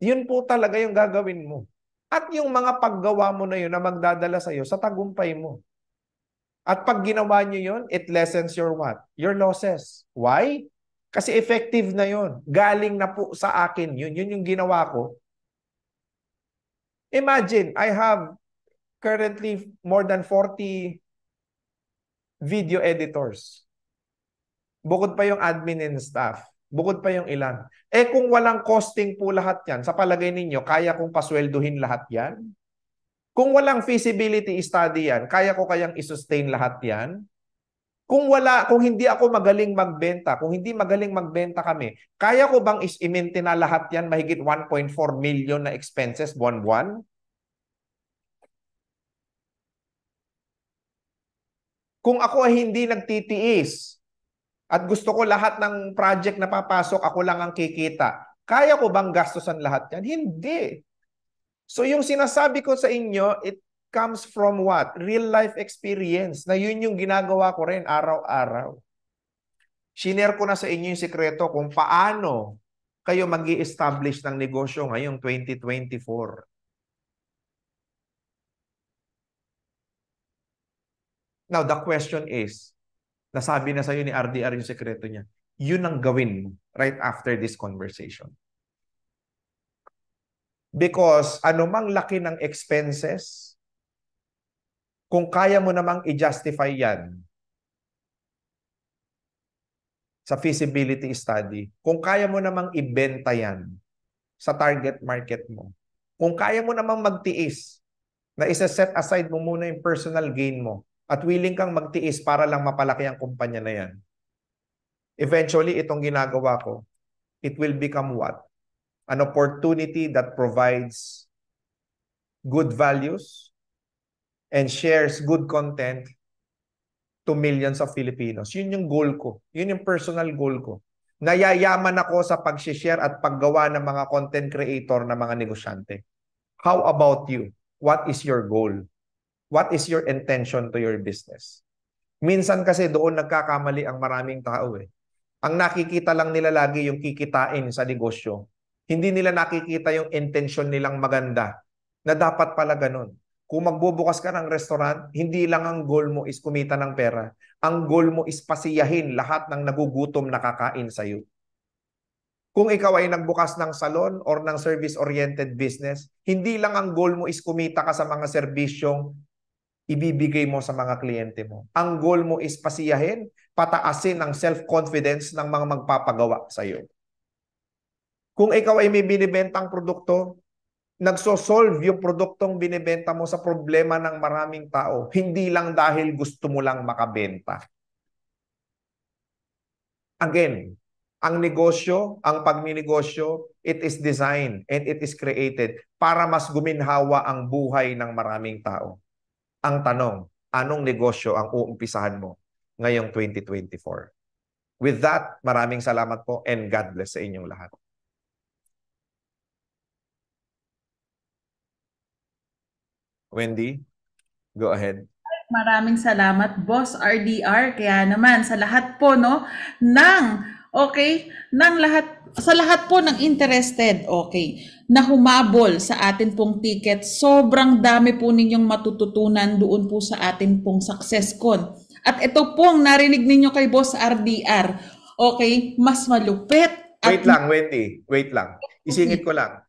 Yun po talaga yung gagawin mo. At yung mga paggawa mo na yun na magdadala sa iyo sa tagumpay mo. At pag ginawa niyo yun, it lessens your what? Your losses. Why? Kasi effective na yun. Galing na po sa akin yun. Yun yung ginawa ko. Imagine, I have currently more than 40 video editors. Bukod pa yung admin and staff. Bukod pa yung ilan. Eh kung walang costing po lahat yan, sa palagay ninyo, kaya kong pasweldohin lahat yan? Kung walang feasibility study yan, kaya ko kayang isustain lahat yan? Kung wala, kung hindi ako magaling magbenta, kung hindi magaling magbenta kami, kaya ko bang i-maintain na lahat yan mahigit 1.4 million na expenses buwan-buwan? Kung ako ay hindi nagtitiis, at gusto ko lahat ng project na papasok, ako lang ang kikita. Kaya ko bang gastusan lahat yan? Hindi. So yung sinasabi ko sa inyo, it comes from what? Real life experience na yun yung ginagawa ko rin araw-araw. Shinare ko na sa inyo yung sikreto kung paano kayo mag establish ng negosyo ngayong 2024. Now, the question is, nasabi na sa'yo ni RDR yung sekreto niya, yun ang gawin right after this conversation. Because anumang laki ng expenses, kung kaya mo namang i-justify yan sa feasibility study, kung kaya mo namang ibenta yan sa target market mo, kung kaya mo namang magtiis na isa-set aside mo muna yung personal gain mo at willing kang magtiis para lang mapalaki ang kumpanya na yan. Eventually, itong ginagawa ko, it will become what? An opportunity that provides good values and shares good content to millions of Filipinos. Yun yung goal ko. Yun yung personal goal ko. Nayayaman ako sa pag-share at paggawa ng mga content creator na mga negosyante. How about you? What is your goal? What is your intention to your business? Minsan kasi doon nagkakamali ang maraming tao eh. Ang nakikita lang nila lagi yung kikitain sa negosyo. Hindi nila nakikita yung intention nilang maganda na dapat pala ganun. Kung magbubukas ka ng restaurant, hindi lang ang goal mo is kumita ng pera. Ang goal mo is pasiyahin lahat ng nagugutom na kakain iyo. Kung ikaw ay nagbukas ng salon or ng service-oriented business, hindi lang ang goal mo is kumita ka sa mga serbisyong ibibigay mo sa mga kliyente mo. Ang goal mo is pasiyahin, pataasin ang self-confidence ng mga magpapagawa sa iyo. Kung ikaw ay may binibentang produkto, nagsosolve yung produktong binibenta mo sa problema ng maraming tao, hindi lang dahil gusto mo lang makabenta. Again, ang negosyo, ang pagninegosyo, it is designed and it is created para mas guminhawa ang buhay ng maraming tao. Ang tanong, anong negosyo ang uumpisahan mo ngayong 2024? With that, maraming salamat po and God bless sa inyong lahat. Wendy, go ahead. Maraming salamat, Boss RDR. Kaya naman, sa lahat po no, ng okay, ng lahat, sa lahat po ng interested, okay, na humabol sa atin pong ticket, sobrang dami po ninyong matututunan doon po sa atin pong SuccessCon. At ito pong narinig ninyo kay Boss RDR, okay, mas malupit. At wait lang, Wendy, wait lang. Isingit ko lang.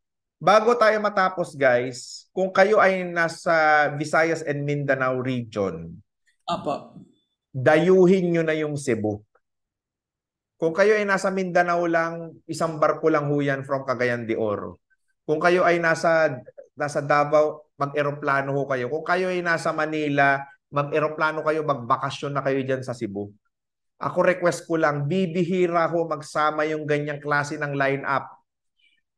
Bago tayo matapos guys, kung kayo ay nasa Visayas and Mindanao region, Apo. dayuhin nyo na yung Cebu. Kung kayo ay nasa Mindanao lang, isang barko lang huyan from Cagayan de Oro. Kung kayo ay nasa nasa Davao, mag-eroplano ho kayo. Kung kayo ay nasa Manila, mag-eroplano kayo, magbakasyon na kayo diyan sa Cebu. Ako request ko lang, bibihira ho magsama yung ganyang klase ng lineup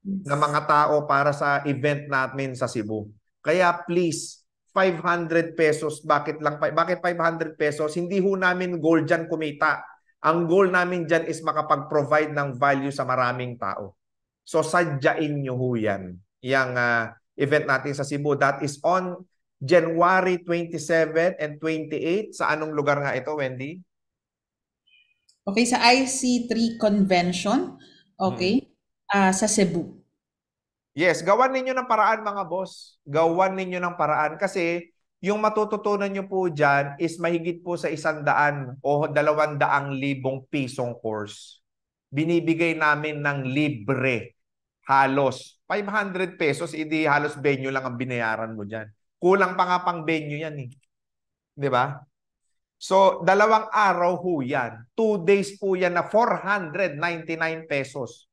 ng mga tao para sa event natin sa Cebu. Kaya please, 500 pesos, bakit lang, bakit 500 pesos? Hindi ho namin gold dyan kumita ang goal namin dyan is makapag-provide ng value sa maraming tao. So sadyain nyo ho yan. Yung uh, ah, event natin sa Cebu. That is on January 27 and 28. Sa anong lugar nga ito, Wendy? Okay, sa IC3 convention. Okay. Hmm. Uh, sa Cebu. Yes, gawan ninyo ng paraan mga boss. Gawan ninyo ng paraan kasi yung matututunan nyo po dyan is mahigit po sa isang daan o dalawandaang libong pisong course. Binibigay namin ng libre. Halos. 500 pesos, hindi halos venue lang ang binayaran mo dyan. Kulang pa nga pang venue yan eh. Di ba? So, dalawang araw ho yan. Two days po yan na 499 pesos.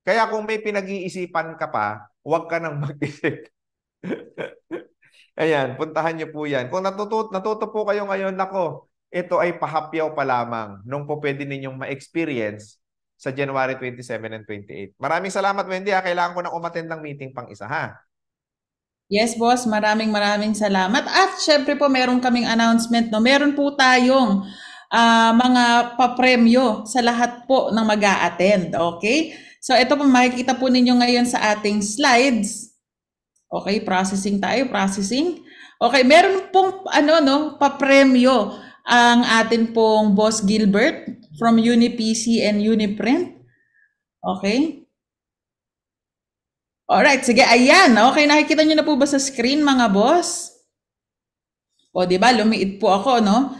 Kaya kung may pinag-iisipan ka pa, huwag ka nang mag-isip. Ayan, puntahan niyo po yan. Kung natuto, natuto po kayo ngayon, nako, ito ay pahapyaw pa lamang nung po pwede ninyong ma-experience sa January 27 and 28. Maraming salamat, Wendy. Ha? Ah. Kailangan ko na umattend ng meeting pang isa, ha? Yes, boss. Maraming maraming salamat. At syempre po, meron kaming announcement. No? Meron po tayong uh, mga papremyo sa lahat po ng mag a attend Okay? So ito po, makikita po ninyo ngayon sa ating slides Okay, processing tayo, processing. Okay, meron pong ano no, pa-premyo ang atin pong boss Gilbert from UniPC and Uniprint. Okay? All right, sige, ayan. Okay, nakikita niyo na po ba sa screen mga boss? O di ba, lumiit po ako, no?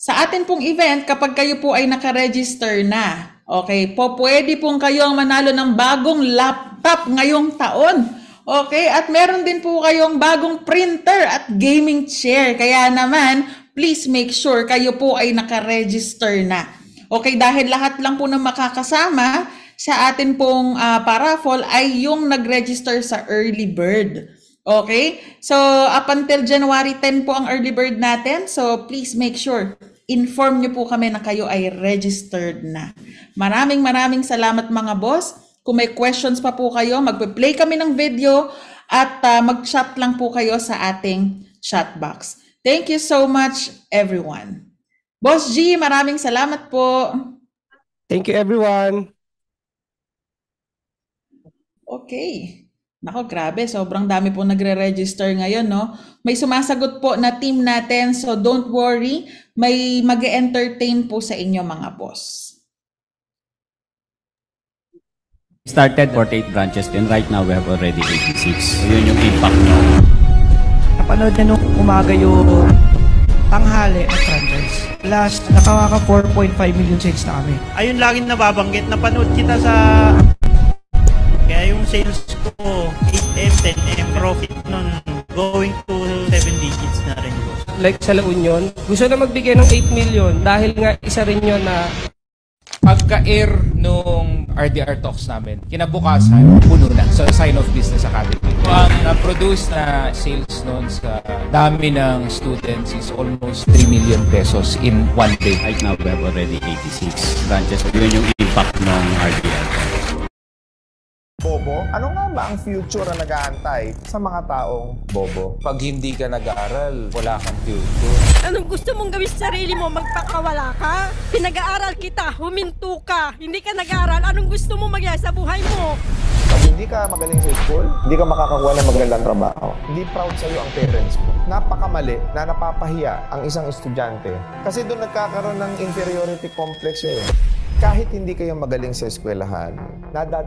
Sa atin pong event, kapag kayo po ay nakaregister na, okay, po pwede pong kayo ang manalo ng bagong laptop ngayong taon. Okay, at meron din po kayong bagong printer at gaming chair. Kaya naman, please make sure kayo po ay nakaregister na. Okay, dahil lahat lang po na makakasama sa atin pong uh, ah, paraffol ay yung nag-register sa early bird. Okay? So, up until January 10 po ang early bird natin. So, please make sure inform nyo po kami na kayo ay registered na. Maraming maraming salamat mga boss. Kung may questions pa po kayo, magpe-play kami ng video at uh, mag-chat lang po kayo sa ating chat box. Thank you so much, everyone. Boss G, maraming salamat po. Thank you, everyone. Okay. Nako, grabe. Sobrang dami po nagre-register ngayon, no? May sumasagot po na team natin, so don't worry. May mag entertain po sa inyo, mga boss. started 48 branches and right now we have already 86. So yun yung impact nyo. Napanood na nung umaga yung tanghali at franchise. Last, nakawaka 4.5 million sales na kami. Ayun laging nababanggit, napanood kita sa... Kaya yung sales ko, 8M, 10M profit nun, going to 7 digits na rin. Like sa La Union, gusto na magbigay ng 8 million dahil nga isa rin yun na pagka-air nung RDR talks namin, kinabukasan, puno na. So, sign of business academy. So, ang na-produce na sales noon sa dami ng students is almost 3 million pesos in one day. Right now, we have already 86 branches. Yun yung impact ng RDR. Bobo, ano nga ba ang future na nag-aantay sa mga taong bobo? Pag hindi ka nag-aaral, wala kang future. Anong gusto mong gawin sa sarili mo? Magpakawala ka? Pinag-aaral kita, huminto ka. Hindi ka nag-aaral, anong gusto mong magyay sa buhay mo? Pag hindi ka magaling sa school, hindi ka makakakuha ng magandang trabaho. Hindi proud sa iyo ang parents mo. Napakamali na napapahiya ang isang estudyante. Kasi doon nagkakaroon ng inferiority complex yun. Kahit hindi kayo magaling sa eskwelahan, nadad